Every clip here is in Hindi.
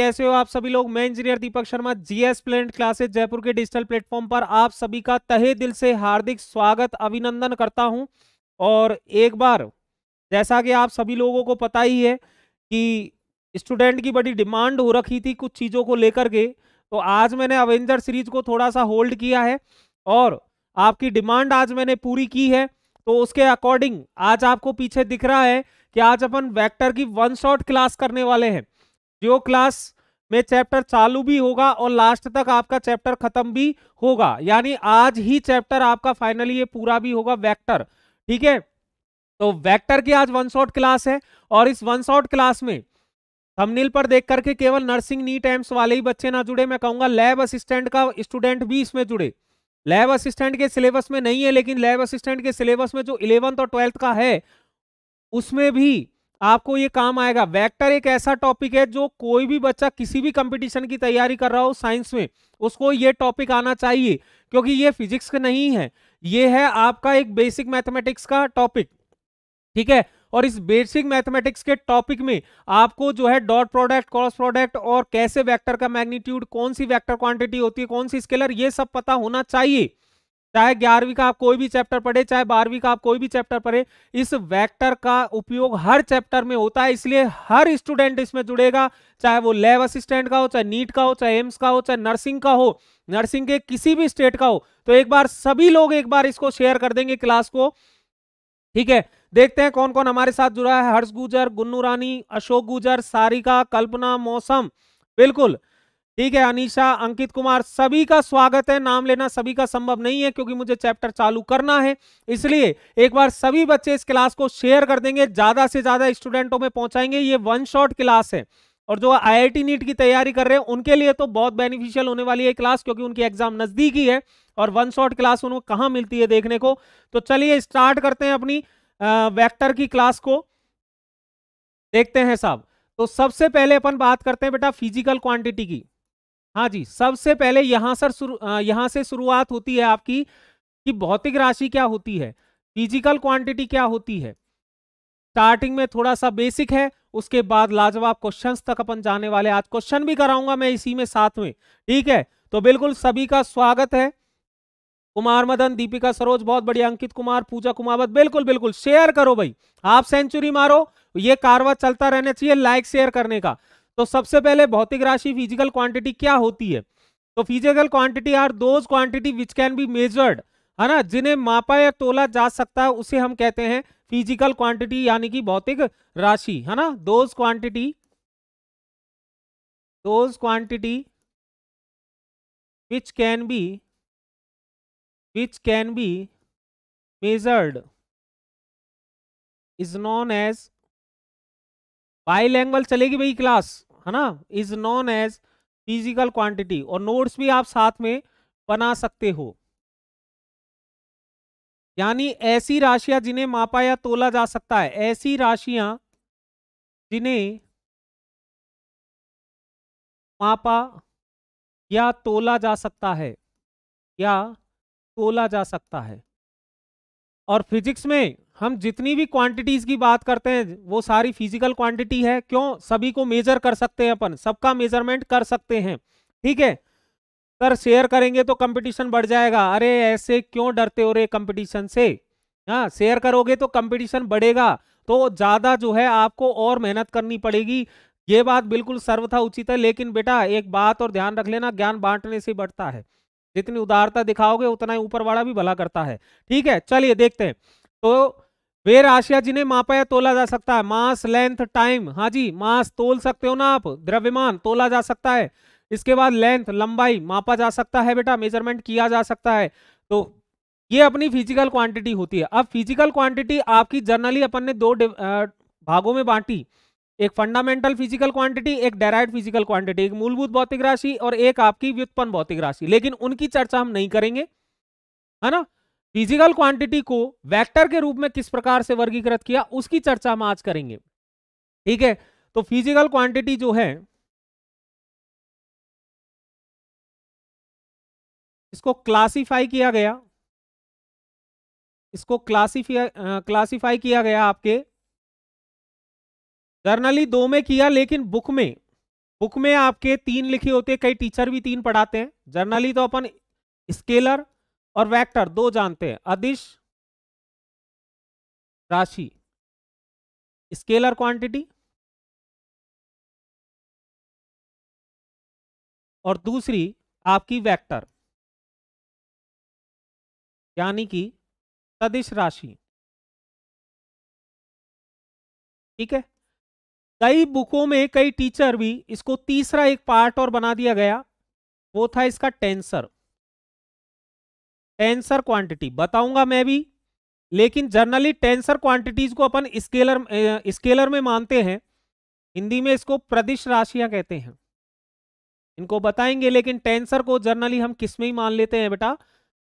कैसे हो आप सभी लोग मैं engineer Deepak Sharma GS planet classes Jaipur के डिजिटल प्लेटफॉर्म पर आप सभी का तहे दिल से हार्दिक स्वागत अभिनंदन करता हूं और एक बार जैसा कि आप सभी लोगों को पता ही है कि स्टूडेंट की बड़ी डिमांड हो रखी थी कुछ चीज़ों को लेकर के तो आज मैंने अवेंजर सीरीज को थोड़ा सा होल्ड किया है और आपकी डिमांड आज मैंने पूरी की है तो उसके अकॉर्डिंग आज आपको पीछे दिख रहा है कि आज अपन वेक्टर की वन शॉट क्लास करने वाले हैं जियो क्लास में चैप्टर चालू भी होगा और लास्ट तक आपका चैप्टर खत्म भी होगा यानी आज ही चैप्टर आपका फाइनली ये पूरा भी होगा वेक्टर ठीक है तो वेक्टर की आज वन शॉट क्लास है और इस वन शॉट क्लास में थंबनेल पर देख करके केवल नर्सिंग नीट एम्स वाले ही बच्चे ना जुड़े मैं कहूंगा लैब असिस्टेंट का स्टूडेंट भी इसमें जुड़े लैब असिस्टेंट के सिलेबस में नहीं है लेकिन लैब असिस्टेंट के सिलेबस में जो इलेवंथ और ट्वेल्थ का है उसमें भी आपको ये काम आएगा वेक्टर एक ऐसा टॉपिक है जो कोई भी बच्चा किसी भी कंपटीशन की तैयारी कर रहा हो साइंस में उसको ये टॉपिक आना चाहिए क्योंकि ये फिजिक्स का नहीं है ये है आपका एक बेसिक मैथमेटिक्स का टॉपिक ठीक है और इस बेसिक मैथमेटिक्स के टॉपिक में आपको जो है डॉट प्रोडक्ट क्रॉस प्रोडक्ट और कैसे वैक्टर का मैग्नीट्यूड कौन सी वैक्टर क्वांटिटी होती है कौन सी स्केलर ये सब पता होना चाहिए चाहे ग्यारहवीं का आप कोई भी चैप्टर पढ़े चाहे बारहवीं का आप कोई भी चैप्टर पढ़े इस वेक्टर का उपयोग हर चैप्टर में होता है इसलिए हर स्टूडेंट इसमें जुड़ेगा चाहे वो लैब असिस्टेंट का हो चाहे नीट का हो चाहे एम्स का हो चाहे नर्सिंग का हो नर्सिंग के किसी भी स्टेट का हो तो एक बार सभी लोग एक बार इसको शेयर कर देंगे क्लास को ठीक है देखते हैं कौन कौन हमारे साथ जुड़ा है हर्ष गुजर गुन्नू रानी अशोक गुजर सारिका कल्पना मौसम बिल्कुल ठीक है अनिशा अंकित कुमार सभी का स्वागत है नाम लेना सभी का संभव नहीं है क्योंकि मुझे चैप्टर चालू करना है इसलिए एक बार सभी बच्चे इस क्लास को शेयर कर देंगे ज्यादा से ज्यादा स्टूडेंटों में पहुंचाएंगे ये वन शॉट क्लास है और जो आईआईटी नीट की तैयारी कर रहे हैं उनके लिए तो बहुत बेनिफिशियल होने वाली है क्लास क्योंकि उनकी एग्जाम नजदीक ही है और वन शॉट क्लास उनको कहां मिलती है देखने को तो चलिए स्टार्ट करते हैं अपनी वैक्टर की क्लास को देखते हैं साहब तो सबसे पहले अपन बात करते हैं बेटा फिजिकल क्वांटिटी की हाँ जी सबसे पहले यहां सर शुरू यहां से शुरुआत होती है आपकी कि भौतिक राशि क्या होती है फिजिकल क्वांटिटी क्या होती है स्टार्टिंग में थोड़ा सा बेसिक है उसके बाद लाजवाब क्वेश्चन तक अपन जाने वाले आज क्वेश्चन भी कराऊंगा मैं इसी में साथ में ठीक है तो बिल्कुल सभी का स्वागत है कुमार मदन दीपिका सरोज बहुत बढ़िया अंकित कुमार पूजा कुमावत बिल्कुल बिल्कुल शेयर करो भाई आप सेंचुरी मारो ये कारवा चलता रहना चाहिए लाइक शेयर करने का तो सबसे पहले भौतिक राशि फिजिकल क्वांटिटी क्या होती है तो physical quantity are those quantity which can be measured है ना जिन्हें मापा या तोला जा सकता है उसे हम कहते हैं फिजिकल क्वांटिटी यानी कि भौतिक राशि है ना those quantity those quantity which can be which can be measured is known as bilingual चलेगी भाई क्लास है ना is known as physical quantity और नोट्स भी आप साथ में बना सकते हो यानी ऐसी राशियां जिन्हें मापा या तोला जा सकता है ऐसी राशियां जिन्हें मापा या तोला जा सकता है या तोला जा सकता है और फिजिक्स में हम जितनी भी क्वांटिटीज की बात करते हैं वो सारी फिजिकल क्वांटिटी है क्यों सभी को मेजर कर सकते हैं अपन सबका मेजरमेंट कर सकते हैं ठीक है सर शेयर करेंगे तो कंपटीशन बढ़ जाएगा अरे ऐसे क्यों डरते हो रे कंपटीशन से हाँ शेयर करोगे तो कंपटीशन बढ़ेगा तो ज़्यादा जो है आपको और मेहनत करनी पड़ेगी ये बात बिल्कुल सर्वथा उचित है लेकिन बेटा एक बात और ध्यान रख लेना ज्ञान बांटने से बढ़ता है जितनी उदारता दिखाओगे उतना ही ऊपर वाला भी भला करता है ठीक है चलिए देखते हैं तो वेर आशिया जिन्हें मापा या तोला जा सकता है मास लेंथ टाइम हाँ जी मास तोल सकते हो ना आप द्रव्यमान तोला जा सकता है इसके बाद लेंथ लंबाई मापा जा सकता है बेटा मेजरमेंट किया जा सकता है तो ये अपनी फिजिकल क्वांटिटी होती है अब फिजिकल क्वांटिटी आपकी जर्नली अपन ने दो भागों में बांटी एक फंडामेंटल फिजिकल क्वांटिटी एक डेराइड फिजिकल क्वांटिटी एक मूलभूत भौतिक राशि और एक आपकी व्युत्पन्न भौतिक राशि लेकिन उनकी चर्चा हम नहीं करेंगे है ना फिजिकल क्वांटिटी को वेक्टर के रूप में किस प्रकार से वर्गीकृत किया उसकी चर्चा हम आज करेंगे ठीक है तो फिजिकल क्वांटिटी जो है इसको क्लासिफाई किया गया इसको क्लासिफाई क्लासिफाई किया गया आपके जर्नली दो में किया लेकिन बुक में बुक में आपके तीन लिखे होते कई टीचर भी तीन पढ़ाते हैं जर्नली तो अपन स्केलर और वेक्टर दो जानते हैं अदिश राशि स्केलर क्वांटिटी और दूसरी आपकी वेक्टर यानी कि सदिश राशि ठीक है कई बुकों में कई टीचर भी इसको तीसरा एक पार्ट और बना दिया गया वो था इसका टेंसर टेंसर क्वांटिटी बताऊंगा मैं भी लेकिन जनरली टेंसर क्वांटिटीज को अपन स्केलर स्केलर में मानते हैं हिंदी में इसको प्रदिश राशियां कहते हैं इनको बताएंगे लेकिन टेंसर को जर्नली हम किसमें ही मान लेते हैं बेटा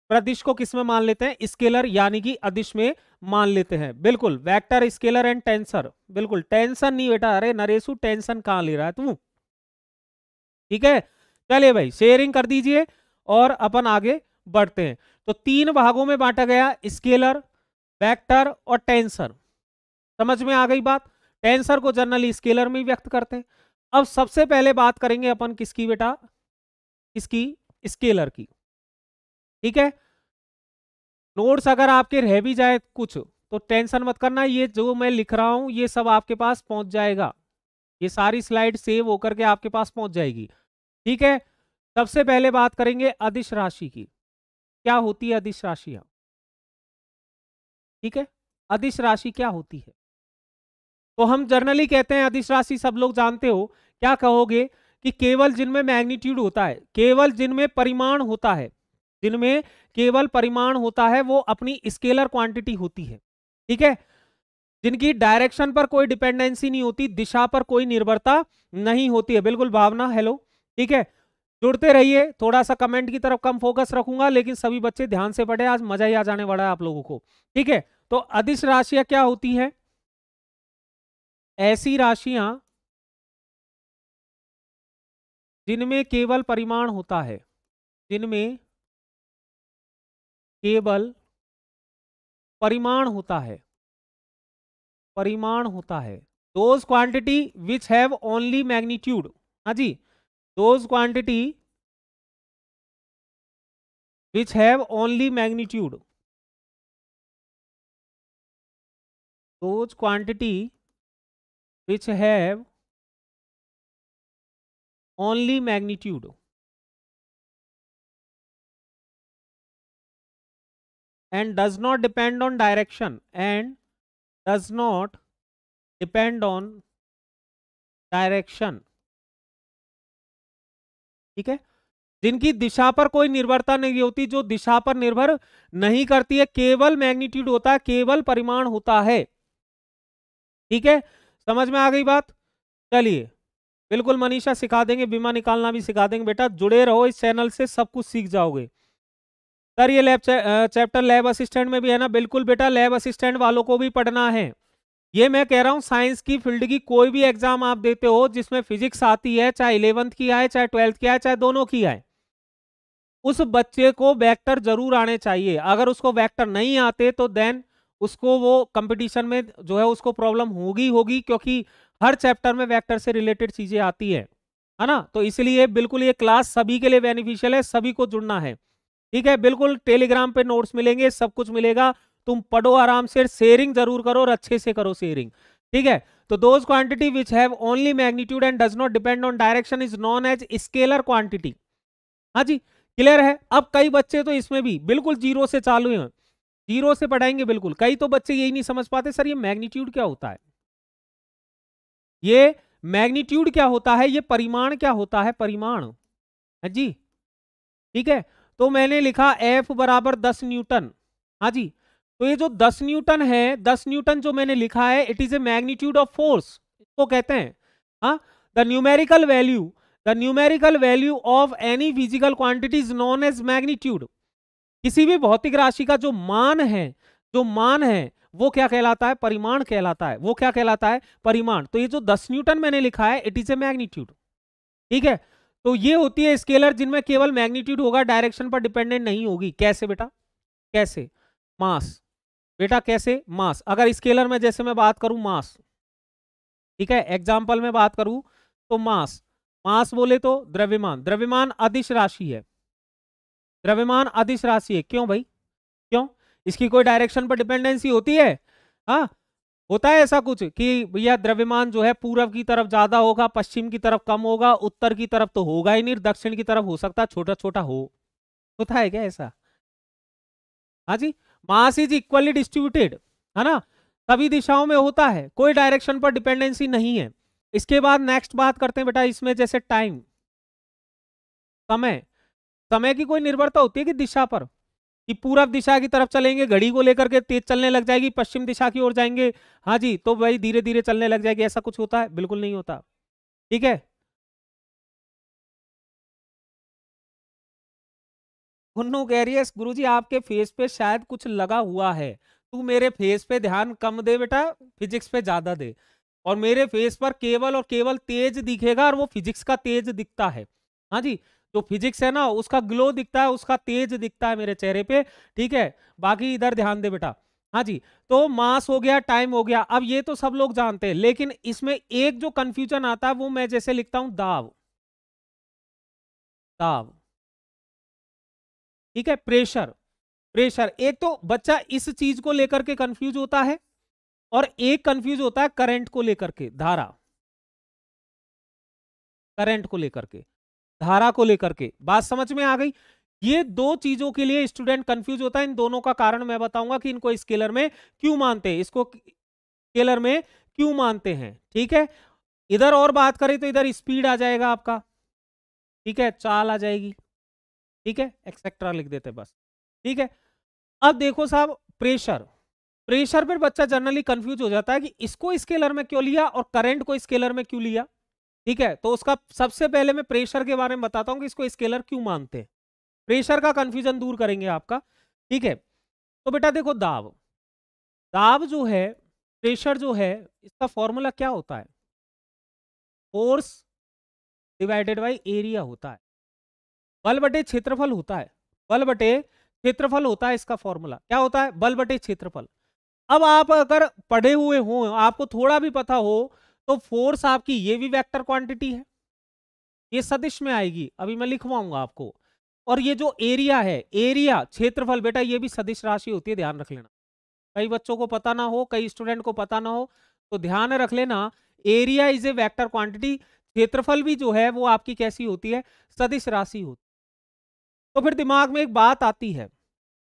प्रदिश को किसमें मान लेते हैं स्केलर यानी कि अदिश में मान लेते हैं बिल्कुल वेक्टर स्केलर एंड टेंसर बिल्कुल टेंशन नहीं बेटा अरे नरेशु टेंशन कहाँ ले रहा है तू ठीक है चलिए भाई शेयरिंग कर दीजिए और अपन आगे बढ़ते हैं तो तीन भागों में बांटा गया स्केलर वेक्टर और टेंसर समझ में आ गई बात टेंसर को जनरली स्केलर में व्यक्त करते हैं अब सबसे पहले बात करेंगे अपन किसकी बेटा किसकी स्केलर की ठीक है नोट्स अगर आपके रह भी जाए कुछ तो टेंशन मत करना ये जो मैं लिख रहा हूं ये सब आपके पास पहुंच जाएगा ये सारी स्लाइड सेव होकर के आपके पास पहुंच जाएगी ठीक है सबसे पहले बात करेंगे अदिश राशि की क्या होती है अधिश राशियां ठीक है अधिश राशि क्या होती है तो हम जर्नली कहते हैं अधिश राशि सब लोग जानते हो क्या कहोगे कि केवल जिनमें मैग्नीट्यूड होता है केवल जिनमें परिमाण होता है जिनमें केवल परिमाण होता है वो अपनी स्केलर क्वांटिटी होती है ठीक है जिनकी डायरेक्शन पर कोई डिपेंडेंसी नहीं होती दिशा पर कोई निर्भरता नहीं होती है बिल्कुल भावना हेलो ठीक है जुड़ते रहिए थोड़ा सा कमेंट की तरफ कम फोकस रखूंगा लेकिन सभी बच्चे ध्यान से पढ़े आज मजा ही आ जाने वाला है आप लोगों को ठीक है तो अधिश राशियां क्या होती है ऐसी राशियां जिनमें केवल परिमाण होता है जिनमें केवल परिमाण होता है परिमाण होता है those quantity which have only magnitude हाँ जी those quantity which have only magnitude those quantity which have only magnitude and does not depend on direction and does not depend on direction ठीक है जिनकी दिशा पर कोई निर्भरता नहीं होती जो दिशा पर निर्भर नहीं करती है केवल मैग्नीट्यूड होता है केवल परिमाण होता है ठीक है समझ में आ गई बात चलिए बिल्कुल मनीषा सिखा देंगे बीमा निकालना भी सिखा देंगे बेटा जुड़े रहो इस चैनल से सब कुछ सीख जाओगे सर ये लैब चैप्टर लैब असिस्टेंट में भी है ना बिल्कुल बेटा लैब असिस्टेंट वालों को भी पढ़ना है ये मैं कह रहा हूँ साइंस की फील्ड की कोई भी एग्जाम आप देते हो जिसमें फिजिक्स आती है चाहे इलेवंथ की आए चाहे ट्वेल्थ की आए चाहे दोनों की आए उस बच्चे को वैक्टर जरूर आने चाहिए अगर उसको वैक्टर नहीं आते तो देन उसको वो कंपटीशन में जो है उसको प्रॉब्लम होगी होगी क्योंकि हर चैप्टर में वैक्टर से रिलेटेड चीजें आती है है ना तो इसलिए बिल्कुल ये क्लास सभी के लिए बेनिफिशियल है सभी को जुड़ना है ठीक है बिल्कुल टेलीग्राम पे नोट्स मिलेंगे सब कुछ मिलेगा तुम पढ़ो आराम से शेयरिंग जरूर करो और अच्छे से करो शेयरिंग ठीक है तो those quantity which have only magnitude and does not depend on direction is known as scalar quantity हाँ जी क्लियर है अब कई बच्चे तो इसमें भी बिल्कुल जीरो से चालू हैं जीरो से पढ़ाएंगे बिल्कुल कई तो बच्चे यही नहीं समझ पाते सर ये मैग्नीट्यूड क्या होता है ये मैग्नीट्यूड क्या होता है ये परिमाण क्या होता है परिमाण हाँ जी ठीक है तो मैंने लिखा एफ बराबर दस न्यूटन हाँ जी तो ये जो 10 न्यूटन है 10 न्यूटन जो मैंने लिखा है it is a magnitude of force इसको कहते हैं हाँ the numerical value the numerical value of any physical quantity is known as magnitude किसी भी भौतिक राशि का जो मान है जो मान है वो क्या कहलाता है परिमाण कहलाता है वो क्या कहलाता है परिमाण तो ये जो 10 न्यूटन मैंने लिखा है इट इज ए मैग्नीट्यूड ठीक है तो ये होती है स्केलर जिनमें केवल मैग्नीट्यूड होगा डायरेक्शन पर डिपेंडेंट नहीं होगी कैसे बेटा कैसे मास बेटा कैसे मास अगर स्केलर में जैसे मैं बात करूं मास ठीक है एग्जाम्पल में बात करूं तो मास मास बोले तो द्रव्यमान द्रव्यमान अधिश राशि है द्रव्यमान अधिश राशि है क्यों भाई क्यों इसकी कोई डायरेक्शन पर डिपेंडेंसी होती है हाँ होता है ऐसा कुछ कि भैया द्रव्यमान जो है पूर्व की तरफ ज्यादा होगा पश्चिम की तरफ कम होगा उत्तर की तरफ तो होगा ही नहीं दक्षिण की तरफ हो सकता छोटा छोटा हो होता है क्या ऐसा हाँ जी मास इज इक्वली डिस्ट्रीब्यूटेड है ना सभी दिशाओं में होता है कोई डायरेक्शन पर डिपेंडेंसी नहीं है इसके बाद नेक्स्ट बात करते हैं बेटा इसमें जैसे टाइम समय समय की कोई निर्भरता होती है कि दिशा पर कि पूरब दिशा की तरफ चलेंगे घड़ी को लेकर के तेज चलने लग जाएगी पश्चिम दिशा की ओर जाएंगे हाँ जी तो भाई धीरे धीरे चलने लग जाएगी ऐसा कुछ होता है बिल्कुल नहीं होता ठीक है हुन्नू कह रही है गुरुजी आपके फेस पे शायद कुछ लगा हुआ है तू मेरे फेस पे ध्यान कम दे बेटा फिजिक्स पे ज्यादा दे और मेरे फेस पर केवल और केवल तेज दिखेगा और वो फिजिक्स का तेज दिखता है हाँ जी जो फिजिक्स है ना उसका ग्लो दिखता है उसका तेज दिखता है मेरे चेहरे पे ठीक है बाकी इधर ध्यान दे बेटा हाँ जी तो मास हो गया टाइम हो गया अब ये तो सब लोग जानते हैं लेकिन इसमें एक जो कंफ्यूजन आता है वो मैं जैसे लिखता हूं दाव दाव ठीक है प्रेशर प्रेशर एक तो बच्चा इस चीज को लेकर के कंफ्यूज होता है और एक कंफ्यूज होता है करंट को लेकर के धारा करंट को लेकर के धारा को लेकर के बात समझ में आ गई ये दो चीजों के लिए स्टूडेंट कंफ्यूज होता है इन दोनों का कारण मैं बताऊंगा कि इनको स्केलर में क्यों मानते हैं इसको स्केलर में क्यों मानते हैं ठीक है इधर और बात करें तो इधर स्पीड आ जाएगा आपका ठीक है चाल आ जाएगी ठीक है एक्सेट्रा लिख देते बस ठीक है अब देखो साहब प्रेशर प्रेशर पर बच्चा जनरली कंफ्यूज हो जाता है कि इसको स्केलर में क्यों लिया और करंट को स्केलर में क्यों लिया ठीक है तो उसका सबसे पहले मैं प्रेशर के बारे में बताता हूं कि इसको स्केलर क्यों मानते हैं प्रेशर का कंफ्यूजन दूर करेंगे आपका ठीक है तो बेटा देखो दाब दाब जो है प्रेशर जो है इसका फॉर्मूला क्या होता है फोर्स डिवाइडेड बाई एरिया होता है बल बटे क्षेत्रफल होता है बल बटे क्षेत्रफल होता है इसका फॉर्मूला क्या होता है बल बटे क्षेत्रफल अब आप अगर पढ़े हुए हो आपको थोड़ा भी पता हो तो फोर्स आपकी ये भी वेक्टर क्वांटिटी है ये सदिश में आएगी अभी मैं लिखवाऊंगा आपको और ये जो एरिया है एरिया क्षेत्रफल बेटा ये भी सदिश राशि होती है ध्यान रख लेना कई बच्चों को पता ना हो कई स्टूडेंट को पता ना हो तो ध्यान रख लेना area is a vector quantity क्षेत्रफल भी जो है वो आपकी कैसी होती है सदिश राशि होती है तो फिर दिमाग में एक बात आती है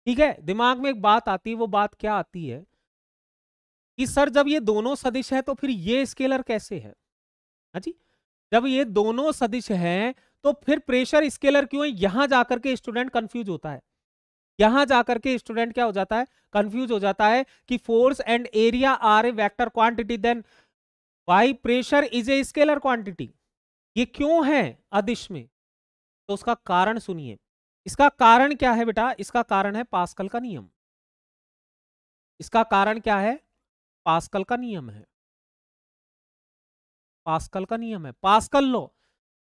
ठीक है दिमाग में एक बात आती है वो बात क्या आती है कि सर जब ये दोनों सदिश है तो फिर ये स्केलर कैसे है हाँ जी जब ये दोनों सदिश है तो फिर प्रेशर स्केलर क्यों है यहां जाकर के स्टूडेंट कंफ्यूज होता है यहां जाकर के स्टूडेंट क्या हो जाता है कंफ्यूज हो जाता है कि force and area are a vector quantity then why pressure is a scalar quantity ये क्यों है अदिश में तो उसका कारण सुनिए इसका कारण क्या है बेटा इसका कारण है पास्कल का नियम इसका कारण क्या है पास्कल का नियम है पास्कल का नियम है Pascal law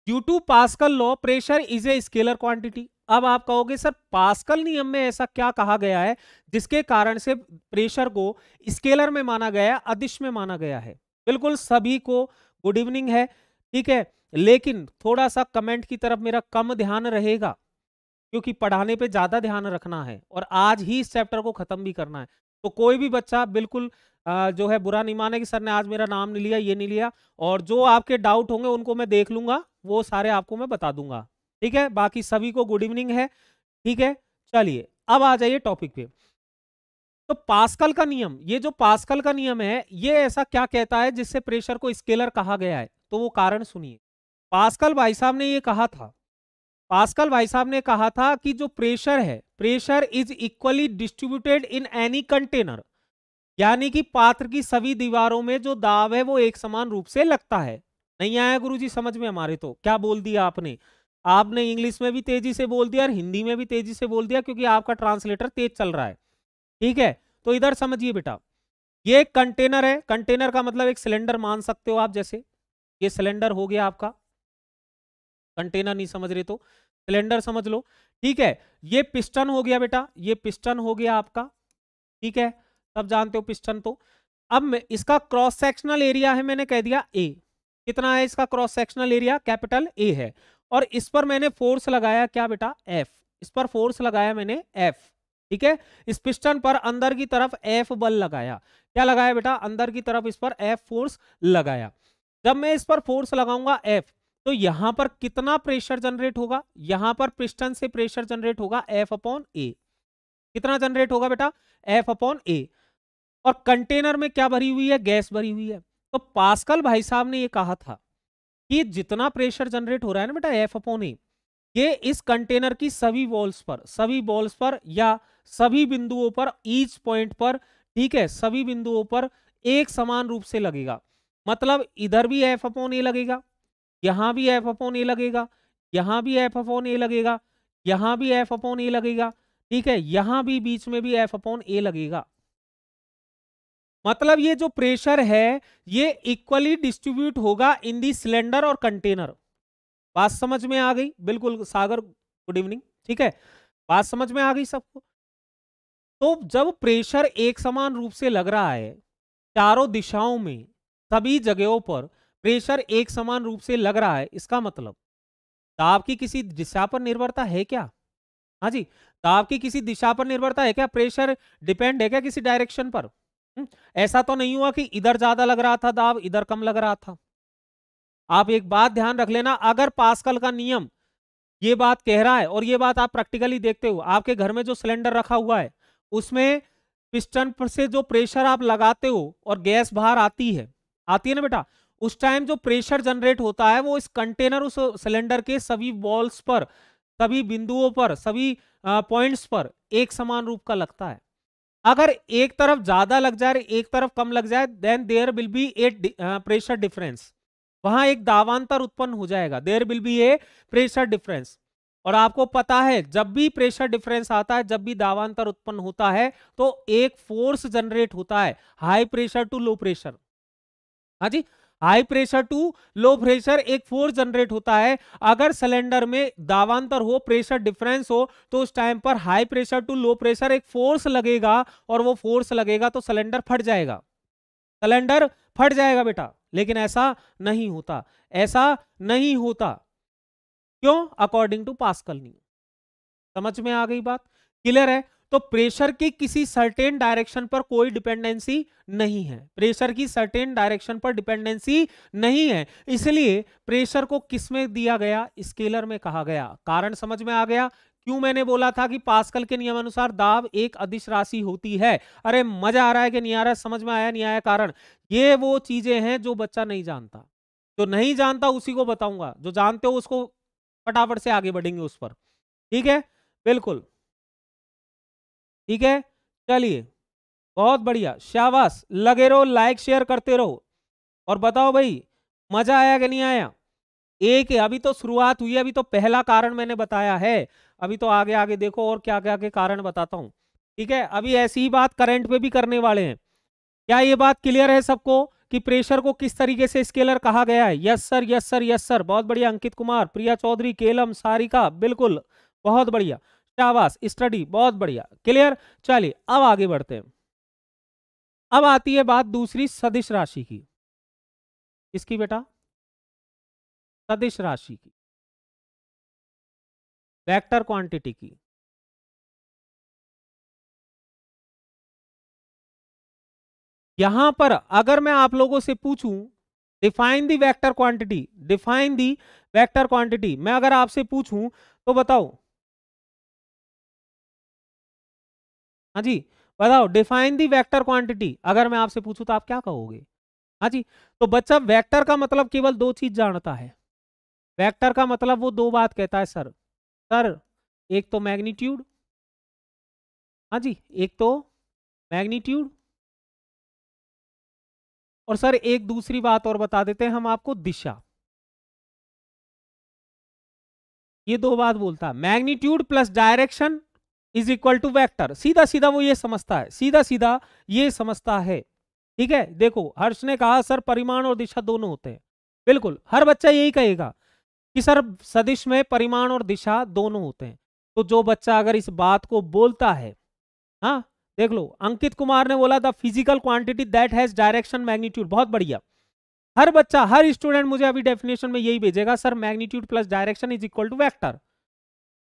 due to Pascal law pressure is a scalar quantity अब आप कहोगे सर पास्कल नियम में ऐसा क्या कहा गया है जिसके कारण से प्रेशर को स्केलर में माना गया है अदिश में माना गया है बिल्कुल सभी को गुड इवनिंग है ठीक है लेकिन थोड़ा सा कमेंट की तरफ मेरा कम ध्यान रहेगा क्योंकि पढ़ाने पे ज़्यादा ध्यान रखना है और आज ही इस चैप्टर को ख़त्म भी करना है तो कोई भी बच्चा बिल्कुल जो है बुरा नहीं माने कि सर ने आज मेरा नाम नहीं लिया ये नहीं लिया और जो आपके डाउट होंगे उनको मैं देख लूंगा वो सारे आपको मैं बता दूंगा ठीक है बाकी सभी को गुड इवनिंग है ठीक है चलिए अब आ जाइए टॉपिक पे तो पास्कल का नियम ये जो पास्कल का नियम है ये ऐसा क्या कहता है जिससे प्रेशर को स्केलर कहा गया है तो वो कारण सुनिए पास्कल भाई साहब ने ये कहा था पास्कल भाई साहब ने कहा था कि जो प्रेशर है pressure is equally distributed in any container यानी कि पात्र की सभी दीवारों में जो दाब है वो एक समान रूप से लगता है नहीं आया गुरुजी समझ में हमारे तो क्या बोल दिया आपने आपने इंग्लिश में भी तेजी से बोल दिया और हिंदी में भी तेजी से बोल दिया क्योंकि आपका ट्रांसलेटर तेज चल रहा है ठीक है तो इधर समझिए बेटा ये कंटेनर है कंटेनर का मतलब एक सिलेंडर मान सकते हो आप जैसे ये सिलेंडर हो गया आपका कंटेनर नहीं समझ रहे तो सिलेंडर समझ लो ठीक है ये पिस्टन हो गया बेटा ये पिस्टन हो गया आपका ठीक है सब जानते हो पिस्टन तो अब इसका क्रॉस सेक्शनल एरिया है मैंने कह दिया ए कितना है इसका cross sectional area capital A है और इस पर मैंने फोर्स लगाया क्या बेटा एफ इस पर फोर्स लगाया मैंने एफ ठीक है इस पिस्टन पर अंदर की तरफ एफ बल लगाया क्या लगाया बेटा अंदर की तरफ इस पर एफ फोर्स लगाया जब मैं इस पर फोर्स लगाऊंगा एफ तो यहां पर कितना प्रेशर जनरेट होगा यहां पर पिस्टन से प्रेशर जनरेट होगा एफ अपॉन ए कितना जनरेट होगा बेटा एफ अपॉन ए और कंटेनर में क्या भरी हुई है गैस भरी हुई है तो पास्कल भाई साहब ने ये कहा था कि जितना प्रेशर जनरेट हो रहा है ना बेटा एफ अपॉन ए ये इस कंटेनर की सभी वॉल्स पर सभी बॉल्स पर या सभी बिंदुओं पर ईच पॉइंट पर ठीक है सभी बिंदुओं पर एक समान रूप से लगेगा मतलब इधर भी एफ अपॉन ए लगेगा यहाँ भी एफ अपोन ए लगेगा यहाँ भी एफ अपोन ए लगेगा यहाँ भी एफ अपोन ए लगेगा ठीक है यहाँ भी बीच में भी एफ अपोन ए लगेगा मतलब ये जो प्रेशर है ये इक्वली डिस्ट्रीब्यूट होगा इन दी सिलेंडर और कंटेनर बात समझ में आ गई बिल्कुल सागर गुड इवनिंग ठीक है बात समझ में आ गई सबको तो जब प्रेशर एक समान रूप से लग रहा है चारों दिशाओं में सभी जगहों पर प्रेशर एक समान रूप से लग रहा है इसका मतलब ताप की किसी दिशा पर निर्भरता है क्या हाँ जी ताप की किसी दिशा पर निर्भरता है क्या प्रेशर डिपेंड है क्या किसी डायरेक्शन पर हम्म, ऐसा तो नहीं हुआ कि इधर ज्यादा लग रहा था दाब इधर कम लग रहा था आप एक बात ध्यान रख लेना अगर पास्कल का नियम ये बात कह रहा है और ये बात आप प्रैक्टिकली देखते हो आपके घर में जो सिलेंडर रखा हुआ है उसमें पिस्टन पर से जो प्रेशर आप लगाते हो और गैस बाहर आती है आती है ना बेटा उस टाइम जो प्रेशर जनरेट होता है वो इस कंटेनर उस सिलेंडर के सभी वॉल्स पर सभी बिंदुओं पर सभी पॉइंट्स पर एक समान रूप का लगता है अगर एक तरफ ज्यादा लग जाए एक तरफ कम लग जाए then there will be a pressure difference वहां एक दावांतर उत्पन्न हो जाएगा there will be a pressure difference और आपको पता है जब भी प्रेशर डिफरेंस आता है जब भी दावांतर उत्पन्न होता है तो एक फोर्स जनरेट होता है high pressure to low pressure हाँ जी high pressure to low pressure एक फोर्स जनरेट होता है अगर सिलेंडर में दावांतर हो प्रेशर डिफरेंस हो तो उस टाइम पर high pressure to low pressure एक फोर्स लगेगा और वो फोर्स लगेगा तो सिलेंडर फट जाएगा सिलेंडर फट जाएगा बेटा लेकिन ऐसा नहीं होता ऐसा नहीं होता क्यों अकॉर्डिंग टू पास्कल नियम समझ में आ गई बात क्लियर है तो प्रेशर की किसी सर्टेन डायरेक्शन पर कोई डिपेंडेंसी नहीं है प्रेशर की सर्टेन डायरेक्शन पर डिपेंडेंसी नहीं है इसलिए प्रेशर को किसमें दिया गया स्केलर में कहा गया कारण समझ में आ गया क्यों मैंने बोला था कि पास्कल के नियमानुसार दाब एक अधिश राशि होती है अरे मजा आ रहा है कि नहीं आ रहा है समझ में आया नहीं आया कारण ये वो चीजें हैं जो बच्चा नहीं जानता जो नहीं जानता उसी को बताऊंगा जो जानते हो उसको फटाफट से आगे बढ़ेंगे उस पर ठीक है बिल्कुल ठीक है चलिए बहुत बढ़िया शाबाश लगे रहो लाइक शेयर करते रहो और बताओ भाई मजा आया कि नहीं आया एक अभी तो शुरुआत हुई अभी तो पहला कारण मैंने बताया है अभी तो आगे आगे देखो और क्या क्या के कारण बताता हूँ ठीक है अभी ऐसी ही बात करंट पे भी करने वाले हैं क्या ये बात क्लियर है सबको कि प्रेशर को किस तरीके से स्केलर कहा गया है yes sir yes sir yes sir बहुत बढ़िया अंकित कुमार प्रिया चौधरी केलम सारिका बिल्कुल बहुत बढ़िया शाबाश स्टडी बहुत बढ़िया क्लियर चलिए अब आगे बढ़ते हैं अब आती है बात दूसरी सदिश राशि की किसकी बेटा सदिश राशि की वेक्टर क्वांटिटी की यहां पर अगर मैं आप लोगों से पूछूं define the vector quantity define the vector quantity मैं अगर आपसे पूछूं तो बताओ हाँ जी बताओ डिफाइन दी वेक्टर क्वांटिटी अगर मैं आपसे पूछूं तो आप क्या कहोगे हाँ जी तो बच्चा वेक्टर का मतलब केवल दो चीज जानता है वेक्टर का मतलब वो दो बात कहता है सर सर एक तो मैग्नीट्यूड हाँ जी एक तो मैग्नीट्यूड और सर एक दूसरी बात और बता देते हैं हम आपको दिशा ये दो बात बोलता है magnitude plus direction is equal to vector सीधा सीधा वो ये समझता है सीधा सीधा ये समझता है ठीक है देखो हर्ष ने कहा सर परिमाण और दिशा दोनों होते हैं बिल्कुल हर बच्चा यही कहेगा कि सर सदिश में परिमाण और दिशा दोनों होते हैं तो जो बच्चा अगर इस बात को बोलता है हाँ देख लो अंकित कुमार ने बोला the physical quantity that has direction magnitude बहुत बढ़िया हर बच्चा हर स्टूडेंट मुझे अभी डेफिनेशन में यही भेजेगा sir magnitude plus direction is equal to vector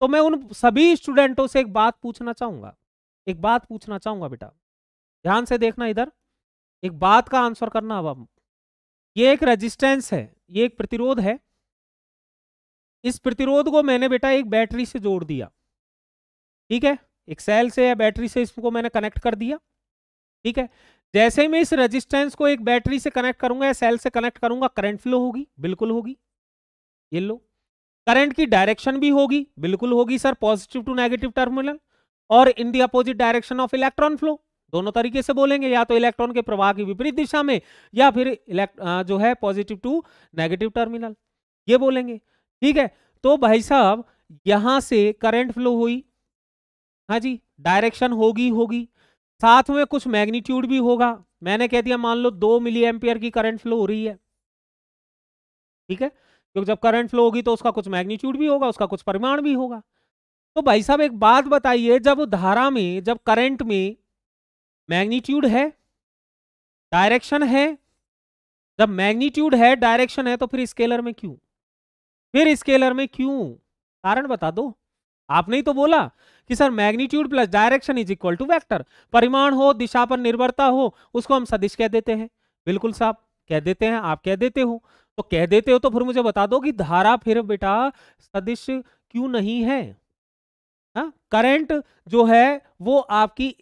तो मैं उन सभी स्टूडेंटों से एक बात पूछना चाहूंगा एक बात पूछना चाहूंगा बेटा ध्यान से देखना इधर एक बात का आंसर करना अब ये एक रेजिस्टेंस है ये एक प्रतिरोध है इस प्रतिरोध को मैंने बेटा एक बैटरी से जोड़ दिया ठीक है एक सेल से या बैटरी से इसको मैंने कनेक्ट कर दिया ठीक है जैसे ही मैं इस रेजिस्टेंस को एक बैटरी से कनेक्ट करूंगा या सेल से कनेक्ट करूंगा करंट फ्लो होगी बिल्कुल होगी ये लो करंट की डायरेक्शन भी होगी बिल्कुल होगी sir positive to negative terminal और in the opposite direction of electron flow दोनों तरीके से बोलेंगे या तो इलेक्ट्रॉन के प्रवाह की विपरीत दिशा में या फिर जो है पॉजिटिव टू नेगेटिव टर्मिनल ये बोलेंगे ठीक है तो भाई साहब यहां से करंट फ्लो हुई हाँ जी डायरेक्शन होगी होगी साथ में कुछ मैग्नीट्यूड भी होगा मैंने कह दिया मान लो दो मिली एम्पियर की करंट फ्लो हो रही है ठीक है क्योंकि जब करंट फ्लो होगी तो उसका कुछ मैग्नीट्यूड भी होगा उसका कुछ परिमाण भी होगा तो भाई साहब एक बात बताइए जब धारा में जब करंट में मैग्नीट्यूड है डायरेक्शन है जब मैग्नीट्यूड है डायरेक्शन है तो फिर स्केलर में क्यों फिर स्केलर में क्यों कारण बता दो आपने ही तो बोला कि sir magnitude plus direction is equal to vector परिमाण हो दिशा पर निर्भरता हो उसको हम सदिश कह देते हैं बिल्कुल साहब कह देते हैं आप कह देते हो तो कह देते हो तो फिर मुझे बता दो कि धारा फिर बेटा सदिश क्यों नहीं है हाँ? करंट जो है वो आपकी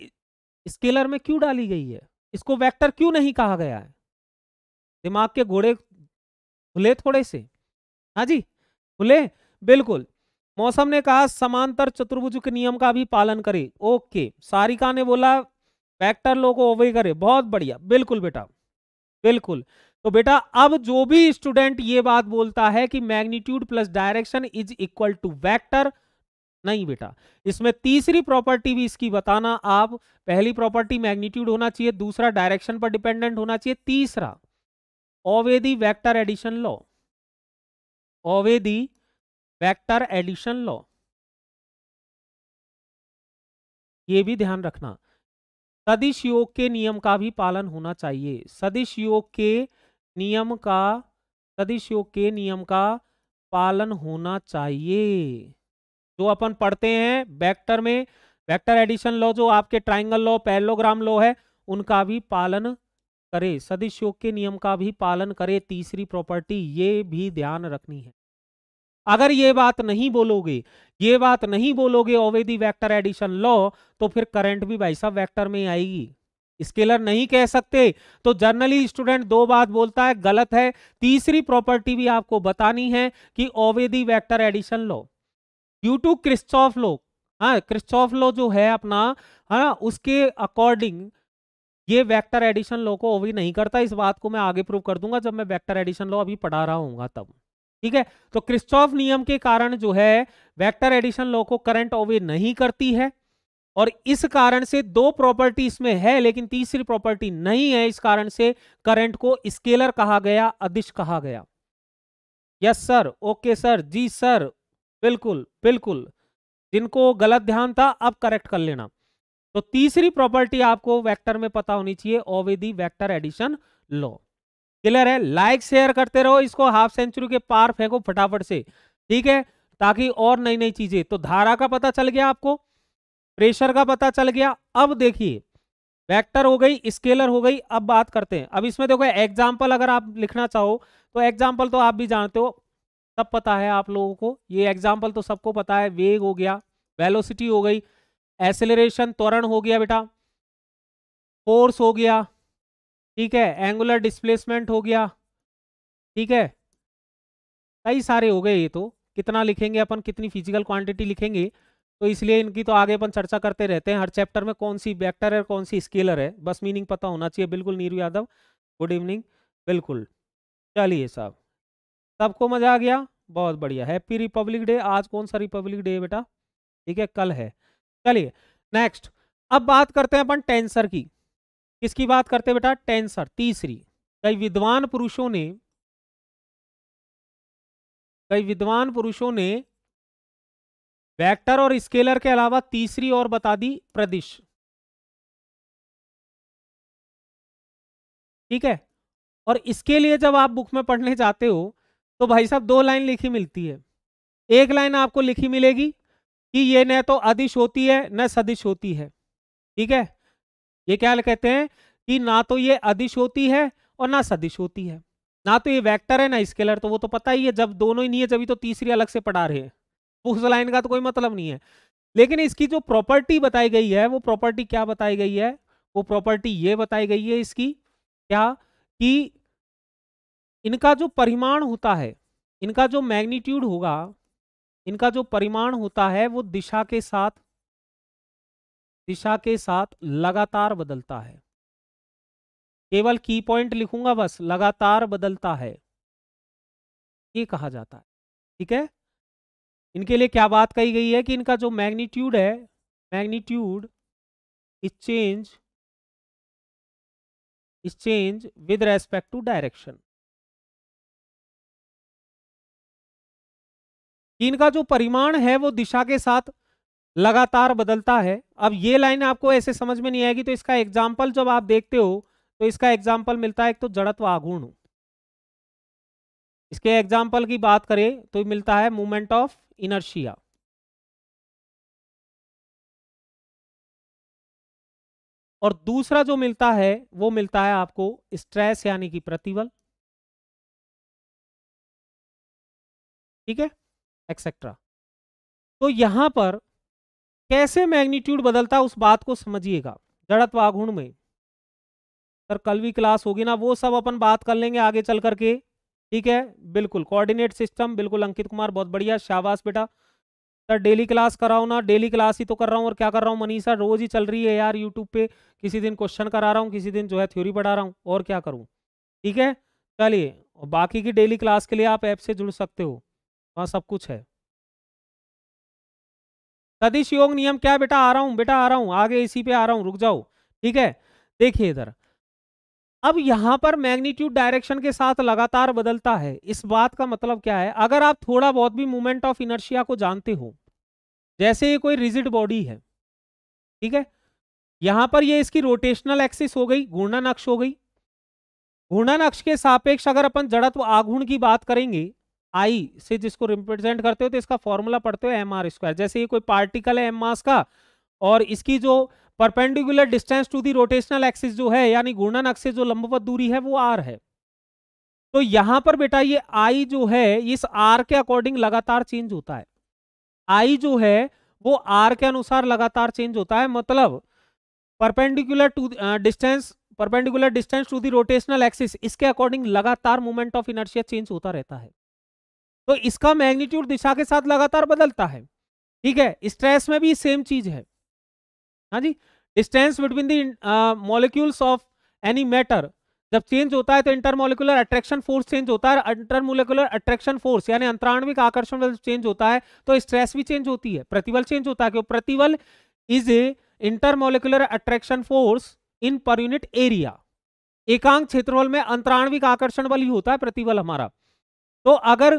स्केलर में क्यों डाली गई है इसको वेक्टर क्यों नहीं कहा गया है दिमाग के घोड़े खुले थोड़े से हाँ जी खुले बिल्कुल मौसम ने कहा समांतर चतुर्भुज के नियम का भी पालन करे ओके सारिका ने बोला वेक्टर लोग ओवे करे बहुत बढ़िया बिल्कुल बेटा बिल्कुल तो बेटा अब जो भी स्टूडेंट ये बात बोलता है कि magnitude plus direction is equal to vector नहीं बेटा इसमें तीसरी प्रॉपर्टी भी इसकी बताना आप पहली प्रॉपर्टी मैग्नीट्यूड होना चाहिए दूसरा डायरेक्शन पर डिपेंडेंट होना चाहिए तीसरा obey the vector addition law obey the vector addition law ये भी ध्यान रखना सदिश योग के नियम का भी पालन होना चाहिए सदिश योग के नियम का योग के नियम का पालन होना चाहिए जो अपन पढ़ते हैं वेक्टर में वेक्टर एडिशन लॉ जो आपके ट्राइंगल लॉ पैलोग्राम लॉ है उनका भी पालन करे योग के नियम का भी पालन करे तीसरी प्रॉपर्टी ये भी ध्यान रखनी है अगर ये बात नहीं बोलोगे ये बात नहीं बोलोगे ओवेदी वेक्टर एडिशन लॉ तो फिर करंट भी भाई साहब वेक्टर में आएगी स्केलर नहीं कह सकते तो जर्नली स्टूडेंट दो बात बोलता है गलत है तीसरी प्रॉपर्टी भी आपको बतानी है कि obey the vector addition law due to Christoph law हाँ क्रिस्टोफ लॉ जो है अपना है हाँ, ना उसके अकॉर्डिंग ये वेक्टर एडिशन लो को ओवी नहीं करता इस बात को मैं आगे प्रूव कर दूंगा जब मैं वैक्टर एडिशन लॉ अभी पढ़ा रहा हूँ तब ठीक है तो क्रिस्टोफ नियम के कारण जो है वैक्टर एडिशन लो को करंट ओवे नहीं करती है और इस कारण से दो प्रॉपर्टी इसमें है लेकिन तीसरी प्रॉपर्टी नहीं है इस कारण से करंट को स्केलर कहा गया अदिश कहा गया यस सर ओके सर जी सर बिल्कुल बिल्कुल जिनको गलत ध्यान था अब करेक्ट कर लेना तो तीसरी प्रॉपर्टी आपको वेक्टर में पता होनी चाहिए obey the vector addition law clear है लाइक शेयर करते रहो इसको हाफ सेंचुरी के पार फेंको फटाफट से ठीक है ताकि और नई नई चीजें तो धारा का पता चल गया आपको प्रेशर का पता चल गया अब देखिए वेक्टर हो गई स्केलर हो गई अब बात करते हैं अब इसमें देखो एग्जाम्पल अगर आप लिखना चाहो तो एग्जाम्पल तो आप भी जानते हो सब पता है आप लोगों को ये एग्जाम्पल तो सबको पता है वेग हो गया वेलोसिटी हो गई एसेलरेशन त्वरण हो गया बेटा फोर्स हो गया ठीक है एंगुलर डिस्प्लेसमेंट हो गया ठीक है कई सारे हो गए ये तो कितना लिखेंगे अपन कितनी फिजिकल क्वांटिटी लिखेंगे तो इसलिए इनकी तो आगे अपन चर्चा करते रहते हैं हर चैप्टर में कौन सी वेक्टर है कौन सी स्केलर है बस मीनिंग पता होना चाहिए बिल्कुल नीरू यादव गुड इवनिंग बिल्कुल चलिए साहब सबको मजा आ गया बहुत बढ़िया हैप्पी रिपब्लिक डे आज कौन सा रिपब्लिक डे है बेटा ठीक है कल है चलिए नेक्स्ट अब बात करते हैं अपन टेंसर की किसकी बात करते हैं बेटा टेंसर तीसरी कई विद्वान पुरुषों ने कई विद्वान पुरुषों ने वेक्टर और स्केलर के अलावा तीसरी और बता दी प्रदिश ठीक है और इसके लिए जब आप बुक में पढ़ने जाते हो तो भाई साहब दो लाइन लिखी मिलती है एक लाइन आपको लिखी मिलेगी कि ये न तो अधिश होती है न सदिश होती है ठीक है ये क्या कहते हैं कि ना तो ये अधिश होती है और ना सदिश होती है ना तो ये वेक्टर है ना स्केलर तो वो तो पता ही है जब दोनों ही नहीं है जब तो तीसरी अलग से पढ़ा रहे हैं उस लाइन का तो कोई मतलब नहीं है लेकिन इसकी जो प्रॉपर्टी बताई गई है वो प्रॉपर्टी क्या बताई गई है वो प्रॉपर्टी ये बताई गई है इसकी क्या कि इनका जो परिमाण होता है इनका जो मैग्नीट्यूड होगा इनका जो परिमाण होता है वो दिशा के साथ दिशा के साथ लगातार बदलता है केवल की पॉइंट लिखूंगा बस लगातार बदलता है ये कहा जाता है ठीक है इनके लिए क्या बात कही गई है कि इनका जो मैग्नीट्यूड है magnitude is change is change with respect to direction इनका जो परिमाण है वो दिशा के साथ लगातार बदलता है अब ये लाइन आपको ऐसे समझ में नहीं आएगी तो इसका एग्जाम्पल जब आप देखते हो तो इसका एग्जाम्पल मिलता है एक तो जड़त्व आघूर्ण इसके एग्जाम्पल की बात करें तो मिलता है मूवमेंट ऑफ इनर्शिया और दूसरा जो मिलता है वो मिलता है आपको स्ट्रेस यानी कि प्रतिबल ठीक है एक्सेट्रा तो यहां पर कैसे मैग्नीट्यूड बदलता उस बात को समझिएगा जड़त्व आघूर्ण में सर कल भी क्लास होगी ना वो सब अपन बात कर लेंगे आगे चल करके ठीक है बिल्कुल कोऑर्डिनेट सिस्टम बिल्कुल अंकित कुमार बहुत बढ़िया शाबाश बेटा सर डेली क्लास कराओ ना डेली क्लास ही तो कर रहा हूँ और क्या कर रहा हूँ मनीषा रोज ही चल रही है यार यूट्यूब पे किसी दिन क्वेश्चन करा रहा हूँ किसी दिन जो है थ्योरी पढ़ा रहा हूँ और क्या करूँ ठीक है चलिए और बाकी की डेली क्लास के लिए आप ऐप से जुड़ सकते हो वहाँ सब कुछ है सतीश योग नियम क्या बेटा आ रहा हूँ बेटा आ रहा हूँ आगे इसी पे आ रहा हूँ रुक जाओ ठीक है देखिए इधर अब यहां पर मैग्नीट्यूड डायरेक्शन के साथ लगातार बदलता है इस बात का मतलब क्या है अगर आप थोड़ा बहुत भी मूवमेंट ऑफ इनर्शिया को जानते हो जैसे ये कोई रिजिड बॉडी है ठीक है यहां पर ये इसकी रोटेशनल एक्सिस हो गई घूर्णन अक्ष हो गई घूर्णन अक्ष के सापेक्ष अगर अपन जड़त्व आघूर्ण की बात करेंगे आई से जिसको रिप्रेजेंट करते हो तो इसका फॉर्मूला पढ़ते हो एम आर स्क्वायर जैसे ये कोई पार्टिकल है एम मास का और इसकी जो perpendicular distance to the rotational axis जो है यानी घूर्णन अक्ष से जो लंबवत दूरी है वो आर है तो यहां पर बेटा ये आई जो है इस आर के अकॉर्डिंग लगातार चेंज होता है आई जो है वो आर के अनुसार लगातार चेंज होता है मतलब perpendicular to distance perpendicular distance to the rotational axis इसके अकॉर्डिंग लगातार मूवमेंट ऑफ इनर्शिया चेंज होता रहता है तो इसका मैग्नीट्यूड दिशा के साथ लगातार बदलता है ठीक है स्ट्रेस में भी सेम चीज है हाँ जी distance between the molecules of any matter जब चेंज होता है तो इंटरमोलिकुलर अट्रैक्शन फोर्स चेंज होता है इंटरमोलिकुलर अट्रैक्शन फोर्स यानी अंतराणविक आकर्षण बल चेंज होता है तो स्ट्रेस भी चेंज होती है प्रतिबल चेंज होता है क्यों प्रतिबल is a intermolecular attraction force in per unit area एकांक क्षेत्रफल में अंतराणविक आकर्षण बल ही होता है प्रतिबल हमारा तो अगर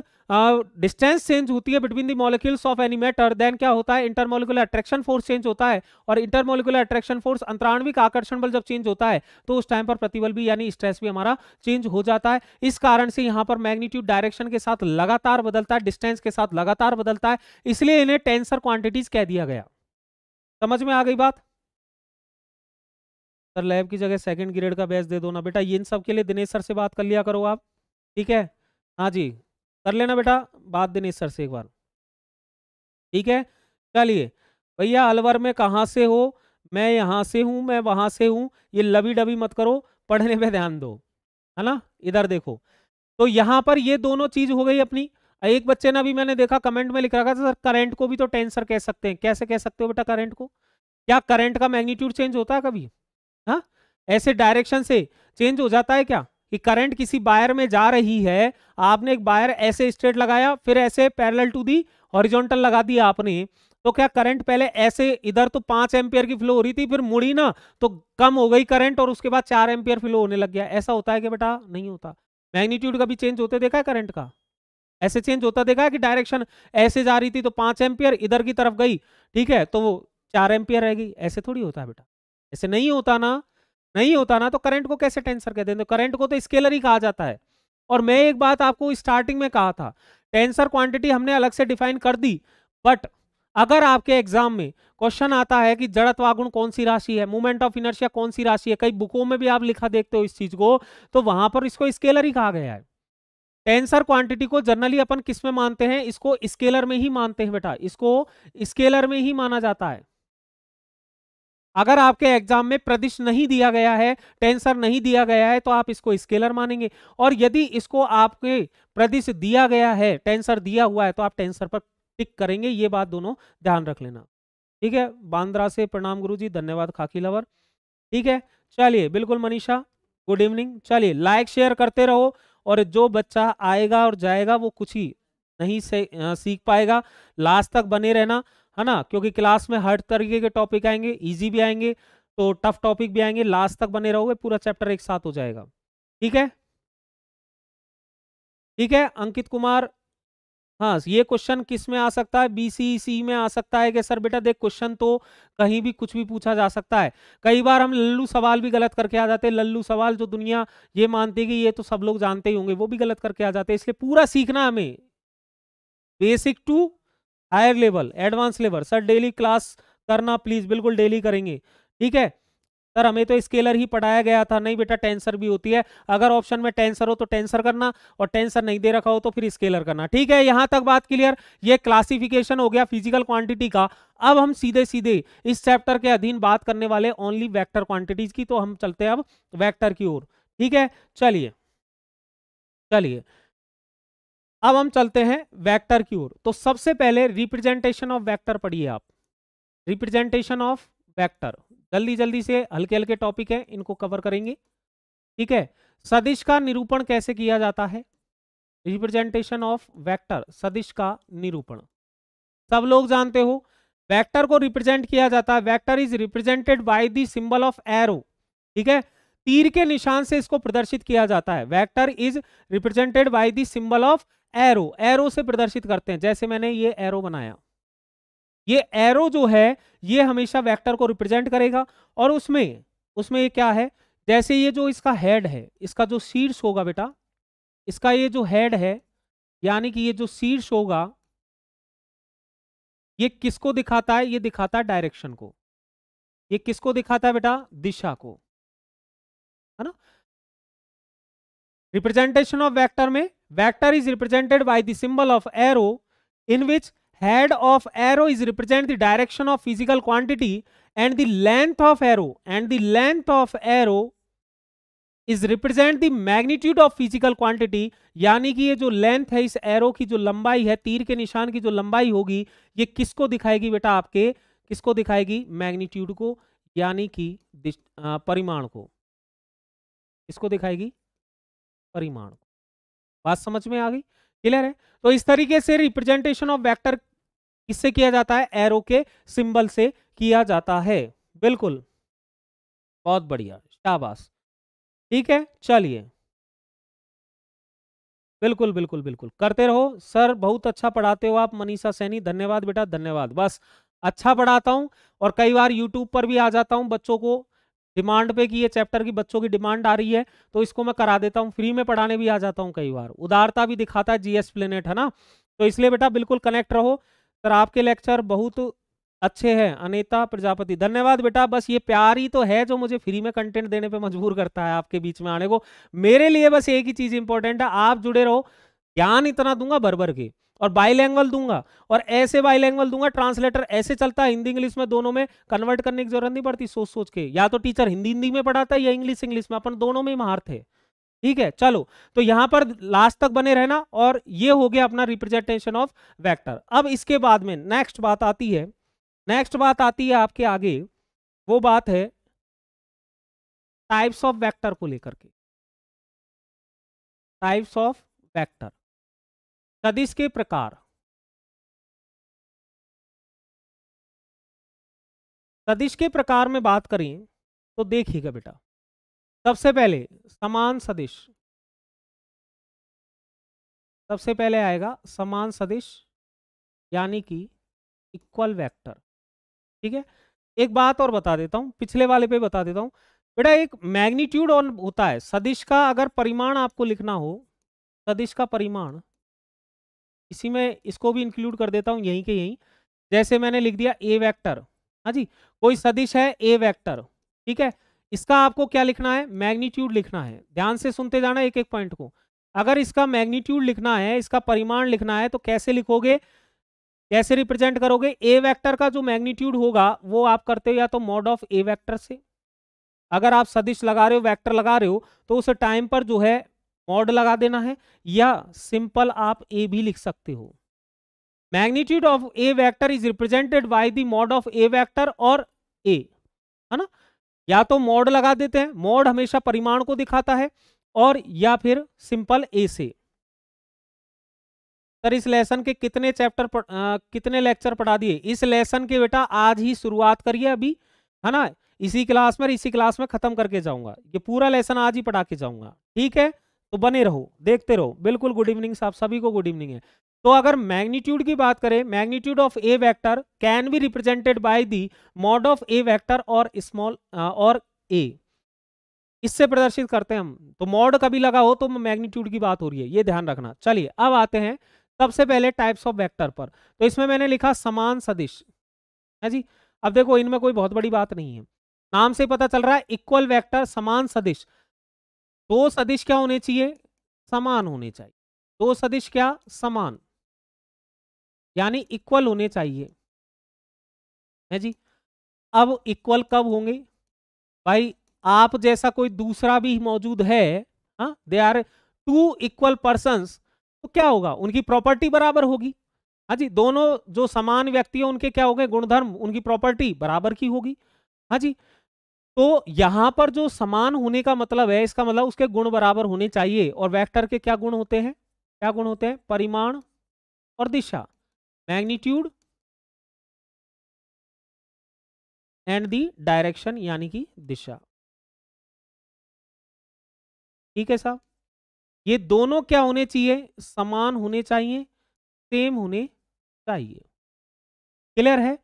डिस्टेंस चेंज होती है between the molecules of any matter then क्या होता है इंटरमोलिकुलर अट्रैक्शन फोर्स चेंज होता है और इंटरमोलिकुलर अट्रैक्शन फोर्स अंतराणविक आकर्षण बल जब चेंज होता है तो उस टाइम पर प्रतिबल भी यानी स्ट्रेस भी हमारा चेंज हो जाता है इस कारण से यहाँ पर मैग्नीट्यूड डायरेक्शन के साथ लगातार बदलता है डिस्टेंस के साथ लगातार बदलता है इसलिए इन्हें टेंसर क्वांटिटीज कह दिया गया समझ में आ गई बात सर लैब की जगह सेकेंड ग्रेड का बैच दे दो ना बेटा इन सब के लिए दिनेश सर से बात कर लिया करो आप ठीक है हाँ जी कर लेना बेटा बात देने सर से एक बार ठीक है चलिए भैया अलवर में कहाँ से हो मैं यहाँ से हूँ मैं वहाँ से हूँ ये लबी डबी मत करो पढ़ने पे ध्यान दो है ना इधर देखो तो यहाँ पर ये दोनों चीज हो गई अपनी एक बच्चे ने भी मैंने देखा कमेंट में लिख रखा था सर करंट को भी तो टेंसर कह सकते हैं कैसे कह सकते हो बेटा करंट को क्या करंट का मैग्नीट्यूड चेंज होता है कभी हाँ ऐसे डायरेक्शन से चेंज हो जाता है क्या कि करंट किसी बायर में जा रही है आपने एक बायर ऐसे स्ट्रेट लगाया फिर ऐसे पैरेलल टू दी हॉरिजॉन्टल लगा दिया आपने तो क्या करंट पहले ऐसे इधर तो पांच एम्पियर की फ्लो हो रही थी फिर मुड़ी ना तो कम हो गई करंट और उसके बाद चार एम्पियर फ्लो होने लग गया ऐसा होता है कि बेटा नहीं होता मैग्नीट्यूड का भी चेंज होते देखा है करंट का ऐसे चेंज होता देखा है कि डायरेक्शन ऐसे जा रही थी तो पांच एम्पियर इधर की तरफ गई ठीक है तो वो चार एम्पियर रह गई ऐसे थोड़ी होता है बेटा ऐसे नहीं होता ना नहीं होता ना तो करंट को कैसे टेंसर कहते हैं तो करंट को तो स्केलर ही कहा जाता है और मैं एक बात आपको स्टार्टिंग में कहा था टेंसर क्वांटिटी हमने अलग से डिफाइन कर दी बट अगर आपके एग्जाम में क्वेश्चन आता है कि जड़त वागुण कौन सी राशि है मूवमेंट ऑफ इनर्शिया कौन सी राशि है कई बुकों में भी आप लिखा देखते हो इस चीज को तो वहां पर इसको स्केलर ही कहा गया है टेंसर क्वांटिटी को जनरली अपन किस में मानते हैं इसको स्केलर में ही मानते हैं बेटा इसको स्केलर में ही माना जाता है अगर आपके एग्जाम में प्रदिश नहीं दिया गया है टेंसर नहीं दिया गया है तो आप इसको स्केलर मानेंगे और यदि इसको आपके प्रदिश दिया गया है टेंसर दिया हुआ है तो आप टेंसर पर टिक करेंगे ये बात दोनों ध्यान रख लेना ठीक है बांद्रा से प्रणाम गुरु जी धन्यवाद खाकी लवर ठीक है चलिए बिल्कुल मनीषा गुड इवनिंग चलिए लाइक शेयर करते रहो और जो बच्चा आएगा और जाएगा वो कुछ ही नहीं से आ, सीख पाएगा लास्ट तक बने रहना है ना क्योंकि क्लास में हर तरीके के टॉपिक आएंगे इजी भी आएंगे तो टफ टॉपिक भी आएंगे लास्ट तक बने रहोगे पूरा चैप्टर एक साथ हो जाएगा ठीक है ठीक है अंकित कुमार हाँ ये क्वेश्चन किस में आ सकता है बीसीसी में आ सकता है कि सर बेटा देख क्वेश्चन तो कहीं भी कुछ भी पूछा जा सकता है कई बार हम लल्लू सवाल भी गलत करके आ जाते हैं लल्लू सवाल जो दुनिया ये मानती है कि ये तो सब लोग जानते ही होंगे वो भी गलत करके आ जाते हैं इसलिए पूरा सीखना हमें basic to higher level advance level sir daily class करना प्लीज बिल्कुल डेली करेंगे ठीक है सर हमें तो स्केलर ही पढ़ाया गया था नहीं बेटा टेंसर भी होती है अगर ऑप्शन में टेंसर हो तो टेंसर करना और टेंसर नहीं दे रखा हो तो फिर स्केलर करना ठीक है यहां तक बात क्लियर ये क्लासिफिकेशन हो गया फिजिकल क्वांटिटी का अब हम सीधे सीधे इस चैप्टर के अधीन बात करने वाले ओनली वैक्टर क्वांटिटीज की तो हम चलते हैं अब वैक्टर की ओर ठीक है चलिए चलिए अब हम चलते हैं वेक्टर की ओर तो सबसे पहले रिप्रेजेंटेशन ऑफ वेक्टर पढ़िए आप रिप्रेजेंटेशन ऑफ वेक्टर जल्दी जल्दी से हल्के हल्के टॉपिक हैं इनको कवर करेंगे ठीक है सदिश का निरूपण कैसे किया जाता है रिप्रेजेंटेशन ऑफ वेक्टर सदिश का निरूपण सब लोग जानते हो वेक्टर को रिप्रेजेंट किया जाता है vector is represented by the symbol of arrow ठीक है तीर के निशान से इसको प्रदर्शित किया जाता है vector is represented by the symbol of arrow arrow से प्रदर्शित करते हैं जैसे मैंने ये एरो बनाया ये एरो जो है ये हमेशा वेक्टर को रिप्रेजेंट करेगा और उसमें उसमें ये क्या है जैसे ये जो इसका हेड है इसका जो शीर्ष होगा बेटा इसका ये जो हेड है यानी कि ये जो शीर्ष होगा ये किसको दिखाता है ये दिखाता है डायरेक्शन को ये किसको दिखाता है बेटा दिशा को रिप्रेजेंटेशन ऑफ वेक्टर में vector is represented by the symbol of arrow in which head of arrow is represent the direction of physical quantity and the length of arrow and the length of arrow is represent the magnitude of physical quantity यानी कि ये जो length है इस arrow की जो लंबाई है तीर के निशान की जो लंबाई होगी ये किसको दिखाएगी बेटा आपके किसको दिखाएगी magnitude को यानी कि परिमाण को किसको दिखाएगी परिमाण बात समझ में आ गई क्लियर है तो इस तरीके से रिप्रेजेंटेशन ऑफ वेक्टर किससे किया जाता है एरो के सिंबल से किया जाता है बिल्कुल बहुत बढ़िया शाबाश ठीक है चलिए बिल्कुल बिल्कुल बिल्कुल करते रहो सर बहुत अच्छा पढ़ाते हो आप मनीषा सैनी धन्यवाद बेटा धन्यवाद बस अच्छा पढ़ाता हूं और कई बार YouTube पर भी आ जाता हूं बच्चों को डिमांड पे की ये चैप्टर की बच्चों की डिमांड आ रही है तो इसको मैं करा देता हूँ फ्री में पढ़ाने भी आ जाता हूँ कई बार उदारता भी दिखाता है जीएस प्लेनेट है ना तो इसलिए बेटा बिल्कुल कनेक्ट रहो सर आपके लेक्चर बहुत अच्छे हैं अनिता प्रजापति धन्यवाद बेटा बस ये प्यार ही तो है जो मुझे फ्री में कंटेंट देने पर मजबूर करता है आपके बीच में आने को मेरे लिए बस एक ही चीज इंपॉर्टेंट है आप जुड़े रहो ज्ञान इतना दूंगा भर भर के और बाईलैंग्वल दूंगा और ऐसे बाईलैंग्वल दूंगा ट्रांसलेटर ऐसे चलता है हिंदी इंग्लिश में दोनों में कन्वर्ट करने की जरूरत नहीं पड़ती सोच सोच के या तो टीचर हिंदी हिंदी में पढ़ाता है या इंग्लिश इंग्लिश में अपन दोनों में महार थे ठीक है चलो तो यहां पर लास्ट तक बने रहना और ये हो गया अपना रिप्रेजेंटेशन ऑफ वैक्टर अब इसके बाद में नेक्स्ट बात आती है नेक्स्ट बात आती है आपके आगे वो बात है टाइप्स ऑफ वैक्टर को लेकर के टाइप्स ऑफ वैक्टर सदिश के प्रकार सदिश के प्रकार में बात करें तो देखिएगा बेटा सबसे पहले समान सदिश सबसे पहले आएगा समान सदिश यानी कि इक्वल वेक्टर ठीक है एक बात और बता देता हूं पिछले वाले पे बता देता हूँ बेटा एक मैग्नीट्यूड और होता है सदिश का अगर परिमाण आपको लिखना हो सदिश का परिमाण इसी में इसको भी इंक्लूड कर देता हूँ यहीं के यहीं जैसे मैंने लिख दिया ए वैक्टर हाँ जी कोई सदिश है ए वैक्टर ठीक है इसका आपको क्या लिखना है मैग्नीट्यूड लिखना है ध्यान से सुनते जाना एक एक पॉइंट को अगर इसका मैग्नीट्यूड लिखना है इसका परिमाण लिखना है तो कैसे लिखोगे कैसे रिप्रेजेंट करोगे ए वेक्टर का जो मैग्नीट्यूड होगा वो आप करते हो या तो मॉड ऑफ ए वेक्टर से अगर आप सदिश लगा रहे हो वेक्टर लगा रहे हो तो उस टाइम पर जो है मॉड लगा देना है या सिंपल आप ए भी लिख सकते हो magnitude of A vector is represented by the mod of A vector और ए है ना या तो मॉड लगा देते हैं मॉड हमेशा परिमाण को दिखाता है और या फिर सिंपल ए से सर इस लेसन के कितने चैप्टर कितने लेक्चर पढ़ा दिए इस लेसन के बेटा आज ही शुरुआत करिए अभी है ना इसी क्लास में इसी क्लास में खत्म करके जाऊंगा ये पूरा लेसन आज ही पढ़ा के जाऊंगा ठीक है तो बने रहो देखते रहो बिल्कुल गुड इवनिंग साहब सभी को गुड इवनिंग है तो अगर मैग्नीट्यूड की बात करें magnitude of A vector can be represented by the mod of A vector और स्मॉल और ए इससे प्रदर्शित करते हैं हम तो मॉड कभी लगा हो तो मैग्नीट्यूड की बात हो रही है ये ध्यान रखना चलिए अब आते हैं सबसे पहले टाइप्स ऑफ वेक्टर पर तो इसमें मैंने लिखा समान सदिश है जी अब देखो इनमें कोई बहुत बड़ी बात नहीं है नाम से पता चल रहा है इक्वल वेक्टर समान सदिश दो सदिश क्या होने चाहिए समान होने चाहिए दो सदिश क्या समान यानी इक्वल होने चाहिए है जी अब इक्वल कब होंगे भाई आप जैसा कोई दूसरा भी मौजूद है they are two equal person तो क्या होगा उनकी प्रॉपर्टी बराबर होगी हाँ जी दोनों जो समान व्यक्ति है उनके क्या हो गए गुणधर्म उनकी प्रॉपर्टी बराबर की होगी हाँ जी तो यहां पर जो समान होने का मतलब है इसका मतलब उसके गुण बराबर होने चाहिए और वेक्टर के क्या गुण होते हैं क्या गुण होते हैं परिमाण और दिशा मैग्नीट्यूड एंड दी डायरेक्शन यानी कि दिशा ठीक है साहब ये दोनों क्या होने चाहिए समान होने चाहिए सेम होने चाहिए क्लियर है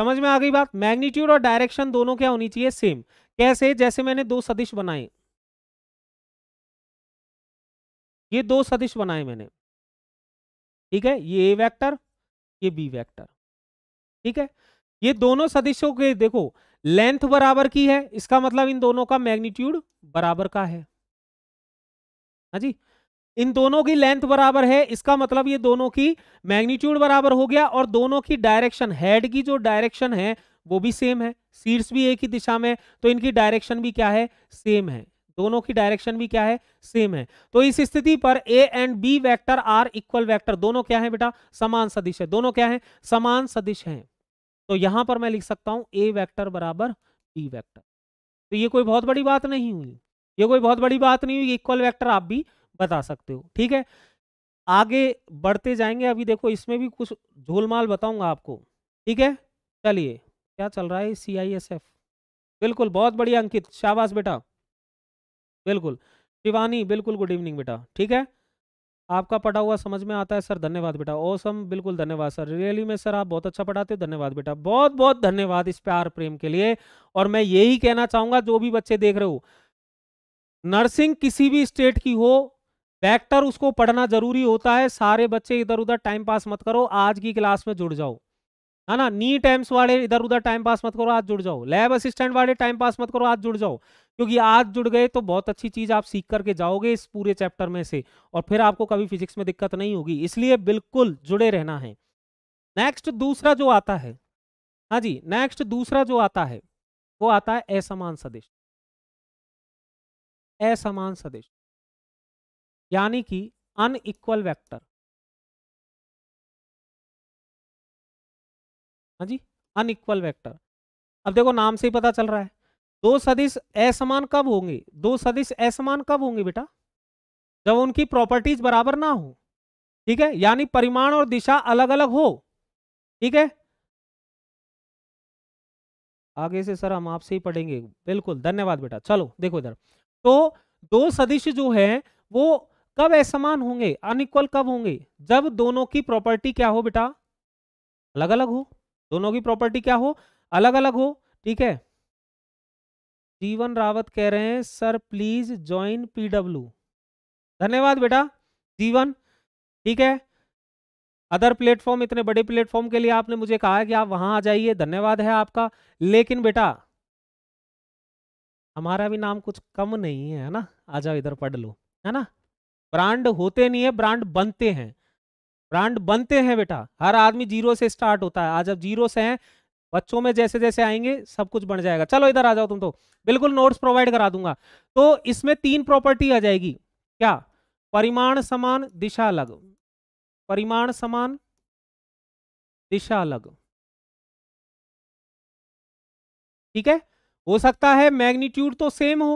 समझ में आ गई बात मैग्नीट्यूड और डायरेक्शन दोनों क्या होनी चाहिए सेम कैसे जैसे मैंने दो सदिश बनाए ये दो सदिश बनाए मैंने ठीक है ये ए वैक्टर ये बी वैक्टर ठीक है ये दोनों सदिशों के देखो लेंथ बराबर की है इसका मतलब इन दोनों का मैग्नीट्यूड बराबर का है हाँ जी इन दोनों की लेंथ बराबर है इसका मतलब ये दोनों की मैग्नीट्यूड बराबर हो गया और दोनों की डायरेक्शन हेड की जो डायरेक्शन है वो भी सेम है सीट्स भी एक ही दिशा में तो इनकी डायरेक्शन भी क्या है सेम है दोनों की डायरेक्शन भी क्या है सेम है तो इस स्थिति पर A and B vector are equal vector दोनों क्या है बेटा समान सदिश है दोनों क्या है समान सदिश है तो यहां पर मैं लिख सकता हूं ए वेक्टर बराबर बी वेक्टर तो ये कोई बहुत बड़ी बात नहीं हुई ये कोई बहुत बड़ी बात नहीं हुई इक्वल वेक्टर आप भी बता सकते हो ठीक है आगे बढ़ते जाएंगे अभी देखो इसमें भी कुछ झोलमाल बताऊंगा आपको ठीक है चलिए क्या चल रहा है सी आई एस एफ बिल्कुल बहुत बढ़िया अंकित शाबाश बेटा बिल्कुल शिवानी बिल्कुल गुड इवनिंग बेटा ठीक है आपका पढ़ा हुआ समझ में आता है सर धन्यवाद बेटा ओसम बिल्कुल धन्यवाद सर रियली में सर आप बहुत अच्छा पढ़ाते हो धन्यवाद बेटा बहुत बहुत धन्यवाद इस प्यार प्रेम के लिए और मैं यही कहना चाहूंगा जो भी बच्चे देख रहे हो नर्सिंग किसी भी स्टेट की हो फैक्टर उसको पढ़ना जरूरी होता है सारे बच्चे इधर उधर टाइम पास मत करो आज की क्लास में जुड़ जाओ है ना नी टाइम्स वाले इधर उधर टाइम पास मत करो आज जुड़ जाओ लैब असिस्टेंट वाले टाइम पास मत करो आज जुड़ जाओ क्योंकि आज जुड़ गए तो बहुत अच्छी चीज आप सीख करके जाओगे इस पूरे चैप्टर में से और फिर आपको कभी फिजिक्स में दिक्कत नहीं होगी इसलिए बिल्कुल जुड़े रहना है नेक्स्ट दूसरा जो आता है हाँ जी नेक्स्ट दूसरा जो आता है वो आता है असमान सदिश असमान सदिश यानी कि अनइक्वल वेक्टर हाँ जी अनइक्वल वेक्टर अब देखो नाम से ही पता चल रहा है दो सदिश असमान कब होंगे दो सदिश असमान कब होंगे बेटा जब उनकी प्रॉपर्टीज बराबर ना हो ठीक है यानी परिमाण और दिशा अलग अलग हो ठीक है आगे से सर हम आपसे ही पढ़ेंगे बिल्कुल धन्यवाद बेटा चलो देखो इधर तो दो सदिश जो है वो कब असमान होंगे अनइक्वल कब होंगे जब दोनों की प्रॉपर्टी क्या हो बेटा अलग अलग हो दोनों की प्रॉपर्टी क्या हो अलग अलग हो ठीक है जीवन रावत कह रहे हैं सर प्लीज ज्वाइन पीडब्ल्यू धन्यवाद बेटा जीवन ठीक है अदर प्लेटफॉर्म इतने बड़े प्लेटफॉर्म के लिए आपने मुझे कहा है कि आप वहां आ जाइए धन्यवाद है आपका लेकिन बेटा हमारा भी नाम कुछ कम नहीं है ना आ जाओ इधर पढ़ लो है ना ब्रांड होते नहीं है ब्रांड बनते हैं ब्रांड बनते हैं बेटा हर आदमी जीरो से स्टार्ट होता है आज अब जीरो से हैं बच्चों में जैसे जैसे आएंगे सब कुछ बन जाएगा चलो इधर आ जाओ तुम तो बिल्कुल नोट्स प्रोवाइड करा दूंगा तो इसमें तीन प्रॉपर्टी आ जाएगी क्या परिमाण समान दिशा अलग परिमाण समान दिशा अलग ठीक है हो सकता है मैग्नीट्यूड तो सेम हो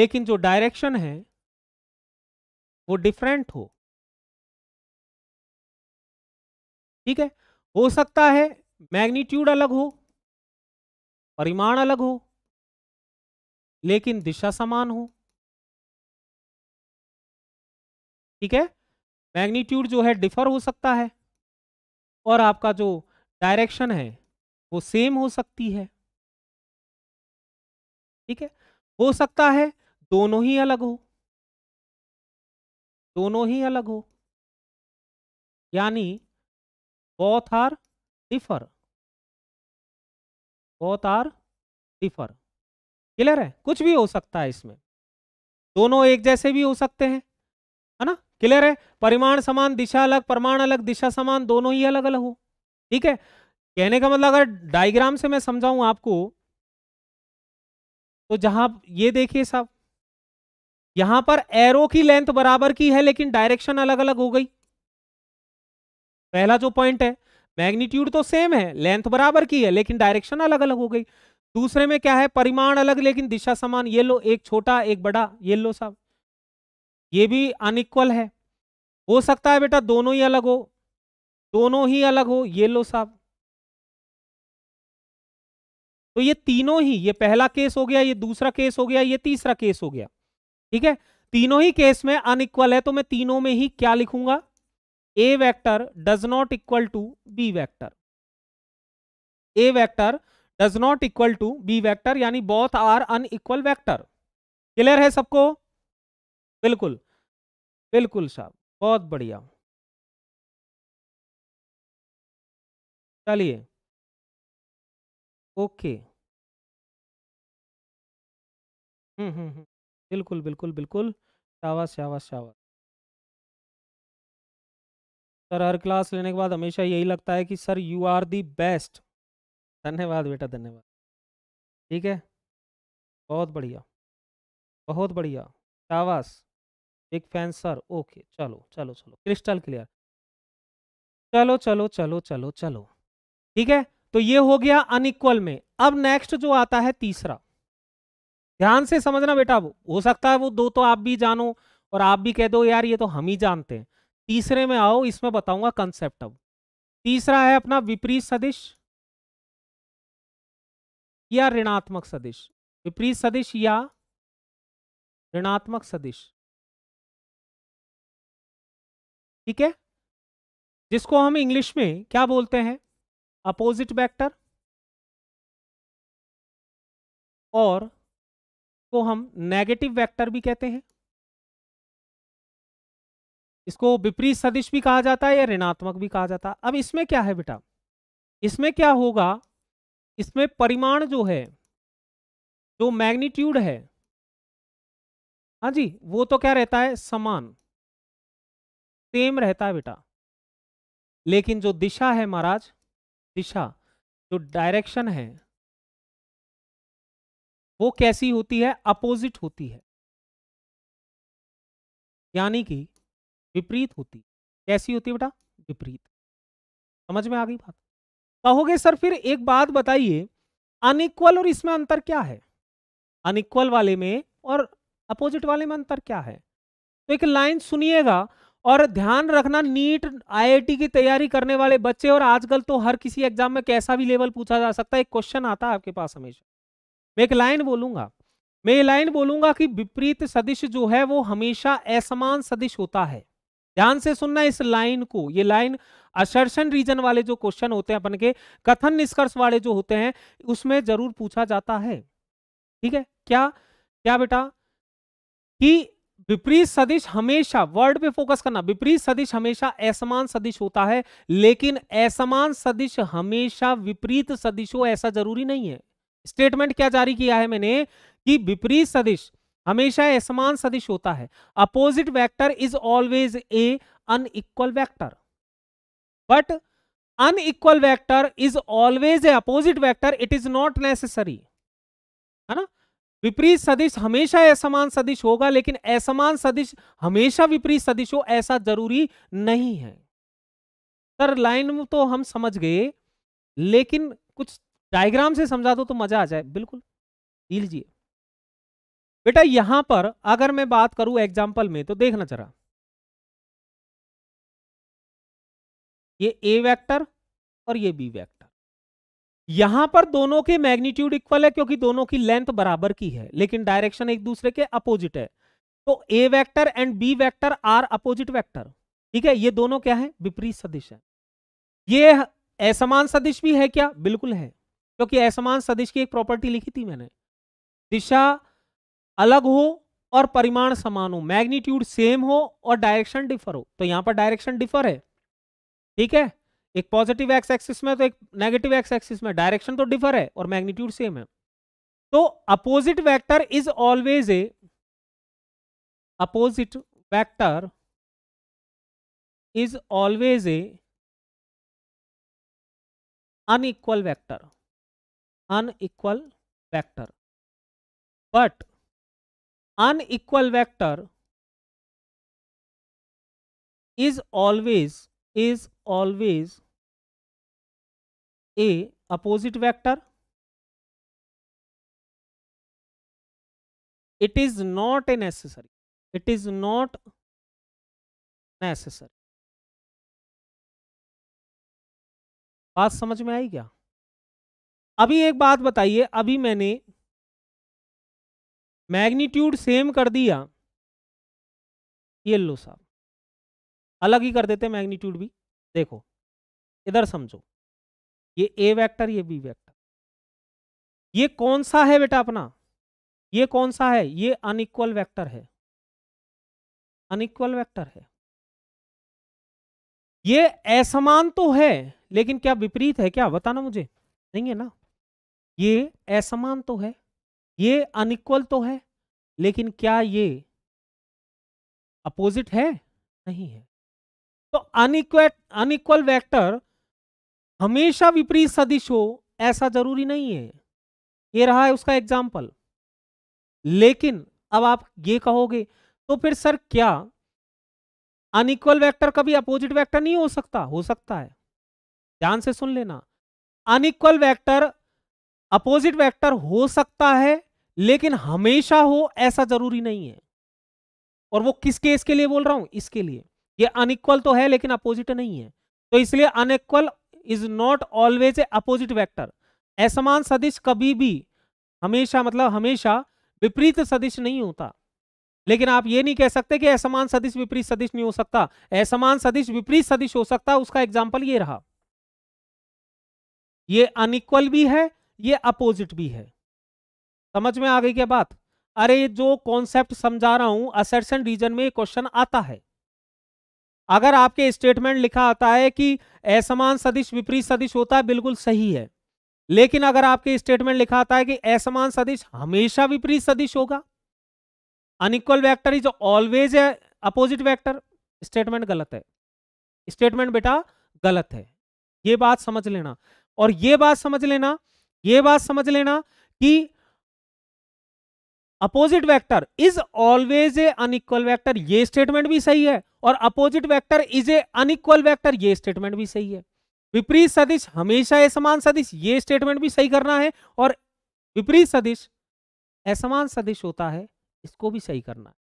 लेकिन जो डायरेक्शन है वो डिफरेंट हो ठीक है हो सकता है मैग्नीट्यूड अलग हो परिमाण अलग हो लेकिन दिशा समान हो ठीक है मैग्नीट्यूड जो है डिफर हो सकता है और आपका जो डायरेक्शन है वो सेम हो सकती है ठीक है हो सकता है दोनों ही अलग हो दोनों ही अलग हो यानी both are differ both are differ clear है कुछ भी हो सकता है इसमें दोनों एक जैसे भी हो सकते हैं है ना क्लियर है परिमाण समान दिशा अलग परमाण अलग दिशा समान दोनों ही अलग अलग हो ठीक है कहने का मतलब अगर डायग्राम से मैं समझाऊं आपको तो जहां ये देखिए साहब यहां पर एरो की लेंथ बराबर की है लेकिन डायरेक्शन अलग अलग हो गई पहला जो पॉइंट है मैग्नीट्यूड तो सेम है लेंथ बराबर की है लेकिन डायरेक्शन अलग अलग हो गई दूसरे में क्या है परिमाण अलग लेकिन दिशा समान ये लो एक छोटा एक बड़ा ये लो साहब ये भी अनइक्वल है हो सकता है बेटा दोनों ही अलग हो दोनों ही अलग हो ये लो साहब तो ये तीनों ही ये पहला केस हो गया ये दूसरा केस हो गया ये तीसरा केस हो गया ठीक है तीनों ही केस में अनइक्वल है तो मैं तीनों में ही क्या लिखूंगा A vector does not equal to B vector A vector does not equal to B vector यानी both are unequal vector clear है सबको बिल्कुल बिल्कुल साहब बहुत बढ़िया चलिए ओके हम्म हम्म हम्म बिल्कुल बिल्कुल बिल्कुल शावा शावा शावा सर हर क्लास लेने के बाद हमेशा यही लगता है कि sir you are the best धन्यवाद बेटा धन्यवाद ठीक है बहुत बढ़िया बहुत बढ़िया शावास बिग फैन सर ओके चलो चलो चलो क्रिस्टल क्लियर चलो चलो चलो चलो चलो ठीक है तो ये हो गया अनइक्वल में अब नेक्स्ट जो आता है तीसरा ध्यान से समझना बेटा हो सकता है वो दो तो आप भी जानो और आप भी कह दो यार ये तो हम ही जानते हैं तीसरे में आओ इसमें बताऊंगा कंसेप्ट अब तीसरा है अपना विपरीत सदिश या ऋणात्मक सदिश विपरीत सदिश या ऋणात्मक सदिश ठीक है जिसको हम इंग्लिश में क्या बोलते हैं अपोजिट वेक्टर और को हम नेगेटिव वेक्टर भी कहते हैं इसको विपरीत सदिश भी कहा जाता है या ऋणात्मक भी कहा जाता है अब इसमें क्या है बेटा इसमें क्या होगा इसमें परिमाण जो है जो मैग्नीट्यूड है हाँ जी वो तो क्या रहता है समान सेम रहता है बेटा लेकिन जो दिशा है महाराज दिशा जो डायरेक्शन है वो कैसी होती है अपोजिट होती है यानी कि विपरीत होती है कैसी होती है बेटा विपरीत समझ में आ गई बात कहोगे सर फिर एक बात बताइए अनइक्वल और इसमें अंतर क्या है अनिक्वल वाले में और अपोजिट वाले में अंतर क्या है तो एक लाइन सुनिएगा और ध्यान रखना नीट आईआईटी की तैयारी करने वाले बच्चे और आजकल तो हर किसी एग्जाम में कैसा भी लेवल पूछा जा सकता है एक क्वेश्चन आता है आपके पास हमेशा मैं एक लाइन बोलूंगा मैं ये लाइन बोलूंगा कि विपरीत सदिश जो है वो हमेशा असमान सदिश होता है ध्यान से सुनना इस लाइन को ये लाइन असर्शन रीजन वाले जो क्वेश्चन होते हैं अपन के कथन निष्कर्ष वाले जो होते हैं उसमें जरूर पूछा जाता है ठीक है क्या क्या बेटा कि विपरीत सदिश हमेशा वर्ड पे फोकस करना विपरीत सदिश हमेशा असमान सदिश होता है लेकिन असमान सदिश हमेशा विपरीत सदिश हो ऐसा जरूरी नहीं है स्टेटमेंट क्या जारी किया है मैंने कि विपरीत सदिश हमेशा असमान सदिश होता है opposite vector is always a unequal vector but unequal vector is always a opposite vector it is not necessary है ना विपरीत सदिश हमेशा असमान सदिश होगा लेकिन असमान सदिश हमेशा विपरीत सदिश हो ऐसा जरूरी नहीं है सर लाइन तो हम समझ गए लेकिन कुछ डायग्राम से समझा दो तो मजा आ जाए बिल्कुल लीजिए बेटा यहां पर अगर मैं बात करूं एग्जाम्पल में तो देखना जरा ये ए वेक्टर और ये बी वेक्टर यहां पर दोनों के मैग्नीट्यूड इक्वल है क्योंकि दोनों की लेंथ बराबर की है लेकिन डायरेक्शन एक दूसरे के अपोजिट है तो A vector and B vector are opposite vector ठीक है ये दोनों क्या है विपरीत सदिश है ये असमान सदिश भी है क्या बिल्कुल है क्योंकि असमान सदिश की एक प्रॉपर्टी लिखी थी मैंने दिशा अलग हो और परिमाण समान हो मैग्नीट्यूड सेम हो और डायरेक्शन डिफर हो तो यहां पर डायरेक्शन डिफर है ठीक है एक पॉजिटिव एक्स एक्सिस में तो एक नेगेटिव एक्स एक्सिस में डायरेक्शन तो डिफर है और मैग्नीट्यूड सेम है तो opposite vector is always a opposite vector is always a unequal vector unequal vector but unequal vector is always is always a opposite vector it is not a necessary it is not necessary बात समझ में आई क्या अभी एक बात बताइए अभी मैंने मैग्नीट्यूड सेम कर दिया ये लो साहब अलग ही कर देते हैं मैग्नीट्यूड भी देखो इधर समझो ये ए वेक्टर ये बी वेक्टर ये कौन सा है बेटा अपना ये कौन सा है ये अनइक्वल वेक्टर है अनइक्वल वेक्टर है ये असमान तो है लेकिन क्या विपरीत है क्या बताना मुझे नहीं है ना ये असमान तो है ये अनिक्वल तो है लेकिन क्या ये अपोजिट है नहीं है तो अनिक्वेट अनिक्वल वेक्टर हमेशा विपरीत सदिश हो ऐसा जरूरी नहीं है ये रहा है उसका एग्जाम्पल लेकिन अब आप ये कहोगे तो फिर सर क्या अनइक्वल वेक्टर कभी अपोजिट वेक्टर नहीं हो सकता हो सकता है ध्यान से सुन लेना अनिक्वल वेक्टर अपोजिट वेक्टर हो सकता है लेकिन हमेशा हो ऐसा जरूरी नहीं है और वो किस केस के लिए बोल रहा हूं इसके लिए ये अनइक्वल तो है लेकिन अपोजिट नहीं है तो इसलिए unequal is not always a opposite vector असमान सदिश कभी भी हमेशा मतलब हमेशा विपरीत सदिश नहीं होता लेकिन आप ये नहीं कह सकते कि असमान सदिश विपरीत सदिश नहीं हो सकता असमान सदिश विपरीत सदिश हो सकता उसका एग्जाम्पल ये रहा ये अनइक्वल भी है ये अपोजिट भी है समझ में आ गई क्या बात अरे जो कॉन्सेप्ट समझा रहा हूं असरसन रीजन में क्वेश्चन आता है अगर आपके स्टेटमेंट लिखा आता है कि असमान सदिश विपरीत सदिश होता है बिल्कुल सही है लेकिन अगर आपके स्टेटमेंट लिखा आता है कि असमान सदिश हमेशा विपरीत सदिश होगा unequal vector is always opposite vector statement गलत है स्टेटमेंट बेटा गलत है ये बात समझ लेना और ये बात समझ लेना ये बात समझ लेना कि opposite vector is always a unequal vector ये स्टेटमेंट भी सही है और opposite vector is a unequal vector ये स्टेटमेंट भी सही है विपरीत सदिश हमेशा असमान सदिश ये स्टेटमेंट भी सही करना है और विपरीत सदिश असमान सदिश होता है इसको भी सही करना है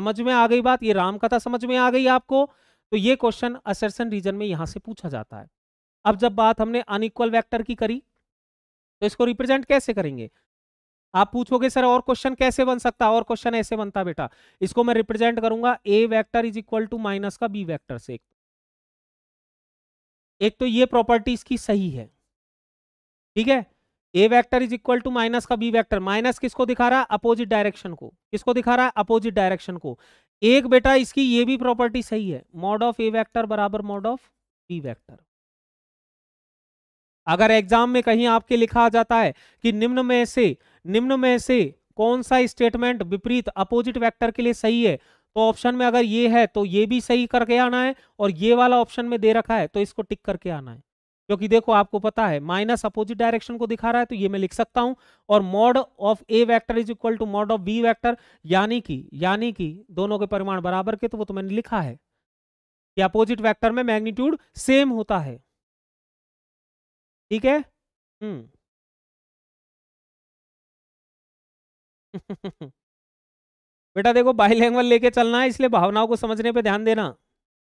समझ में आ गई बात ये राम कथा समझ में आ गई आपको तो ये क्वेश्चन असरसन रीजन में यहां से पूछा जाता है अब जब बात हमने अनइक्वल वेक्टर की करी तो इसको रिप्रेजेंट कैसे करेंगे आप पूछोगे सर और क्वेश्चन कैसे बन सकता और क्वेश्चन ऐसे बनता बेटा इसको मैं रिप्रेजेंट करूंगा A vector is equal to minus का बी वैक्टर से एक तो ये प्रॉपर्टी इसकी सही है ठीक है A vector is equal to minus का बी वेक्टर माइनस किसको दिखा रहा अपोजिट डायरेक्शन को किसको दिखा रहा अपोजिट डायरेक्शन को एक बेटा इसकी ये भी प्रॉपर्टी सही है मॉड ऑफ ए वेक्टर बराबर मॉड ऑफ बी वेक्टर अगर एग्जाम में कहीं आपके लिखा जाता है कि निम्न में से निम्न में से कौन सा स्टेटमेंट विपरीत अपोजिट वेक्टर के लिए सही है तो ऑप्शन में अगर ये है तो ये भी सही करके आना है और ये वाला ऑप्शन में दे रखा है तो इसको टिक करके आना है क्योंकि देखो आपको पता है माइनस अपोजिट डायरेक्शन को दिखा रहा है तो ये मैं लिख सकता हूं और mod of A vector is equal to mod of B vector यानी कि यानी कि दोनों के परिमाण बराबर के तो वो तो मैंने लिखा है कि अपोजिट वेक्टर में मैग्नीट्यूड सेम होता है ठीक है हम्म बेटा देखो बाई लैंग्वेज लेके चलना है इसलिए भावनाओं को समझने पे ध्यान देना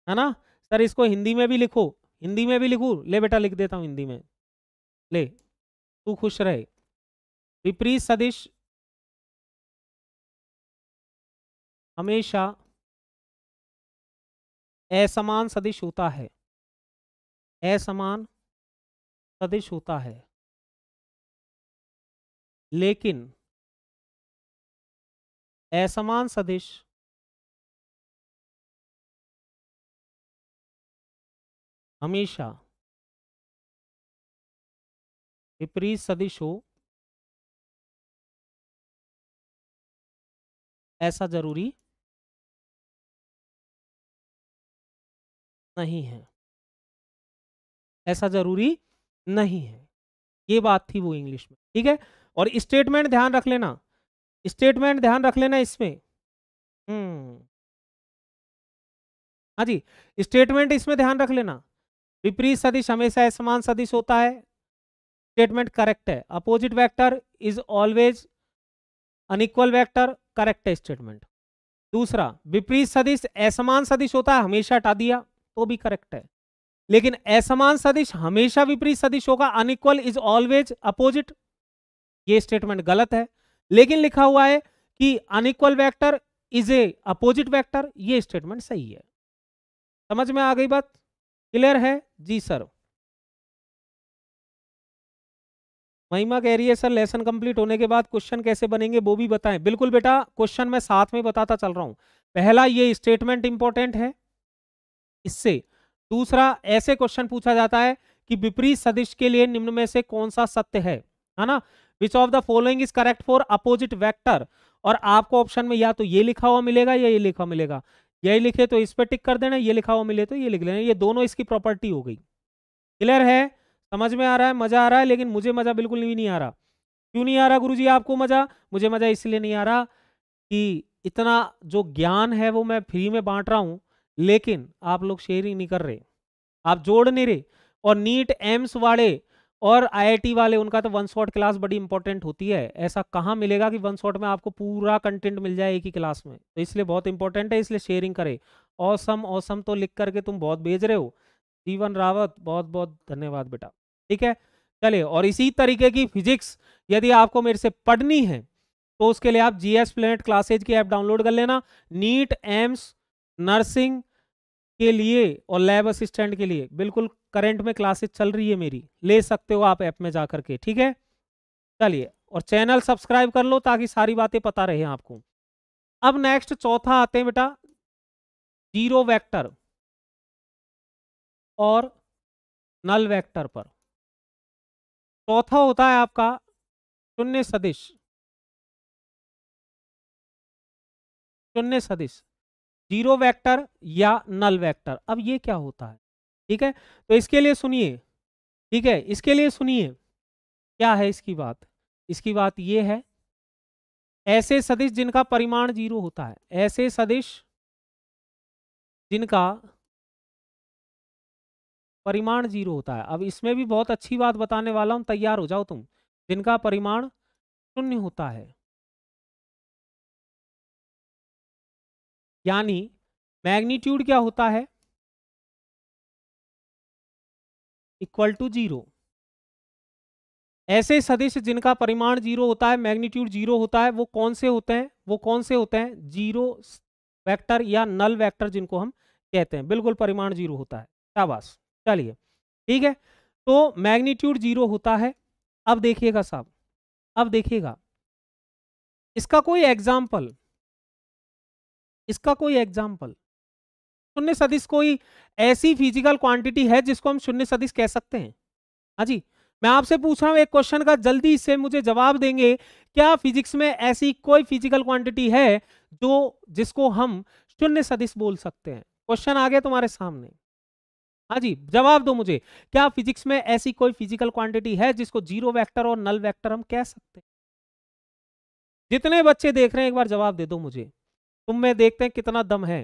है ना सर इसको हिंदी में भी लिखो हिंदी में भी लिखू ले बेटा लिख देता हूँ हिंदी में ले तू खुश रहे विपरीत सदिश हमेशा असमान सदिश होता है असमान सदिश होता है लेकिन असमान सदिश हमेशा विपरीत सदिश हो ऐसा जरूरी नहीं है ऐसा जरूरी नहीं है ये बात थी वो इंग्लिश में ठीक है और स्टेटमेंट ध्यान रख लेना स्टेटमेंट ध्यान रख लेना इसमें हम्म। हाँ जी स्टेटमेंट इसमें ध्यान रख लेना विपरीत सदिश हमेशा असमान सदिश होता है स्टेटमेंट करेक्ट है opposite vector is always unequal vector correct है स्टेटमेंट दूसरा विपरीत सदिश असमान सदिश होता है हमेशा हटा दिया तो भी करेक्ट है लेकिन असमान सदिश हमेशा विपरीत सदिश होगा अनइक्वल इज ऑलवेज अपोजिट ये स्टेटमेंट गलत है लेकिन लिखा हुआ है कि unequal vector is a opposite vector ये स्टेटमेंट सही है समझ में आ गई बात क्लियर है जी सर महिमा कह रही है सर लेसन कंप्लीट होने के बाद क्वेश्चन कैसे बनेंगे वो भी बताएं बिल्कुल बेटा क्वेश्चन मैं साथ में बताता चल रहा हूं पहला ये स्टेटमेंट इंपॉर्टेंट है इससे दूसरा ऐसे क्वेश्चन पूछा जाता है कि विपरीत सदिश के लिए निम्न में से कौन सा सत्य है है ना which of the following is correct for opposite vector और आपको ऑप्शन में या तो ये लिखा हुआ मिलेगा या ये लिखा हुआ मिलेगा यही लिखे तो इस पर टिक कर देना ये लिखा हुआ मिले तो ये लिख लेना ये दोनों इसकी प्रॉपर्टी हो गई क्लियर है समझ में आ रहा है मजा आ रहा है लेकिन मुझे मजा बिल्कुल नहीं आ रहा क्यों नहीं आ रहा जी आपको मजा मुझे मजा इसलिए नहीं आ रहा कि इतना जो ज्ञान है वो मैं फ्री में बांट रहा हूँ लेकिन आप लोग शेयर ही नहीं कर रहे आप जोड़ नहीं रहे और नीट एम्स वाले और आईआईटी वाले उनका तो वन शॉट क्लास बड़ी इंपॉर्टेंट होती है ऐसा कहाँ मिलेगा कि वन शॉट में आपको पूरा कंटेंट मिल जाए एक ही क्लास में तो इसलिए बहुत इंपॉर्टेंट है इसलिए शेयरिंग करें औसम औसम तो लिख करके तुम बहुत भेज रहे हो जीवन रावत बहुत बहुत धन्यवाद बेटा ठीक है चले और इसी तरीके की फिजिक्स यदि आपको मेरे से पढ़नी है तो उसके लिए आप जी एस प्लेनेट क्लासेज की ऐप डाउनलोड कर लेना नीट एम्स नर्सिंग के लिए और लैब असिस्टेंट के लिए बिल्कुल करंट में क्लासेस चल रही है मेरी ले सकते हो आप ऐप में जा करके ठीक है चलिए और चैनल सब्सक्राइब कर लो ताकि सारी बातें पता रहे आपको अब नेक्स्ट चौथा आते हैं बेटा जीरो वेक्टर और नल वेक्टर पर चौथा होता है आपका शून्य सदिश शून्य सदिश जीरो वेक्टर या नल वेक्टर अब ये क्या होता है ठीक है तो इसके लिए सुनिए ठीक है इसके लिए सुनिए क्या है इसकी बात इसकी बात ये है ऐसे सदिश जिनका परिमाण जीरो होता है ऐसे सदिश जिनका परिमाण जीरो होता है अब इसमें भी बहुत अच्छी बात बताने वाला हूं तैयार हो जाओ तुम जिनका परिमाण शून्य होता है यानी मैग्नीट्यूड क्या होता है इक्वल टू जीरो ऐसे सदिश जिनका परिमाण जीरो होता है मैग्नीट्यूड जीरो होता है वो कौन से होते हैं वो कौन से होते हैं जीरो वेक्टर या नल वेक्टर जिनको हम कहते हैं बिल्कुल परिमाण जीरो होता है शाबाश चलिए ठीक है तो मैग्नीट्यूड जीरो होता है अब देखिएगा साहब अब देखिएगा इसका कोई एग्जाम्पल इसका कोई एग्जाम्पल शून्य सदिश कोई ऐसी फिजिकल क्वांटिटी है जिसको हम शून्य सदिश कह सकते हैं हाँ जी मैं आपसे पूछ रहा हूं एक क्वेश्चन का जल्दी से मुझे जवाब देंगे क्या फिजिक्स में ऐसी कोई फिजिकल क्वांटिटी है जो जिसको हम शून्य सदिश बोल सकते हैं क्वेश्चन आ गया तुम्हारे सामने हाँ जी जवाब दो मुझे क्या फिजिक्स में ऐसी कोई फिजिकल क्वांटिटी है जिसको जीरो वेक्टर और नल वेक्टर हम कह सकते हैं जितने बच्चे देख रहे हैं एक बार जवाब दे दो मुझे तुम में देखते हैं कितना दम है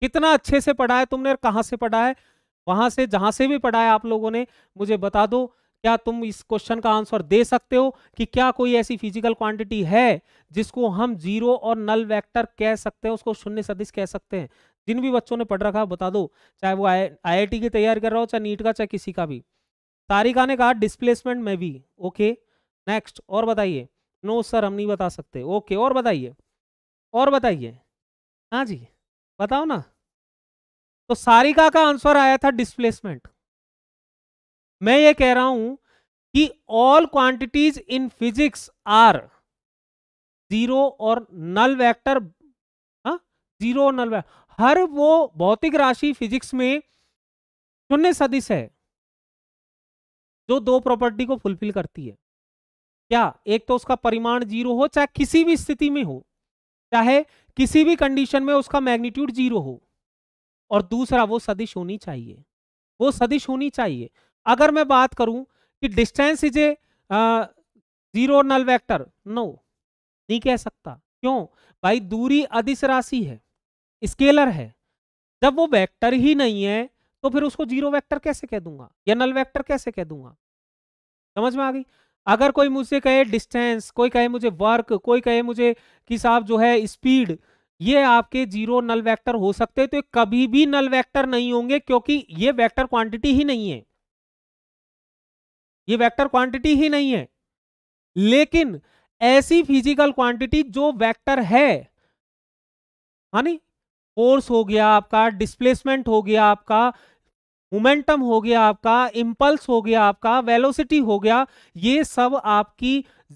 कितना अच्छे से पढ़ा है तुमने कहाँ से पढ़ा है वहां से जहां से भी पढ़ा है आप लोगों ने मुझे बता दो क्या तुम इस क्वेश्चन का आंसर दे सकते हो कि क्या कोई ऐसी फिजिकल क्वांटिटी है जिसको हम जीरो और नल वेक्टर कह सकते हैं उसको शून्य सदिश कह सकते हैं जिन भी बच्चों ने पढ़ रखा है बता दो चाहे वो आई की तैयारी कर रहा हो चाहे नीट का चाहे किसी का भी तारिका ने कहा डिस्प्लेसमेंट में भी ओके नेक्स्ट और बताइए नो सर हम नहीं बता सकते ओके और बताइए और बताइए हाँ जी बताओ ना तो सारिका का आंसर आया था डिस्प्लेसमेंट मैं ये कह रहा हूं कि all quantities in physics are zero और नल वेक्टर हा? जीरो और नल वेक्टर हर वो भौतिक राशि फिजिक्स में शून्य सदिश है जो दो प्रॉपर्टी को फुलफिल करती है क्या एक तो उसका परिमाण जीरो हो चाहे किसी भी स्थिति में हो चाहे किसी भी कंडीशन में उसका मैग्नीट्यूड जीरो हो और दूसरा वो सदिश होनी चाहिए वो सदिश होनी चाहिए अगर मैं बात करूं कि distance is a zero null vector no नहीं कह सकता क्यों भाई दूरी अधिस राशि है स्केलर है जब वो वेक्टर ही नहीं है तो फिर उसको जीरो वेक्टर कैसे कह दूंगा या नल वेक्टर कैसे कह दूंगा समझ में आ गई अगर कोई मुझसे कहे डिस्टेंस कोई कहे मुझे वर्क कोई कहे मुझे कि साहब जो है स्पीड ये आपके जीरो नल वेक्टर हो सकते हैं तो कभी भी नल वेक्टर नहीं होंगे क्योंकि ये वेक्टर क्वांटिटी ही नहीं है ये वेक्टर क्वांटिटी ही नहीं है लेकिन ऐसी फिजिकल क्वांटिटी जो वेक्टर है यानी हाँ फोर्स हो गया आपका डिस्प्लेसमेंट हो गया आपका मोमेंटम हो गया आपका इम्पल्स हो गया आपका वेलोसिटी हो गया ये सब आपकी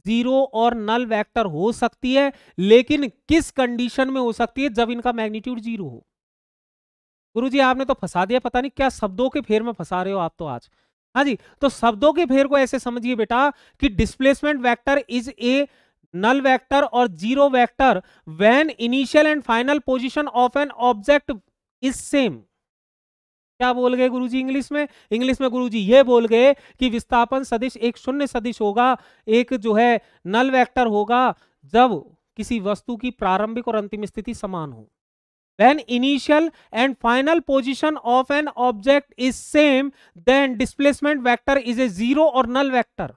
जीरो और नल वेक्टर हो सकती है लेकिन किस कंडीशन में हो सकती है जब इनका मैग्नीट्यूड जीरो हो गुरु जी आपने तो फंसा दिया पता नहीं क्या शब्दों के फेर में फंसा रहे हो आप तो आज हाँ जी तो शब्दों के फेर को ऐसे समझिए बेटा कि displacement vector is a null vector और zero vector when initial and final position of an object is same क्या बोल गए गुरु जी इंग्लिश में इंग्लिश में गुरु जी ये बोल गए कि विस्थापन सदिश एक शून्य सदिश होगा एक जो है नल वेक्टर होगा जब किसी वस्तु की प्रारंभिक और अंतिम स्थिति समान हो when initial and final position of an object is same then displacement vector is a zero और नल वैक्टर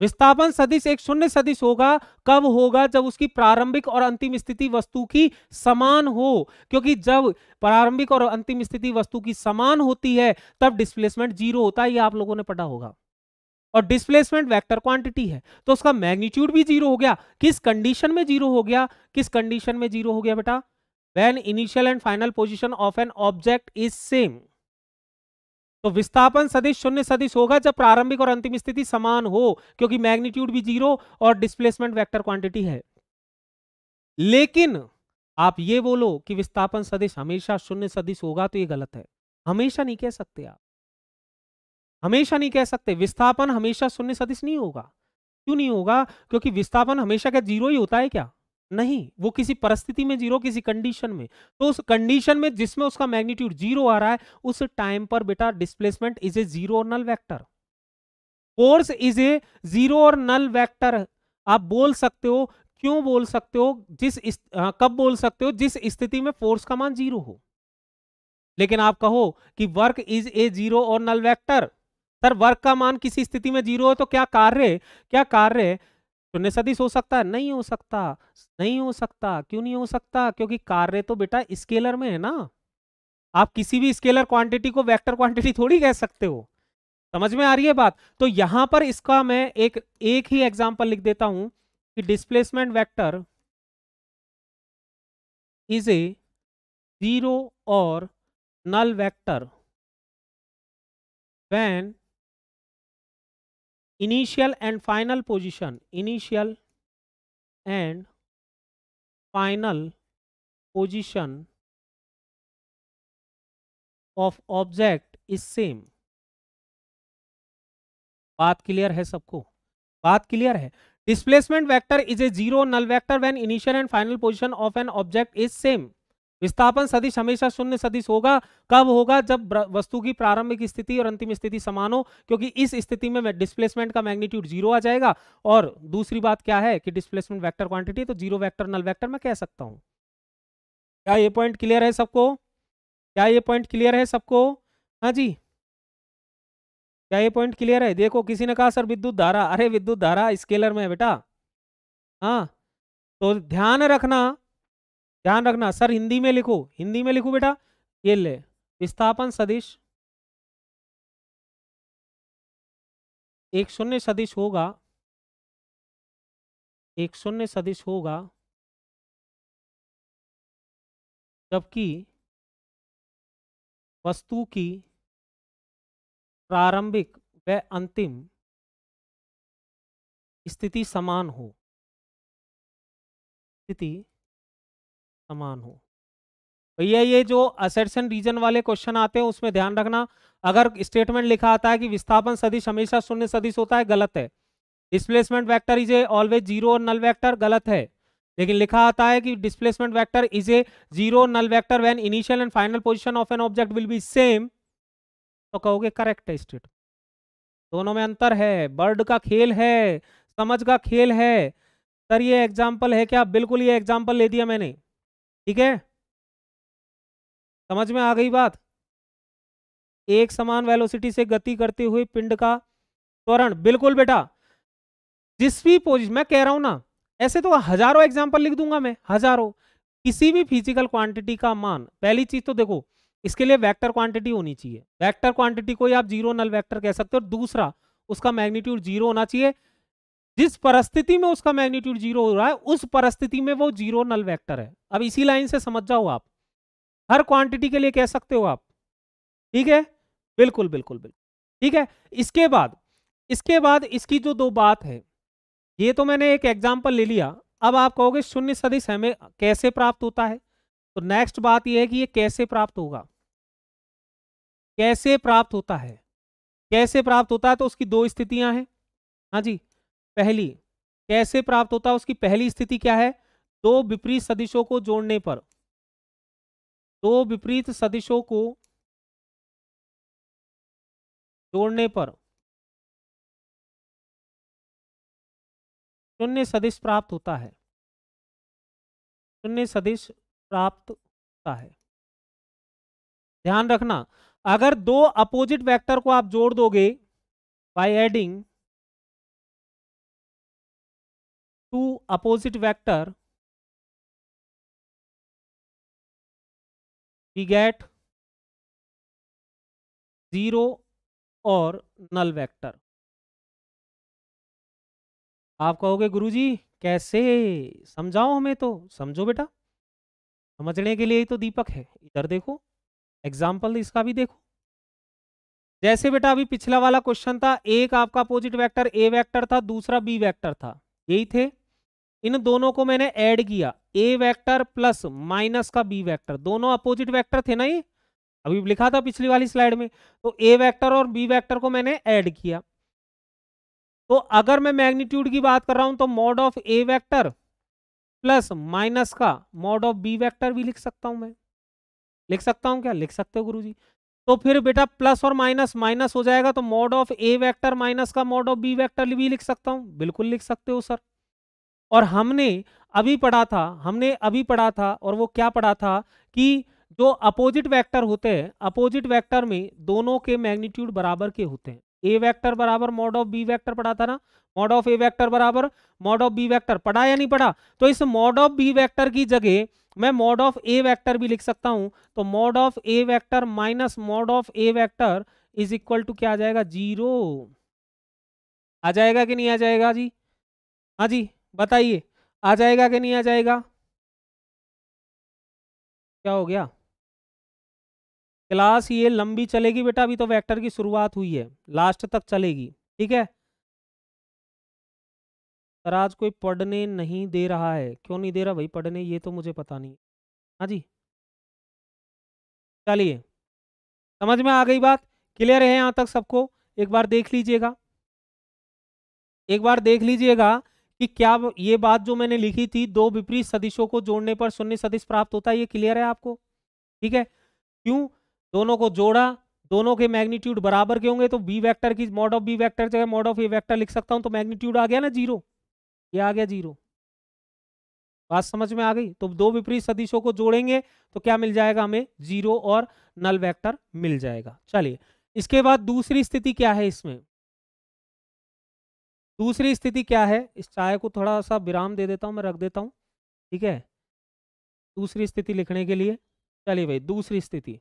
विस्थापन सदिश एक शून्य सदिश होगा कब होगा जब उसकी प्रारंभिक और अंतिम स्थिति वस्तु की समान हो क्योंकि जब प्रारंभिक और अंतिम स्थिति वस्तु की समान होती है तब डिस्प्लेसमेंट जीरो होता है ये आप लोगों ने पढ़ा होगा और डिस्प्लेसमेंट वेक्टर क्वांटिटी है तो उसका मैग्नीट्यूड भी जीरो हो गया किस कंडीशन में जीरो हो गया किस कंडीशन में जीरो हो गया बेटा when initial and final position of an object is same तो विस्थापन सदिश शून्य सदिश होगा जब प्रारंभिक और अंतिम स्थिति समान हो क्योंकि मैग्नीट्यूड भी जीरो और डिस्प्लेसमेंट वेक्टर क्वांटिटी है लेकिन आप ये बोलो कि विस्थापन सदिश हमेशा शून्य सदिश होगा तो ये गलत है हमेशा नहीं कह सकते आप हमेशा नहीं कह सकते विस्थापन हमेशा शून्य सदिश नहीं होगा क्यों नहीं होगा क्योंकि विस्थापन हमेशा क्या जीरो ही होता है क्या नहीं वो किसी परिस्थिति में जीरो किसी कंडीशन में तो उस कंडीशन में जिसमें उसका मैग्नीट्यूड जीरो आ रहा है उस टाइम पर बेटा डिस्प्लेसमेंट इज ए जीरो और null vector force is a zero और नल वैक्टर आप बोल सकते हो क्यों बोल सकते हो जिस आ, हाँ, कब बोल सकते हो जिस स्थिति में फोर्स का मान जीरो हो लेकिन आप कहो कि वर्क इज ए जीरो और नल वैक्टर सर वर्क का मान किसी स्थिति में जीरो हो तो क्या कार्य क्या कार्य शून्य सदिश हो सकता है नहीं हो सकता नहीं हो सकता क्यों नहीं हो सकता क्योंकि कार्य तो बेटा स्केलर में है ना आप किसी भी स्केलर क्वांटिटी को वेक्टर क्वांटिटी थोड़ी कह सकते हो समझ में आ रही है बात तो यहां पर इसका मैं एक एक ही एग्जांपल लिख देता हूं कि displacement vector is a zero और null vector when initial and final position initial and final position of object is same बात क्लियर है सबको बात क्लियर है displacement vector is a zero null vector when initial and final position of an object is same विस्थापन सदिश हमेशा शून्य सदिश होगा कब होगा जब वस्तु की प्रारंभिक स्थिति और अंतिम स्थिति समान हो क्योंकि इस स्थिति में डिस्प्लेसमेंट का मैग्नीट्यूड जीरो आ जाएगा और दूसरी बात क्या है कि डिस्प्लेसमेंट वेक्टर क्वांटिटी तो जीरो वेक्टर नल वेक्टर मैं कह सकता हूं क्या ये पॉइंट क्लियर है सबको क्या ये पॉइंट क्लियर है सबको हाँ जी क्या ये पॉइंट क्लियर है देखो किसी ने कहा सर विद्युत धारा अरे विद्युत धारा स्केलर में है बेटा हाँ तो ध्यान रखना ध्यान रखना सर हिंदी में लिखो हिंदी में लिखो बेटा ये ले विस्थापन सदिश एक शून्य सदिश होगा एक शून्य सदिश होगा जबकि वस्तु की प्रारंभिक व अंतिम स्थिति समान हो स्थिति समान हो भैया ये जो असर्सन रीजन वाले क्वेश्चन आते हैं उसमें ध्यान रखना अगर स्टेटमेंट लिखा आता है कि विस्थापन सदिश हमेशा शून्य सदिश होता है गलत है displacement vector is a always zero और नल वैक्टर गलत है लेकिन लिखा आता है कि displacement vector is a zero null vector when initial and final position of an object will be same तो कहोगे करेक्ट है स्टेट दोनों में अंतर है बर्ड का खेल है समझ का खेल है सर ये एग्जाम्पल है क्या बिल्कुल ये एग्जाम्पल ले दिया मैंने ठीक है समझ में आ गई बात एक समान वेलोसिटी से गति करते हुए पिंड का त्वरण बिल्कुल बेटा जिस भी पोजिशन मैं कह रहा हूं ना ऐसे तो हजारों एग्जाम्पल लिख दूंगा मैं हजारों किसी भी फिजिकल क्वांटिटी का मान पहली चीज तो देखो इसके लिए वेक्टर क्वांटिटी होनी चाहिए वेक्टर क्वांटिटी को आप जीरो नल वेक्टर कह सकते हो दूसरा उसका मैग्नीट्यूड जीरो होना चाहिए जिस परिस्थिति में उसका मैग्नीट्यूड जीरो हो रहा है उस परिस्थिति में वो जीरो नल वेक्टर है अब इसी लाइन से समझ जाओ आप हर क्वांटिटी के लिए कह सकते हो आप ठीक है बिल्कुल बिल्कुल बिल्कुल ठीक है इसके बाद इसके बाद इसकी जो दो बात है ये तो मैंने एक एग्जाम्पल ले लिया अब आप कहोगे शून्य सदिश हमें कैसे प्राप्त होता है तो नेक्स्ट बात यह है कि ये कैसे प्राप्त होगा कैसे प्राप्त होता है कैसे प्राप्त होता है तो उसकी दो स्थितियां हैं हाँ जी पहली कैसे प्राप्त होता है उसकी पहली स्थिति क्या है दो विपरीत सदिशों को जोड़ने पर दो विपरीत सदिशों को जोड़ने पर शून्य सदिश प्राप्त होता है शून्य सदिश प्राप्त होता है ध्यान रखना अगर दो अपोजिट वेक्टर को आप जोड़ दोगे by adding two opposite vector we get zero और नल वेक्टर आप कहोगे गुरुजी कैसे समझाओ हमें तो समझो बेटा समझने के लिए ही तो दीपक है इधर देखो एग्जाम्पल इसका भी देखो जैसे बेटा अभी पिछला वाला क्वेश्चन था एक आपका अपोजिट वेक्टर ए वेक्टर था दूसरा बी वेक्टर था यही थे इन दोनों को मैंने ऐड किया ए वेक्टर प्लस माइनस का बी वेक्टर दोनों अपोजिट वेक्टर थे ना ये अभी लिखा था पिछली वाली स्लाइड में तो ए वेक्टर और बी वेक्टर को मैंने ऐड किया तो अगर मैं मैग्नीट्यूड की बात कर रहा हूं तो mod of A vector plus minus का मॉड ऑफ बी वेक्टर भी लिख सकता हूं मैं लिख सकता हूं क्या लिख सकते हो जी तो फिर बेटा प्लस और माइनस माइनस हो जाएगा तो mod of A vector minus का मॉड ऑफ बी वैक्टर भी लिख सकता हूं बिल्कुल लिख सकते हो सर और हमने अभी पढ़ा था हमने अभी पढ़ा था और वो क्या पढ़ा था कि जो अपोजिट वेक्टर होते हैं अपोजिट वेक्टर में दोनों के मैग्नीट्यूड बराबर के होते हैं ए वेक्टर बराबर मॉड ऑफ बी वेक्टर पढ़ा था ना मॉड ऑफ ए वेक्टर बराबर मॉड ऑफ बी वेक्टर पढ़ा या नहीं पढ़ा तो इस मॉड ऑफ बी वेक्टर की जगह मैं मॉड ऑफ ए वेक्टर भी लिख सकता हूं तो mod of A vector minus mod of A vector is equal to क्या आ जाएगा जीरो आ जाएगा कि नहीं आ जाएगा जी हाँ जी बताइए आ जाएगा कि नहीं आ जाएगा क्या हो गया क्लास ये लंबी चलेगी बेटा अभी तो वेक्टर की शुरुआत हुई है लास्ट तक चलेगी ठीक है सर आज कोई पढ़ने नहीं दे रहा है क्यों नहीं दे रहा भाई पढ़ने ये तो मुझे पता नहीं हाँ जी चलिए समझ में आ गई बात क्लियर है यहाँ तक सबको एक बार देख लीजिएगा एक बार देख लीजिएगा कि क्या ये बात जो मैंने लिखी थी दो विपरीत सदिशों को जोड़ने पर शून्य सदिश प्राप्त होता है ये क्लियर है आपको ठीक है क्यों दोनों को जोड़ा दोनों के मैग्नीट्यूड बराबर के होंगे तो बी वेक्टर की मॉड ऑफ बी वेक्टर जगह मॉड ऑफ ए वेक्टर लिख सकता हूं तो मैग्नीट्यूड आ गया ना जीरो ये आ गया जीरो बात समझ में आ गई तो दो विपरीत सदिशों को जोड़ेंगे तो क्या मिल जाएगा हमें जीरो और नल वेक्टर मिल जाएगा चलिए इसके बाद दूसरी स्थिति क्या है इसमें दूसरी स्थिति क्या है इस चाय को थोड़ा सा विराम दे देता हूँ मैं रख देता हूँ ठीक है दूसरी स्थिति लिखने के लिए चलिए भाई दूसरी स्थिति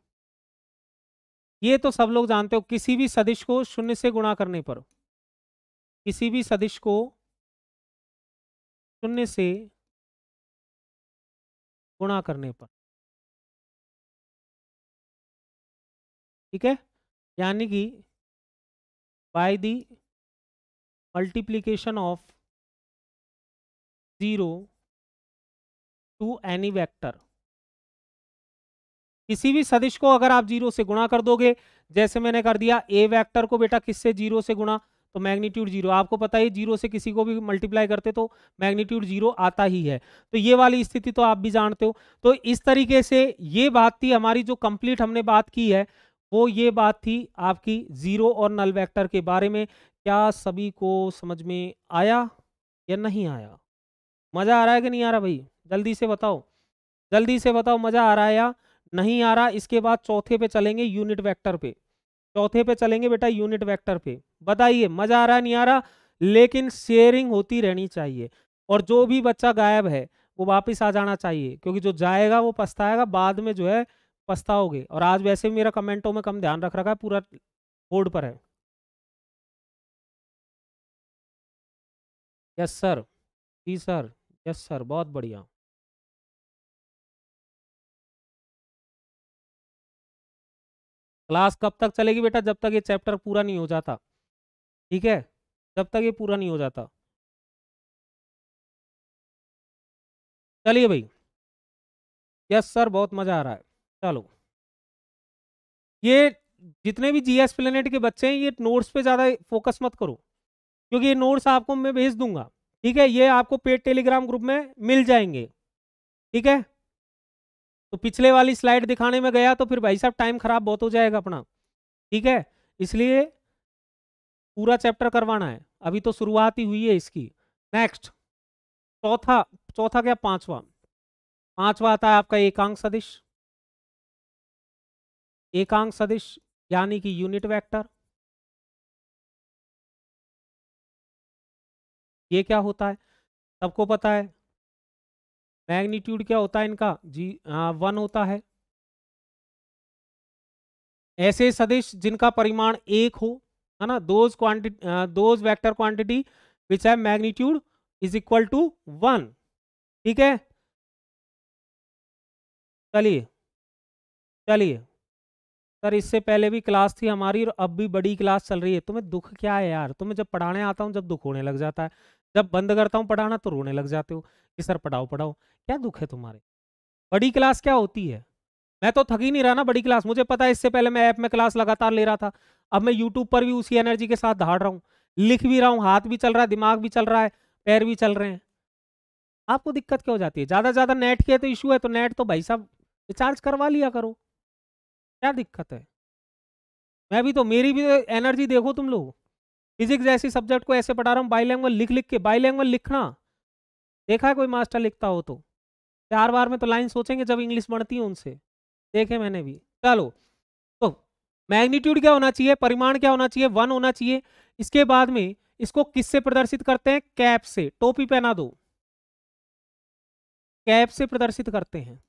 ये तो सब लोग जानते हो किसी भी सदिश को शून्य से गुणा करने पर किसी भी सदिश को शून्य से गुणा करने पर ठीक है यानी कि by the multiplication of 0 to any vector किसी भी सदिश को अगर आप जीरो से गुणा कर दोगे जैसे मैंने कर दिया ए वेक्टर को बेटा किससे जीरो से गुणा तो मैग्नीट्यूड जीरो आपको पता है जीरो से किसी को भी मल्टीप्लाई करते तो मैग्नीट्यूड जीरो आता ही है तो ये वाली स्थिति तो आप भी जानते हो तो इस तरीके से ये बात थी हमारी जो कंप्लीट हमने बात की है वो ये बात थी आपकी जीरो और नल वेक्टर के बारे में क्या सभी को समझ में आया या नहीं आया मज़ा आ रहा है कि नहीं आ रहा भाई जल्दी से बताओ जल्दी से बताओ मज़ा आ रहा है या नहीं आ रहा इसके बाद चौथे पे चलेंगे यूनिट वेक्टर पे चौथे पे चलेंगे बेटा यूनिट वेक्टर पे बताइए मज़ा आ रहा है नहीं आ रहा लेकिन शेयरिंग होती रहनी चाहिए और जो भी बच्चा गायब है वो वापस आ जाना चाहिए क्योंकि जो जाएगा वो पछताएगा बाद में जो है पछताओगे और आज वैसे भी मेरा कमेंटों में कम ध्यान रख रखा है पूरा बोर्ड पर है यस सर जी सर यस सर बहुत बढ़िया क्लास कब तक चलेगी बेटा जब तक ये चैप्टर पूरा नहीं हो जाता ठीक है जब तक ये पूरा नहीं हो जाता चलिए भाई यस सर बहुत मज़ा आ रहा है चलो ये जितने भी जीएस प्लेनेट के बच्चे हैं ये नोट्स पे ज़्यादा फोकस मत करो क्योंकि ये नोट्स आपको मैं भेज दूंगा ठीक है ये आपको पेड टेलीग्राम ग्रुप में मिल जाएंगे ठीक है तो पिछले वाली स्लाइड दिखाने में गया तो फिर भाई साहब टाइम खराब बहुत हो जाएगा अपना ठीक है इसलिए पूरा चैप्टर करवाना है अभी तो शुरुआत ही हुई है इसकी नेक्स्ट चौथा चौथा क्या पांचवा पांचवा आता है आपका एकांक सदिश एकांक सदिश यानी कि यूनिट वेक्टर ये क्या होता है सबको पता है मैग्नीट्यूड क्या होता है इनका जी आ, हाँ, वन होता है ऐसे सदिश जिनका परिमाण एक हो है ना those quantity those vector quantity which है magnitude is equal to one ठीक है चलिए चलिए सर इससे पहले भी क्लास थी हमारी और अब भी बड़ी क्लास चल रही है तुम्हें दुख क्या है यार तुम्हें जब पढ़ाने आता हूँ जब दुख होने लग जाता है जब बंद करता हूँ पढ़ाना तो रोने लग जाते हो कि सर पढ़ाओ पढ़ाओ क्या दुख है तुम्हारे बड़ी क्लास क्या होती है मैं तो थक ही नहीं रहा ना बड़ी क्लास मुझे पता है इससे पहले मैं ऐप में क्लास लगातार ले रहा था अब मैं यूट्यूब पर भी उसी एनर्जी के साथ दहाड़ रहा हूँ लिख भी रहा हूँ हाथ भी चल रहा है दिमाग भी चल रहा है पैर भी चल रहे हैं आपको दिक्कत क्या हो जाती है ज़्यादा ज़्यादा नेट के तो इशू है तो नेट तो भाई साहब रिचार्ज करवा लिया करो क्या दिक्कत है मैं भी तो मेरी भी तो एनर्जी देखो तुम लोग फिजिक्स जैसी सब्जेक्ट को ऐसे पढ़ा रहा हूँ बाईलैंग्वेज लिख लिख के बाईलैंग्वेज लिखना देखा है कोई मास्टर लिखता हो तो चार बार में तो लाइन सोचेंगे जब इंग्लिश बढ़ती है उनसे देखे मैंने भी चलो तो मैग्नीट्यूड क्या होना चाहिए परिमाण क्या होना चाहिए वन होना चाहिए इसके बाद में इसको किससे प्रदर्शित करते हैं कैप से टोपी पहना दो कैप से प्रदर्शित करते हैं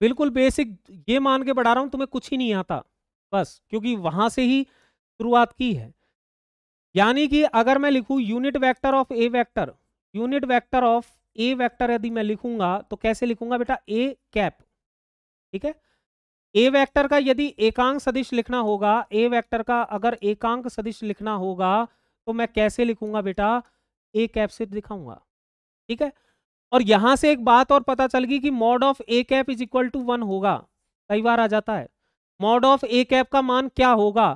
बिल्कुल बेसिक ये मान के बढ़ा रहा हूं तुम्हें कुछ ही नहीं आता बस क्योंकि वहां से ही शुरुआत की है यानी कि अगर मैं लिखूं unit vector of A vector unit vector of A vector यदि मैं लिखूंगा तो कैसे लिखूंगा बेटा ए कैप ठीक है ए वेक्टर का यदि एकांक सदिश लिखना होगा ए वेक्टर का अगर एकांक सदिश लिखना होगा तो मैं कैसे लिखूंगा बेटा ए कैप से दिखाऊंगा ठीक है और यहां से एक बात और पता चल गई कि mod of A cap is equal to one होगा कई बार आ जाता है मॉड ऑफ ए कैप का मान क्या होगा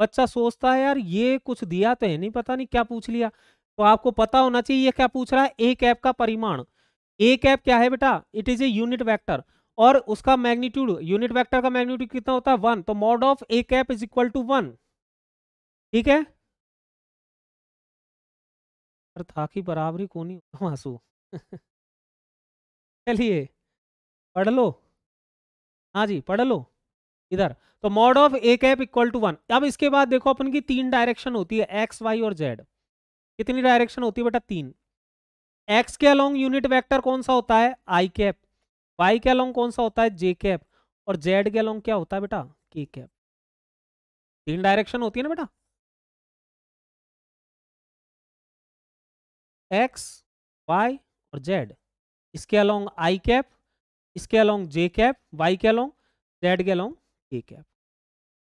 बच्चा सोचता है यार ये कुछ दिया तो है नहीं पता नहीं क्या पूछ लिया तो आपको पता होना चाहिए ये क्या पूछ रहा है ए कैप का परिमाण ए कैप क्या है बेटा it is a unit vector और उसका मैग्नीट्यूड यूनिट वेक्टर का मैग्नीट्यूड कितना होता है वन तो mod of A cap is equal to one ठीक है पर था कि बराबरी को नहीं मासू चलिए पढ़ लो हाँ जी पढ़ लो इधर तो mod of A cap equal to one अब इसके बाद देखो अपन की तीन डायरेक्शन होती है एक्स वाई और जेड कितनी डायरेक्शन होती है बेटा तीन एक्स के अलोंग यूनिट वेक्टर कौन सा होता है आई कैप वाई के अलोंग कौन सा होता है जे कैप और जेड के अलोंग क्या होता है बेटा के कैप तीन डायरेक्शन होती है ना बेटा एक्स वाई और जेड इसके अलोंग आई कैप इसके अलोंग जे कैप वाई के अलोंग जेड के अलोंग ए कैप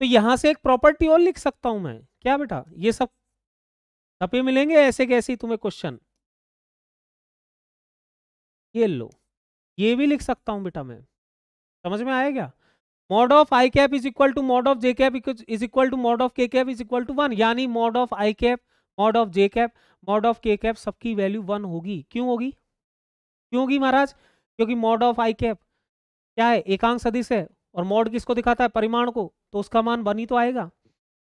तो यहां से एक प्रॉपर्टी और लिख सकता हूं मैं क्या बेटा ये सब छपे मिलेंगे ऐसे कैसे तुम्हें क्वेश्चन ये लो ये भी लिख सकता हूं बेटा मैं समझ में आया क्या mod of I cap is equal to mod of J cap is equal to mod of K cap is equal to one यानी mod of I cap mod of J cap mod of K cap सबकी वैल्यू वन होगी क्यों होगी क्यों होगी महाराज क्योंकि मॉड ऑफ आई कैप क्या है एकांक सदिश है और मॉड किसको दिखाता है परिमाण को तो उसका मान बनी ही तो आएगा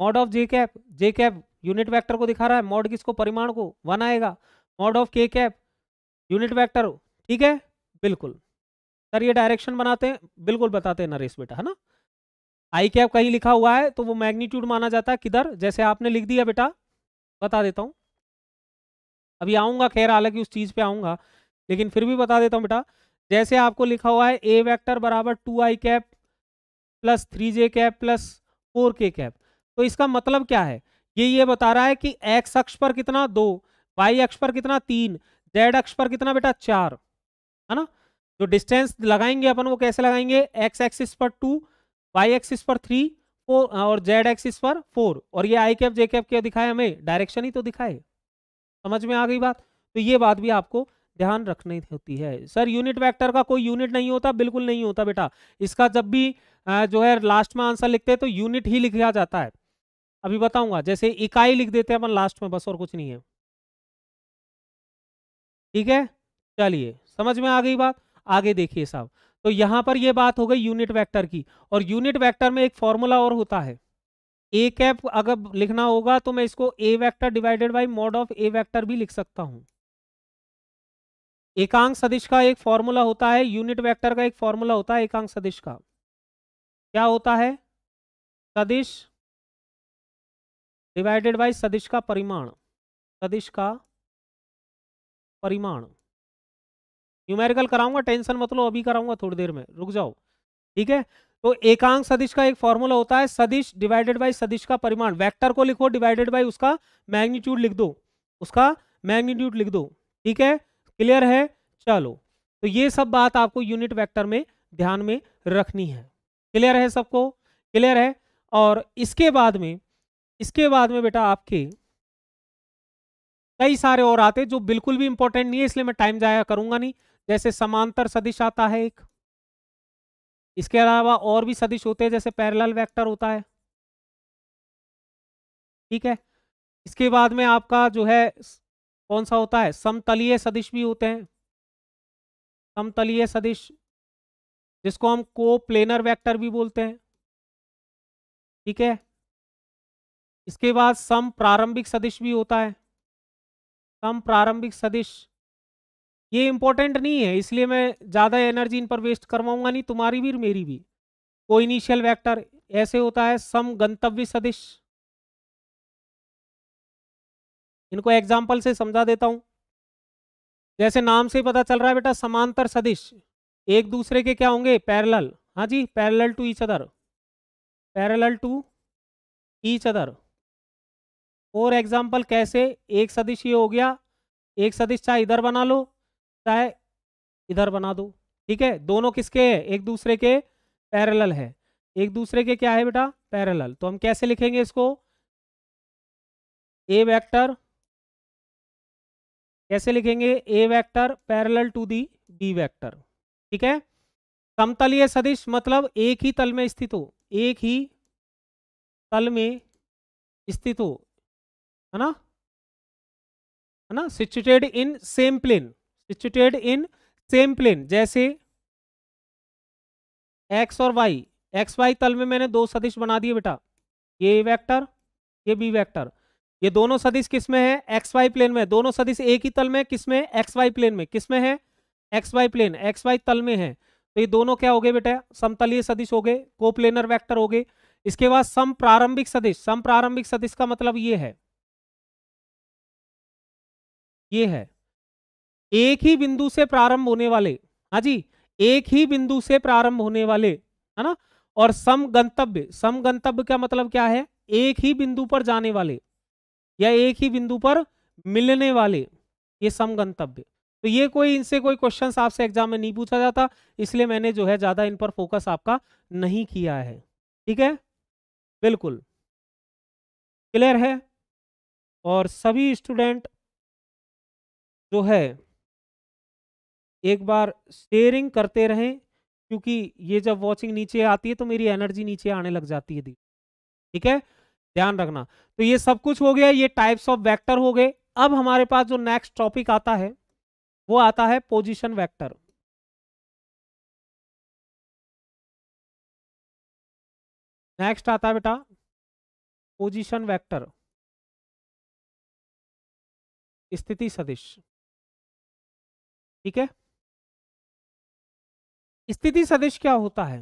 mod of J cap J cap unit vector को दिखा रहा है मॉड किसको परिमाण को वन आएगा mod of K cap unit vector ठीक है बिल्कुल सर ये डायरेक्शन बनाते हैं बिल्कुल बताते हैं नरेश बेटा है ना आई कैप कहीं लिखा हुआ है तो वो मैग्नीट्यूड माना जाता है किधर जैसे आपने लिख दिया बेटा बता देता हूँ अभी आऊँगा खैर हालांकि उस चीज़ पे आऊँगा लेकिन फिर भी बता देता हूँ बेटा जैसे आपको लिखा हुआ है ए वैक्टर बराबर टू आई कैप प्लस थ्री जे कैप प्लस फोर के कैप तो इसका मतलब क्या है ये ये बता रहा है कि एक्स अक्ष पर कितना दो वाई अक्ष पर कितना तीन जेड अक्ष पर कितना बेटा चार है ना जो तो डिस्टेंस लगाएंगे अपन वो कैसे लगाएंगे एक्स एक्सिस पर टू वाई एक्सिस पर थ्री फोर और जेड एक्सिस पर फोर और ये आई कैप जे कैप क्या दिखाए हमें डायरेक्शन ही तो दिखाए समझ में आ गई बात तो ये बात भी आपको ध्यान रखनी होती है सर यूनिट वेक्टर का कोई यूनिट नहीं होता बिल्कुल नहीं होता बेटा इसका जब भी जो है लास्ट में आंसर लिखते हैं तो यूनिट ही लिखा जाता है अभी बताऊंगा जैसे इकाई लिख देते हैं अपन लास्ट में बस और कुछ नहीं है ठीक है चलिए समझ में आ गई बात आगे देखिए साहब तो यहां पर यह बात हो गई यूनिट वैक्टर की और यूनिट वैक्टर में एक फॉर्मूला और होता है ए कैप अगर लिखना होगा तो मैं इसको A vector divided by mod of A vector भी लिख सकता हूं एकांक सदिश का एक फॉर्मूला होता है यूनिट वेक्टर का एक फॉर्मूला होता है एकांक सदिश का क्या होता है सदिश डिवाइडेड बाय सदिश का परिमाण सदिश का परिमाण न्यूमेरिकल कराऊंगा टेंशन मतलब अभी कराऊंगा थोड़ी देर में रुक जाओ ठीक है तो एकांक सदिश का एक फॉर्मूला होता है सदिश डिवाइडेड बाय सदिश का परिमाण वेक्टर को लिखो डिवाइडेड बाय उसका मैग्नीट्यूड लिख दो उसका मैग्नीट्यूड लिख दो ठीक है क्लियर है चलो तो ये सब बात आपको यूनिट वेक्टर में ध्यान में रखनी है क्लियर है सबको क्लियर है और इसके बाद में इसके बाद में बेटा आपके कई सारे और आते जो बिल्कुल भी इंपॉर्टेंट नहीं है इसलिए मैं टाइम जाया करूंगा नहीं जैसे समांतर सदिश आता है एक इसके अलावा और भी सदिश होते हैं जैसे पैरेलल वेक्टर होता है ठीक है इसके बाद में आपका जो है कौन सा होता है समतलीय सदिश भी होते हैं समतलीय सदिश जिसको हम को प्लेनर वैक्टर भी बोलते हैं ठीक है इसके बाद सम प्रारंभिक सदिश भी होता है सम प्रारंभिक सदिश ये इंपॉर्टेंट नहीं है इसलिए मैं ज़्यादा एनर्जी इन पर वेस्ट करवाऊंगा नहीं तुम्हारी भी और मेरी भी को इनिशियल वैक्टर ऐसे होता है सम गंतव्य सदिश इनको एग्जाम्पल से समझा देता हूं जैसे नाम से पता चल रहा है बेटा समांतर सदिश एक दूसरे के क्या होंगे पैरेलल हाँ जी parallel to each other parallel to each other और एग्जाम्पल कैसे एक सदिश ये हो गया एक सदिश चाहे इधर बना लो चाहे इधर बना दो ठीक है दोनों किसके है एक दूसरे के पैरेलल है एक दूसरे के क्या है बेटा पैरेलल तो हम कैसे लिखेंगे इसको ए वेक्टर कैसे लिखेंगे A vector parallel to the B vector ठीक है समतलीय सदिश मतलब एक ही तल में स्थित हो एक ही तल में स्थित हो है ना है ना situated in same plane situated in same plane जैसे एक्स और वाई एक्स वाई तल में मैंने दो सदिश बना दिए बेटा ये ए वेक्टर ये बी वेक्टर ये दोनों सदिश किसमें है एक्स वाई प्लेन में दोनों सदिश एक ही तल में किसमें एक्स वाई प्लेन में किसमें है X Y plane X Y तल में है तो ये दोनों क्या हो गए बेटा समतलीय सदिश हो गए को प्लेनर वैक्टर हो गए इसके बाद सम प्रारंभिक सदिश सम प्रारंभिक सदिश का मतलब ये है ये है एक ही बिंदु से प्रारंभ होने वाले हाँ जी एक ही बिंदु से प्रारंभ होने वाले है ना और सम गंतव्य सम गंतव्य का मतलब क्या है एक ही बिंदु पर जाने वाले या एक ही बिंदु पर मिलने वाले ये समगंतव्य तो ये कोई इनसे कोई क्वेश्चन आपसे एग्जाम में नहीं पूछा जाता इसलिए मैंने जो है ज़्यादा इन पर फोकस आपका नहीं किया है ठीक है बिल्कुल क्लियर है और सभी स्टूडेंट जो है एक बार शेयरिंग करते रहें क्योंकि ये जब वॉचिंग नीचे आती है तो मेरी एनर्जी नीचे आने लग जाती है दी ठीक है ध्यान रखना तो ये सब कुछ हो गया ये टाइप्स ऑफ वेक्टर हो गए अब हमारे पास जो नेक्स्ट टॉपिक आता है वो आता है पोजीशन वेक्टर नेक्स्ट आता है बेटा पोजीशन वेक्टर स्थिति सदिश ठीक है स्थिति सदिश क्या होता है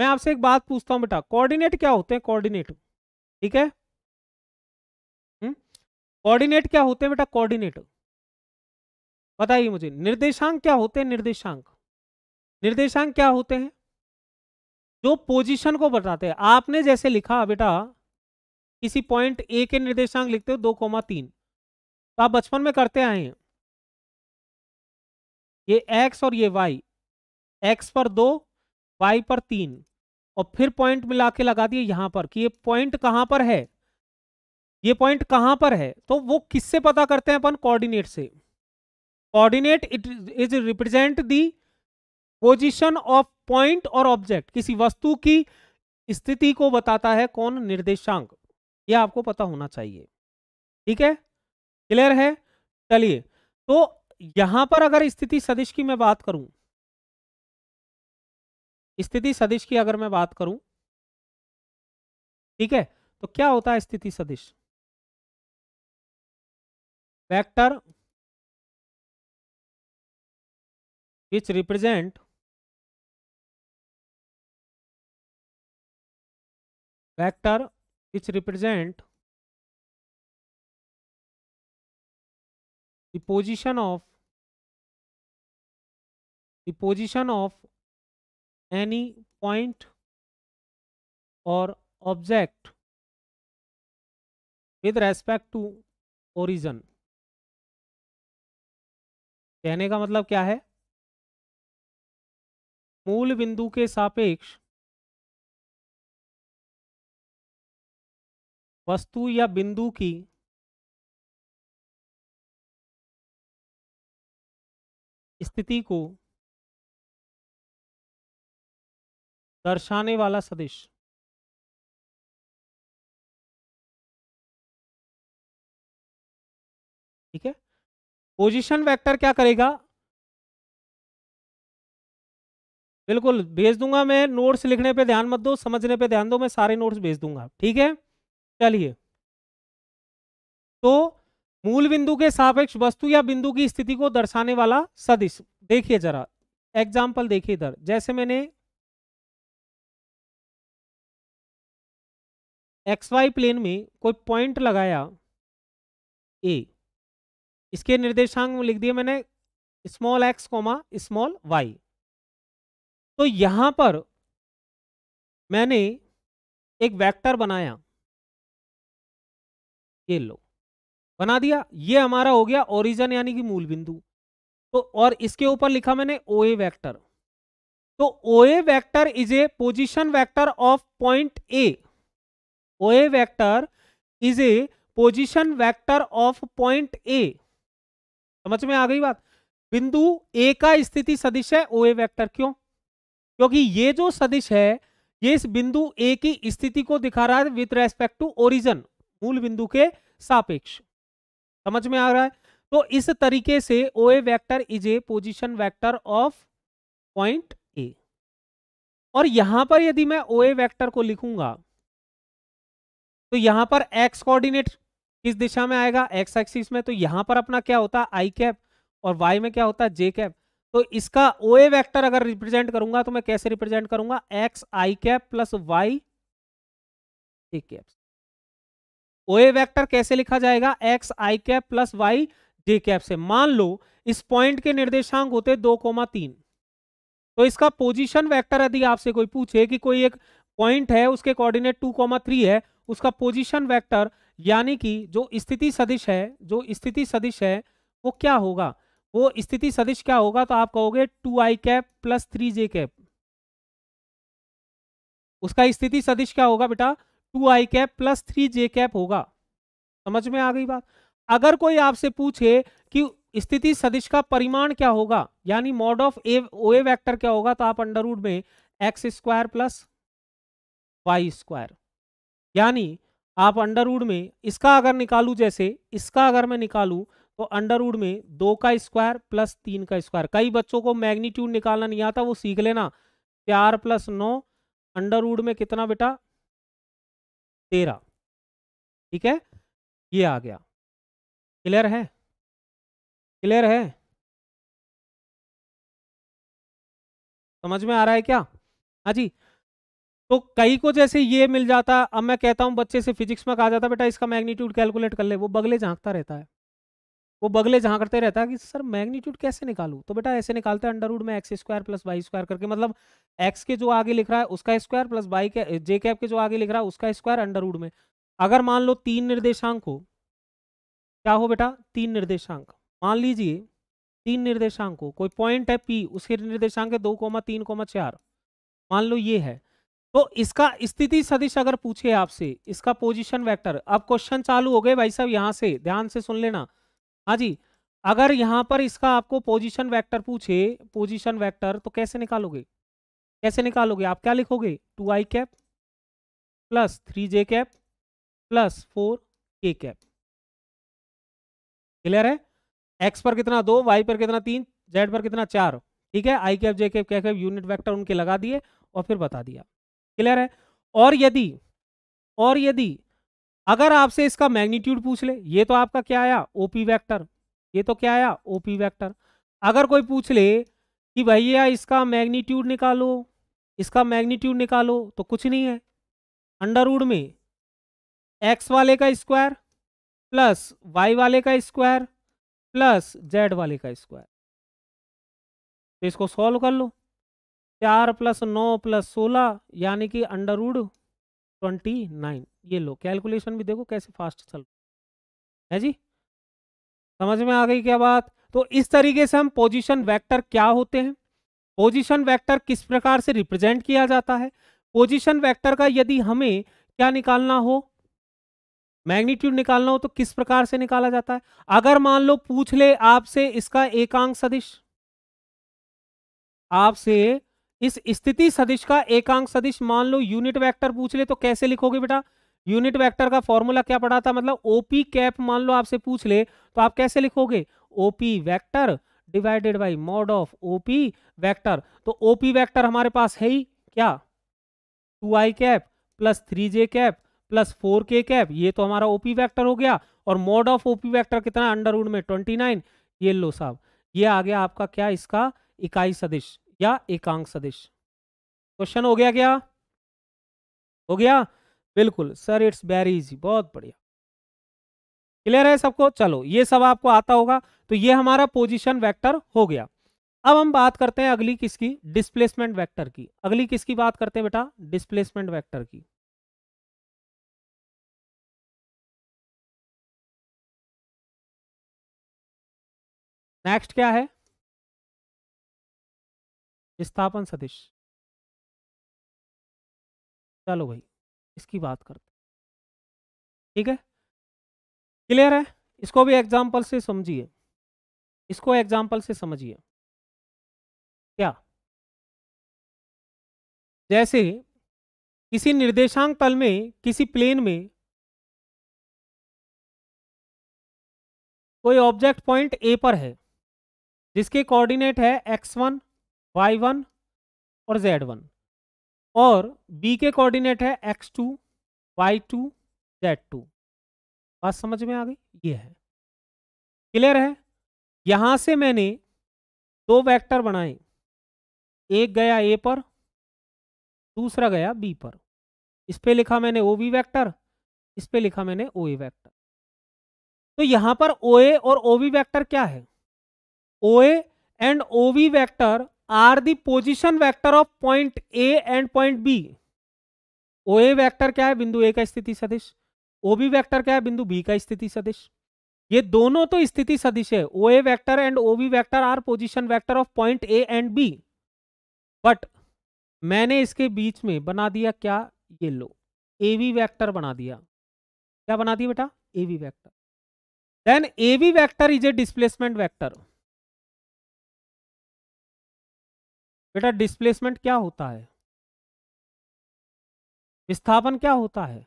मैं आपसे एक बात पूछता हूं बेटा कोऑर्डिनेट क्या होते हैं कोऑर्डिनेट ठीक है कोऑर्डिनेट क्या होते हैं बेटा कोऑर्डिनेट बताइए मुझे निर्देशांक क्या होते हैं निर्देशांक निर्देशांक क्या होते हैं जो पोजीशन को बताते हैं आपने जैसे लिखा बेटा किसी पॉइंट ए के निर्देशांक लिखते हो दो कोमा तीन तो आप बचपन में करते आए हैं ये एक्स और ये वाई एक्स पर दो वाई पर तीन और फिर पॉइंट मिला के लगा दिए यहां पर कि ये पॉइंट कहां पर है ये पॉइंट कहां पर है तो वो किससे पता करते हैं अपन कोऑर्डिनेट से coordinate it is represent the position of point और ऑब्जेक्ट किसी वस्तु की स्थिति को बताता है कौन निर्देशांक ये आपको पता होना चाहिए ठीक है क्लियर है चलिए तो यहां पर अगर स्थिति सदिश की मैं बात करूं स्थिति सदिश की अगर मैं बात करूं ठीक है तो क्या होता है स्थिति सदिश vector which represent vector which represent the position of the position of any point or object with respect to origin कहने का मतलब क्या है मूल बिंदु के सापेक्ष वस्तु या बिंदु की स्थिति को दर्शाने वाला सदिश ठीक है पोजीशन वेक्टर क्या करेगा बिल्कुल भेज दूंगा मैं नोट्स लिखने पे ध्यान मत दो समझने पे ध्यान दो मैं सारे नोट्स भेज दूंगा ठीक है चलिए तो मूल बिंदु के सापेक्ष वस्तु या बिंदु की स्थिति को दर्शाने वाला सदिश देखिए जरा एग्जाम्पल देखिए इधर जैसे मैंने एक्स वाई प्लेन में कोई पॉइंट लगाया ए इसके निर्देशांक में लिख दिए मैंने small x comma small y तो यहां पर मैंने एक वेक्टर बनाया ये लो बना दिया ये हमारा हो गया ओरिजन यानी कि मूल बिंदु तो और इसके ऊपर लिखा मैंने ओ ए वैक्टर तो O A vector is a position vector of point A O A vector is a position vector of point A समझ में आ गई बात बिंदु ए का स्थिति सदिश है ओ ए वैक्टर क्यों क्योंकि ये जो सदिश है ये इस बिंदु ए की स्थिति को दिखा रहा है विथ रेस्पेक्ट टू ओरिजन मूल बिंदु के सापेक्ष समझ में आ रहा है तो इस तरीके से O A vector is a position vector of point A और यहां पर यदि मैं ओ ए वैक्टर को लिखूंगा तो यहां पर एक्स कोऑर्डिनेट किस दिशा में आएगा एक्स एक्सिस में तो यहां पर अपना क्या होता है आई कैप और वाई में क्या होता है जे कैप तो इसका ओ ए वैक्टर अगर रिप्रेजेंट करूंगा तो मैं कैसे रिप्रेजेंट करूंगा x i cap plus y j cap O A vector कैसे लिखा जाएगा x i cap plus y j cap से मान लो इस पॉइंट के निर्देशांक होते दो कोमा तीन तो इसका पोजिशन वैक्टर यदि आपसे कोई पूछे कि कोई एक पॉइंट है उसके कोऑर्डिनेट टू कोमा थ्री है उसका पोजिशन वैक्टर यानी कि जो स्थिति सदिश है जो स्थिति सदिश है वो क्या होगा वो स्थिति सदिश क्या होगा तो आप कहोगे टू आई कैप प्लस थ्री जे कैप उसका स्थिति सदिश क्या होगा बेटा टू आई कैप प्लस थ्री जे कैप होगा समझ में आ गई बात अगर कोई आपसे पूछे कि स्थिति सदिश का परिमाण क्या होगा यानी mod of A O A vector क्या होगा तो आप अंडरवुड में x square plus y square यानी आप अंडरवुड में इसका अगर निकालू जैसे इसका अगर मैं निकालू तो अंडरवुड में दो का स्क्वायर प्लस तीन का स्क्वायर कई बच्चों को मैग्नीट्यूड निकालना नहीं आता वो सीख लेना चार प्लस नौ अंडरवुड में कितना बेटा तेरह ठीक है ये आ गया क्लियर है क्लियर है समझ में आ रहा है क्या हाँ जी तो कई को जैसे ये मिल जाता अब मैं कहता हूँ बच्चे से फिजिक्स में कहा जाता बेटा इसका मैग्नीट्यूड कैलकुलेट कर ले वो बगले झांकता रहता है वो बगले जहाँ करते रहता है कि सर मैग्नीट्यूड कैसे निकालू तो बेटा ऐसे निकालते हैं अंडरवुड में x square plus y square करके मतलब एक्स के जो आगे लिख रहा है उसका स्क्वायर प्लस वाई के जे कैप के जो आगे लिख रहा है उसका स्क्वायर अंडरवुड में अगर मान लो तीन निर्देशांक हो क्या हो बेटा तीन निर्देशांक मान लीजिए तीन निर्देशांक हो कोई पॉइंट है पी उसके निर्देशांक है दो कोमा तीन कोमा चार मान लो ये है तो इसका स्थिति सदिश अगर पूछे आपसे इसका पोजिशन वैक्टर अब क्वेश्चन चालू हो गए भाई साहब यहाँ से ध्यान से सुन लेना हाँ जी अगर यहाँ पर इसका आपको पोजिशन वैक्टर पूछे पोजिशन वैक्टर तो कैसे निकालोगे कैसे निकालोगे आप क्या लिखोगे टू आई कैप प्लस थ्री जे कैप प्लस फोर के कैप क्लियर है एक्स पर कितना दो वाई पर कितना तीन जेड पर कितना चार ठीक है आई कैप जे कैप कैप यूनिट वैक्टर उनके लगा दिए और फिर बता दिया क्लियर है और यदि और यदि अगर आपसे इसका मैग्नीट्यूड पूछ ले ये तो आपका क्या आया ओपी वेक्टर ये तो क्या आया ओपी वेक्टर अगर कोई पूछ ले कि भैया इसका मैग्नीट्यूड निकालो इसका मैग्नीट्यूड निकालो तो कुछ नहीं है अंडरवुड में एक्स वाले का स्क्वायर प्लस वाई वाले का स्क्वायर प्लस जेड वाले का स्क्वायर तो इसको सॉल्व कर लो चार प्लस नौ प्लस सोलह यानी कि अंडरवुड ट्वेंटी नाइन ये लो कैलकुलेशन भी देखो कैसे फास्ट चल है जी समझ में आ गई क्या बात तो इस तरीके से हम पोजीशन वेक्टर क्या होते हैं पोजीशन वेक्टर किस प्रकार से रिप्रेजेंट किया जाता है पोजीशन वेक्टर का यदि हमें क्या निकालना हो मैग्नीट्यूड निकालना हो तो किस प्रकार से निकाला जाता है अगर मान लो पूछ ले आपसे इसका एकांक सदिश आपसे इस स्थिति सदिश का एकांक सदिश मान लो यूनिट वेक्टर पूछ ले तो कैसे लिखोगे बेटा यूनिट वेक्टर का फॉर्मूला क्या पढ़ा था मतलब ओपी कैप मान लो आपसे पूछ ले तो आप कैसे लिखोगे OP vector divided by mod of OP vector तो ओपी वेक्टर हमारे पास है ही क्या टू आई कैप प्लस थ्री जे कैप प्लस फोर के कैप ये तो हमारा ओपी वैक्टर हो गया और मोड ऑफ ओपी वैक्टर कितना अंडरवुड में ट्वेंटी नाइन ये लो साहब ये आ गया आपका क्या इसका इकाई सदिश या एकांक सदिश क्वेश्चन हो गया क्या हो गया बिल्कुल सर इट्स वेरी इजी बहुत बढ़िया क्लियर है सबको चलो ये सब आपको आता होगा तो ये हमारा पोजीशन वेक्टर हो गया अब हम बात करते हैं अगली किसकी डिस्प्लेसमेंट वेक्टर की अगली किसकी बात करते हैं बेटा डिस्प्लेसमेंट वेक्टर की नेक्स्ट क्या है विस्थापन सदिश चलो भाई इसकी बात करते ठीक है क्लियर है इसको भी एग्जाम्पल से समझिए इसको एग्जाम्पल से समझिए क्या जैसे किसी निर्देशांक तल में किसी प्लेन में कोई ऑब्जेक्ट पॉइंट ए पर है जिसके कोऑर्डिनेट है एक्स वन वाई वन और जेड वन और बी के कोऑर्डिनेट है x two y two z two बात समझ में आ गई ये है क्लियर है यहां से मैंने दो वेक्टर बनाए एक गया ए पर दूसरा गया बी पर इस पे लिखा मैंने ओ बी वैक्टर इस पे लिखा मैंने ओ ए वैक्टर तो यहाँ पर ओ ए और ओ बी वैक्टर क्या है O A and O B vector are the position vector of point A and point B O A vector क्या है बिंदु ए का स्थिति सदिश ओ बी वैक्टर क्या है बिंदु बी का स्थिति सदिश ये दोनों तो स्थिति सदिश है O A vector and O B vector are position vector of point A and B but मैंने इसके बीच में बना दिया क्या ये लो ए वी वैक्टर बना दिया क्या बना दिया बेटा A B vector then A B vector is a displacement vector बेटा डिस्प्लेसमेंट क्या होता है विस्थापन क्या होता है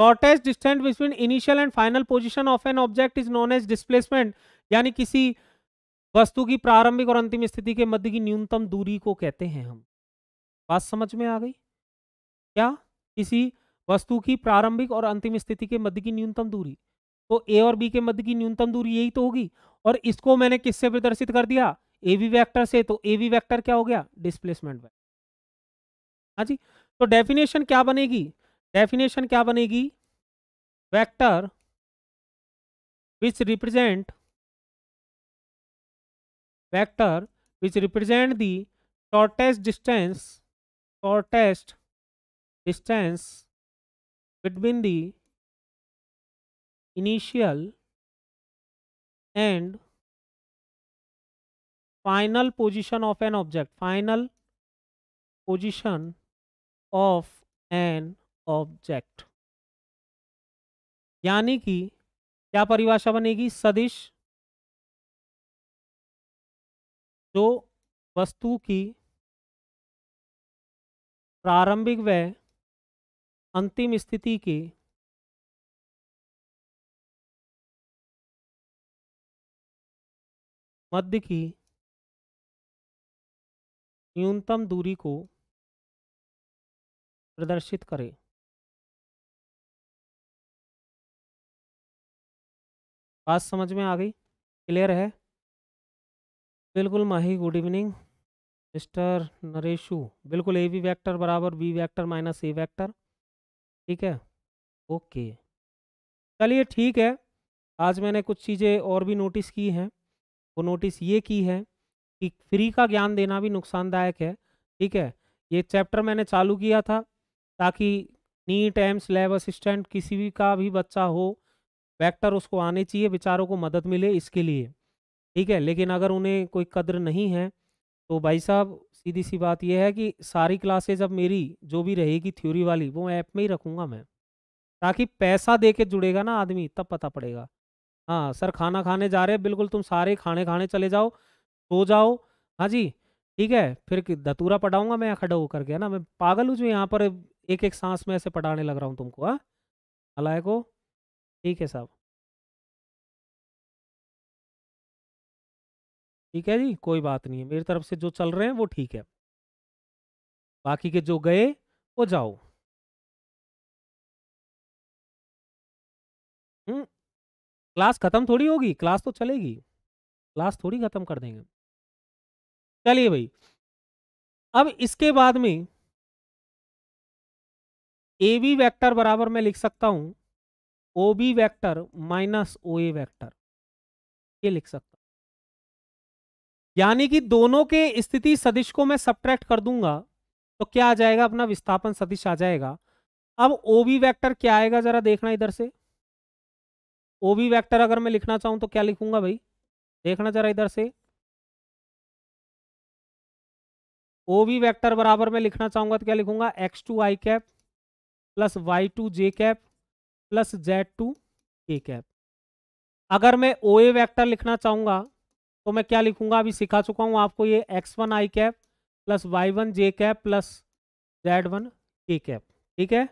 shortest distance between initial and final position of an object is known as displacement यानी किसी वस्तु की प्रारंभिक और अंतिम स्थिति के मध्य की न्यूनतम दूरी को कहते हैं हम बात समझ में आ गई क्या किसी वस्तु की प्रारंभिक और अंतिम स्थिति के मध्य की न्यूनतम दूरी तो ए और बी के मध्य की न्यूनतम दूरी यही तो होगी और इसको मैंने किससे प्रदर्शित कर दिया ए वी वैक्टर से तो ए वी वैक्टर क्या हो गया डिस्प्लेसमेंट वैक्टर हाँ जी तो डेफिनेशन क्या बनेगी डेफिनेशन क्या बनेगी vector which represent vector which represent the shortest distance shortest distance between the initial and final position of an object final position of an object यानी कि क्या परिभाषा बनेगी सदिश जो वस्तु की प्रारंभिक व अंतिम स्थिति के मध्य की न्यूनतम दूरी को प्रदर्शित करें बात समझ में आ गई क्लियर है बिल्कुल Mahi good evening mister Naresh बिल्कुल ए बी वैक्टर बराबर B vector minus A vector ठीक है ओके चलिए ठीक है आज मैंने कुछ चीज़ें और भी नोटिस की हैं वो नोटिस ये की है कि फ्री का ज्ञान देना भी नुकसानदायक है ठीक है ये चैप्टर मैंने चालू किया था ताकि नीट एम्स लैब असिस्टेंट किसी भी का भी बच्चा हो वेक्टर उसको आने चाहिए बेचारों को मदद मिले इसके लिए ठीक है लेकिन अगर उन्हें कोई कद्र नहीं है तो भाई साहब सीधी सी बात यह है कि सारी क्लासेज अब मेरी जो भी रहेगी थ्योरी वाली वो ऐप में ही रखूँगा मैं ताकि पैसा दे के जुड़ेगा ना आदमी तब पता पड़ेगा हाँ सर खाना खाने जा रहे बिल्कुल तुम सारे खाने खाने चले जाओ सो जाओ हाँ जी ठीक है फिर धतूरा पढ़ाऊंगा मैं खड़ा होकर के है ना मैं पागल हूँ जो यहाँ पर एक एक सांस में ऐसे पढ़ाने लग रहा हूँ तुमको हाँ अलाय को ठीक है साहब ठीक है जी कोई बात नहीं है मेरी तरफ से जो चल रहे हैं वो ठीक है बाकी के जो गए वो जाओ हम्म, क्लास खत्म थोड़ी होगी क्लास तो चलेगी क्लास थोड़ी खत्म कर देंगे चलिए भाई अब इसके बाद में ए बी वैक्टर बराबर मैं लिख सकता हूं O B vector minus O A vector ये लिख सकता हूं यानी कि दोनों के स्थिति सदिश को मैं सब्ट्रैक्ट कर दूंगा तो क्या आ जाएगा अपना विस्थापन सदिश आ जाएगा अब ओ बी वैक्टर क्या आएगा जरा देखना इधर से ओ बी वैक्टर अगर मैं लिखना चाहूँ तो क्या लिखूंगा भाई देखना जरा इधर से ओ वी वैक्टर बराबर में लिखना चाहूंगा तो क्या लिखूंगा x two I cap plus y two j cap plus z two A cap अगर मैं ओ ए वैक्टर लिखना चाहूंगा तो मैं क्या लिखूंगा अभी सिखा चुका हूं आपको ये x one i cap plus y one j cap plus z one A cap ठीक है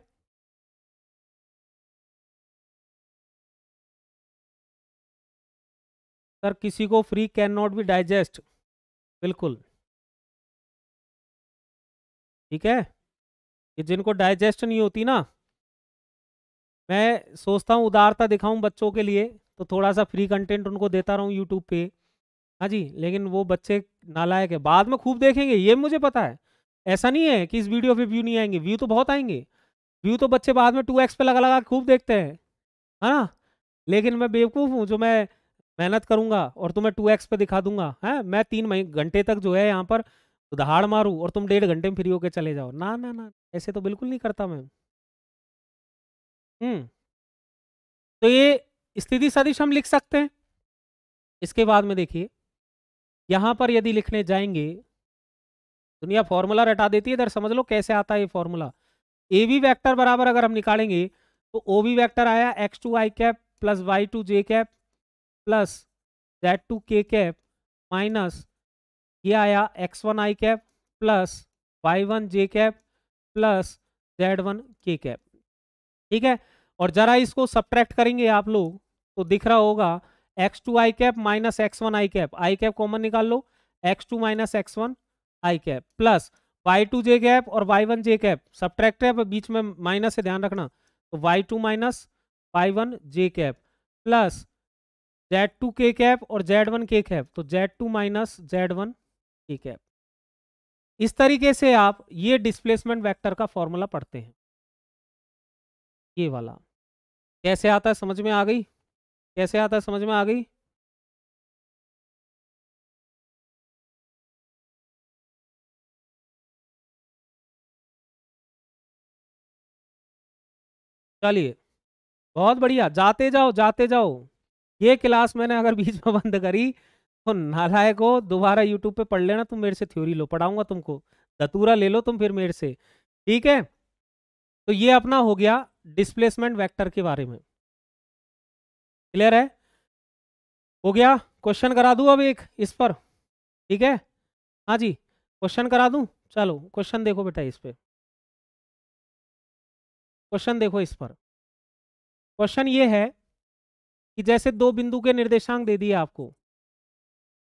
सर किसी को free can not be digest बिल्कुल ठीक है कि जिनको डाइजेस्ट नहीं होती ना मैं सोचता हूँ उदारता दिखाऊँ बच्चों के लिए तो थोड़ा सा फ्री कंटेंट उनको देता रहूँ यूट्यूब पे हाँ जी लेकिन वो बच्चे नालायक है बाद में खूब देखेंगे ये मुझे पता है ऐसा नहीं है कि इस वीडियो पे व्यू नहीं आएंगे व्यू तो बहुत आएंगे व्यू तो बच्चे बाद में टू एक्स पे लगा लगा खूब देखते हैं है ना लेकिन मैं बेवकूफ़ हूँ जो मैं मेहनत करूँगा और तुम्हें टू एक्स पे दिखा दूंगा है मैं तीन घंटे तक जो है यहाँ पर तो दहाड़ मारू और तुम डेढ़ घंटे में फ्री होके चले जाओ ना ना ना ऐसे तो बिल्कुल नहीं करता मैं हम्म तो ये स्थिति सदिश हम लिख सकते हैं इसके बाद में देखिए यहां पर यदि लिखने जाएंगे दुनिया तो फॉर्मूला रटा देती है इधर समझ लो कैसे आता है ये फॉर्मूला ए बी वैक्टर बराबर अगर हम निकालेंगे तो ओ बी वैक्टर आया एक्स टू आई cap plus y two j cap plus z two k cap minus ये आया x one i cap plus y one j cap plus z one k cap ठीक है और जरा इसको सब्ट्रैक्ट करेंगे आप लोग तो दिख रहा होगा x two I cap minus x one i cap i cap common निकाल लो x two minus x one i cap plus y two j cap और y one j cap subtract है बीच में माइनस से ध्यान रखना तो y two minus y one j cap plus z two k cap और जेड वन के कैप तो z two minus z one ठीक है इस तरीके से आप ये डिस्प्लेसमेंट वेक्टर का फॉर्मूला पढ़ते हैं ये वाला कैसे आता है समझ में आ गई कैसे आता है समझ में आ गई चलिए बहुत बढ़िया जाते जाओ जाते जाओ ये क्लास मैंने अगर बीच में बंद करी तो नालायक हो दोबारा यूट्यूब पे पढ़ लेना तुम मेरे से थ्योरी लो पढ़ाऊंगा तुमको दतूरा ले लो तुम फिर मेरे से ठीक है तो ये अपना हो गया डिस्प्लेसमेंट वेक्टर के बारे में क्लियर है हो गया क्वेश्चन करा दू अब एक इस पर ठीक है हाँ जी क्वेश्चन करा दू चलो क्वेश्चन देखो बेटा इस पर क्वेश्चन देखो इस पर क्वेश्चन ये है कि जैसे दो बिंदु के निर्देशांक दे दिए आपको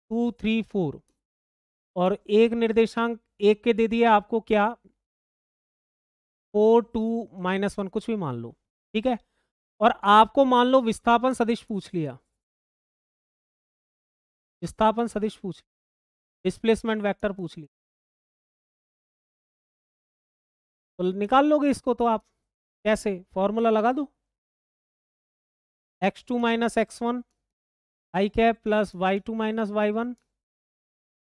टू थ्री फोर और एक निर्देशांक एक के दे दिया आपको क्या फोर टू माइनस वन कुछ भी मान लो ठीक है और आपको मान लो विस्थापन सदिश पूछ लिया विस्थापन सदिश पूछ डिस्प्लेसमेंट वेक्टर पूछ लिया तो निकाल लोगे इसको तो आप कैसे फॉर्मूला लगा दो x two minus x one i cap plus y two minus y one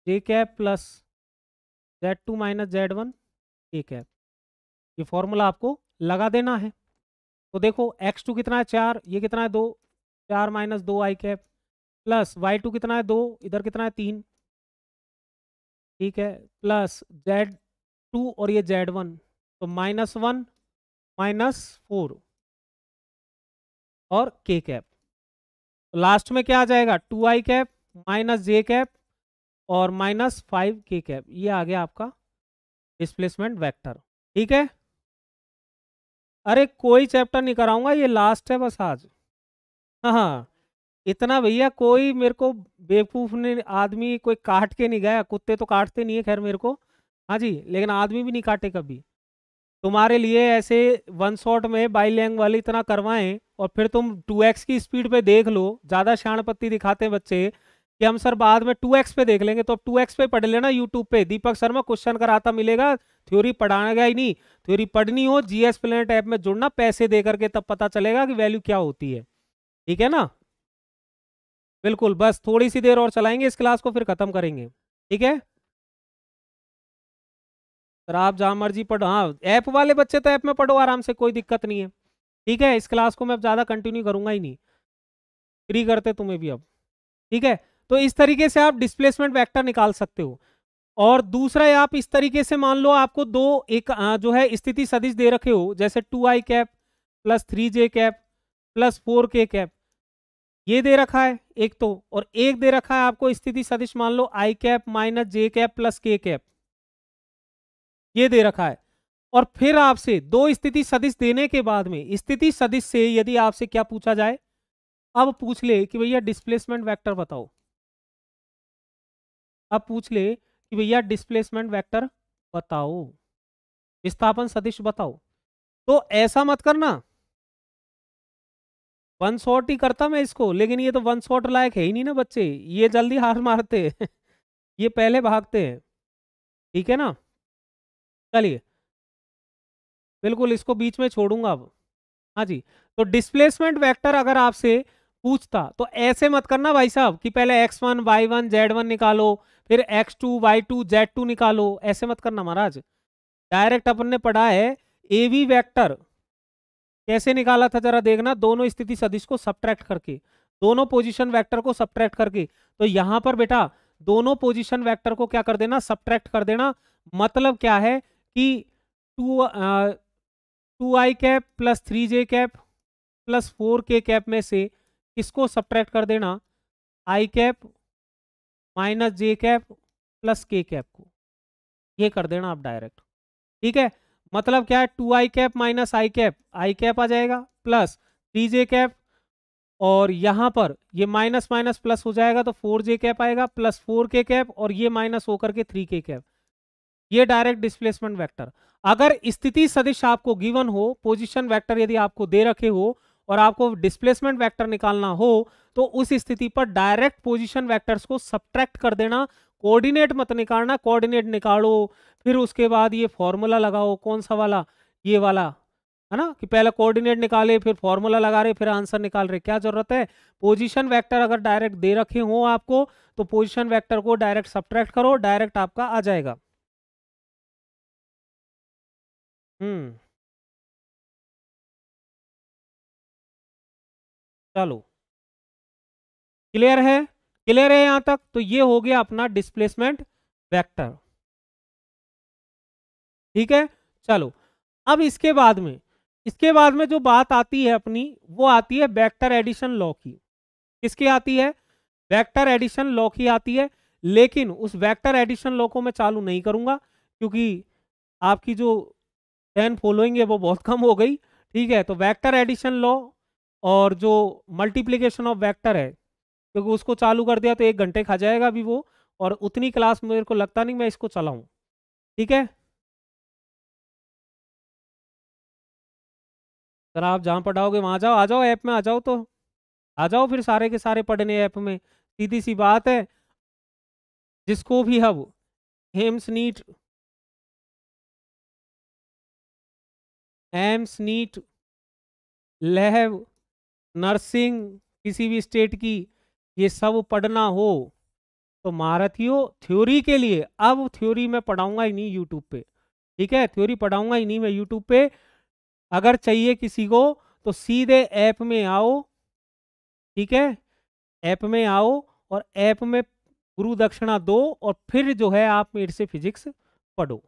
j cap plus z two minus z one A cap ये फॉर्मूला आपको लगा देना है तो देखो एक्स टू कितना है चार ये कितना है दो चार माइनस दो i cap plus y two कितना है दो इधर कितना है तीन ठीक है प्लस जेड टू और ये जेड वन तो माइनस वन माइनस फोर और के कैप तो लास्ट में क्या आ जाएगा टू आई कैप माइनस जे कैप और माइनस फाइव के कैप ये आ गया आपका डिस्प्लेसमेंट वेक्टर ठीक है अरे कोई चैप्टर नहीं कराऊंगा ये लास्ट है बस आज हाँ हाँ इतना भैया कोई मेरे को बेवकूफ़ ने आदमी कोई काट के नहीं गया कुत्ते तो काटते नहीं है खैर मेरे को हाँ जी लेकिन आदमी भी नहीं काटे कभी तुम्हारे लिए ऐसे वन शॉट में बाई वाले इतना करवाएं और फिर तुम टू एक्स की स्पीड पे देख लो ज़्यादा पत्ती दिखाते हैं बच्चे कि हम सर बाद में टू एक्स पे देख लेंगे तो अब टू एक्स पे पढ़ लेना यूट्यूब पे दीपक शर्मा क्वेश्चन कराता मिलेगा थ्योरी पढ़ाना गया ही नहीं थ्योरी पढ़नी हो एस प्लेनेट ऐप में जुड़ना पैसे दे करके तब पता चलेगा कि वैल्यू क्या होती है ठीक है ना बिल्कुल बस थोड़ी सी देर और चलाएंगे इस क्लास को फिर खत्म करेंगे ठीक है सर आप जहाँ मर्जी पढ़ो हाँ ऐप वाले बच्चे तो ऐप में पढ़ो आराम से कोई दिक्कत नहीं है ठीक है इस क्लास को मैं अब ज़्यादा कंटिन्यू करूँगा ही नहीं फ्री करते तुम्हें भी अब ठीक है तो इस तरीके से आप डिस्प्लेसमेंट वैक्टर निकाल सकते हो और दूसरा आप इस तरीके से मान लो आपको दो एक जो है स्थिति सदिश दे रखे हो जैसे टू आई कैप प्लस थ्री जे कैप प्लस फोर के कैप ये दे रखा है एक तो और एक दे रखा है आपको स्थिति सदिश मान लो i cap minus j cap plus k cap ये दे रखा है और फिर आपसे दो स्थिति सदिश देने के बाद में स्थिति सदिश से यदि आपसे क्या पूछा जाए अब पूछ ले कि भैया डिस्प्लेसमेंट वेक्टर बताओ अब पूछ ले कि भैया डिस्प्लेसमेंट वेक्टर बताओ विस्थापन सदिश बताओ तो ऐसा मत करना वन शॉट ही करता मैं इसको लेकिन ये तो वन शॉट लायक है ही नहीं ना बच्चे ये जल्दी हार मारते ये पहले भागते हैं ठीक है ना चलिए बिल्कुल इसको बीच में छोड़ूंगा अब हाँ जी तो डिस्प्लेसमेंट वेक्टर अगर आपसे पूछता तो ऐसे मत करना भाई साहब कि पहले x one y one z one निकालो फिर x two y two z two निकालो ऐसे मत करना महाराज डायरेक्ट अपन ने पढ़ा है एवी वैक्टर कैसे निकाला था जरा देखना दोनों स्थिति सदिश को सब्ट्रैक्ट करके दोनों पोजीशन वेक्टर को सब्ट्रैक्ट करके तो यहां पर बेटा दोनों पोजीशन वेक्टर को क्या कर देना सब्ट्रैक्ट कर देना मतलब क्या है कि टू टू आई कैप प्लस थ्री जे कैप प्लस फोर के कैप में से किसको सब्ट्रैक्ट कर देना i cap minus j cap plus k cap को ये कर देना आप डायरेक्ट ठीक है मतलब क्या है two I cap minus i cap i cap आ जाएगा प्लस थ्री जे कैप और यहाँ पर ये माइनस माइनस प्लस हो जाएगा तो फोर जे कैप आएगा प्लस फोर के कैप और ये माइनस होकर के थ्री के कैप ये डायरेक्ट डिस्प्लेसमेंट वेक्टर अगर स्थिति सदिश आपको गिवन हो पोजीशन वेक्टर यदि आपको दे रखे हो और आपको डिस्प्लेसमेंट वेक्टर निकालना हो तो उस स्थिति पर डायरेक्ट पोजीशन वेक्टर्स को सब्ट्रैक्ट कर देना कोऑर्डिनेट मत निकालना कोऑर्डिनेट निकालो फिर उसके बाद ये फॉर्मूला लगाओ कौन सा वाला ये वाला है ना कि पहले कोऑर्डिनेट निकाले फिर फॉर्मूला लगा रहे फिर आंसर निकाल रहे क्या जरूरत है पोजीशन वेक्टर अगर डायरेक्ट दे रखे हो आपको तो पोजीशन वेक्टर को डायरेक्ट सब्ट्रैक्ट करो डायरेक्ट आपका आ जाएगा हम्म चलो। क्लियर है? क्लियर है यहां तक? तो ये हो गया अपना डिस्प्लेसमेंट वेक्टर। ठीक है? चलो, अब इसके बाद में इसके बाद में जो बात आती है अपनी वो आती है वेक्टर एडिशन लॉ की। किसकी आती है? वेक्टर एडिशन लॉ की आती है, लेकिन उस वेक्टर एडिशन लॉ को मैं चालू नहीं करूंगा क्योंकि आपकी जो टेन फॉलोइंग है वो बहुत कम हो गई ठीक है तो वैक्टर एडिशन लो और जो मल्टीप्लीकेशन ऑफ वैक्टर है क्योंकि तो उसको चालू कर दिया तो एक घंटे खा जाएगा अभी वो और उतनी क्लास मेरे को लगता नहीं मैं इसको चलाऊँ ठीक है सर आप जहाँ पढ़ाओगे वहाँ जाओ आ जाओ ऐप में आ जाओ तो आ जाओ फिर सारे के सारे पढ़ने ऐप में सीधी सी बात है जिसको भी अब हेम्स NEET AIIMS NEET lab nursing किसी भी स्टेट की ये सब पढ़ना हो तो महारथियों थ्योरी के लिए अब थ्योरी मैं पढ़ाऊंगा ही नहीं यूट्यूब पे ठीक है थ्योरी पढ़ाऊंगा ही नहीं मैं यूट्यूब पे अगर चाहिए किसी को तो सीधे ऐप में आओ ठीक है ऐप में आओ और ऐप में गुरु दक्षिणा दो और फिर जो है आप मेरे से फिजिक्स पढ़ो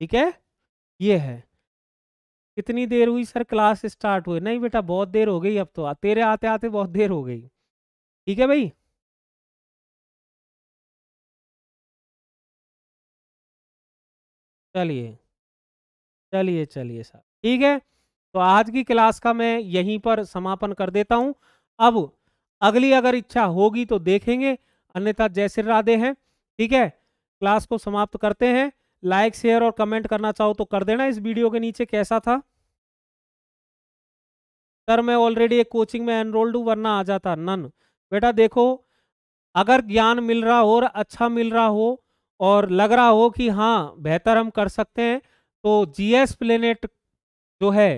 ठीक है ये है कितनी देर हुई सर क्लास स्टार्ट हुए नहीं बेटा बहुत देर हो गई अब तो तेरे आते आते बहुत देर हो गई ठीक है भाई चलिए चलिए चलिए सर ठीक है तो आज की क्लास का मैं यहीं पर समापन कर देता हूं अब अगली अगर इच्छा होगी तो देखेंगे अन्यथा जैसे राधे हैं ठीक है क्लास को समाप्त करते हैं लाइक शेयर और कमेंट करना चाहो तो कर देना इस वीडियो के नीचे कैसा था सर मैं ऑलरेडी एक कोचिंग में एनरोल्ड हूँ वरना आ जाता नन बेटा देखो अगर ज्ञान मिल रहा हो और अच्छा मिल रहा हो और लग रहा हो कि हाँ बेहतर हम कर सकते हैं तो जीएस प्लेनेट जो है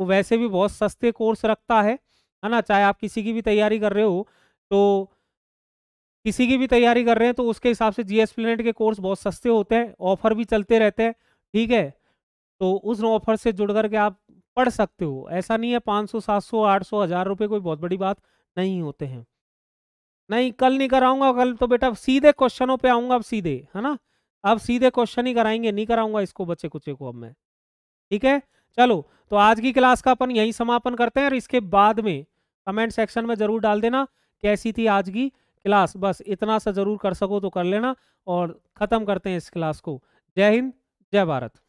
वो वैसे भी बहुत सस्ते कोर्स रखता है है ना चाहे आप किसी की भी तैयारी कर रहे हो तो किसी की भी तैयारी कर रहे हैं तो उसके हिसाब से जी एस के कोर्स बहुत सस्ते होते हैं ऑफर भी चलते रहते हैं ठीक है तो उस ऑफर से जुड़ करके आप पढ़ सकते हो ऐसा नहीं है पाँच सौ सात सौ आठ सौ हज़ार रुपये कोई बहुत बड़ी बात नहीं होते हैं नहीं कल नहीं कराऊंगा कल तो बेटा सीधे क्वेश्चनों पे आऊंगा अब सीधे है ना अब सीधे क्वेश्चन ही कराएंगे नहीं कराऊंगा इसको बच्चे कुचे को अब मैं ठीक है चलो तो आज की क्लास का अपन यही समापन करते हैं और इसके बाद में कमेंट सेक्शन में जरूर डाल देना कैसी थी आज की क्लास बस इतना सा ज़रूर कर सको तो कर लेना और ख़त्म करते हैं इस क्लास को जय हिंद जय भारत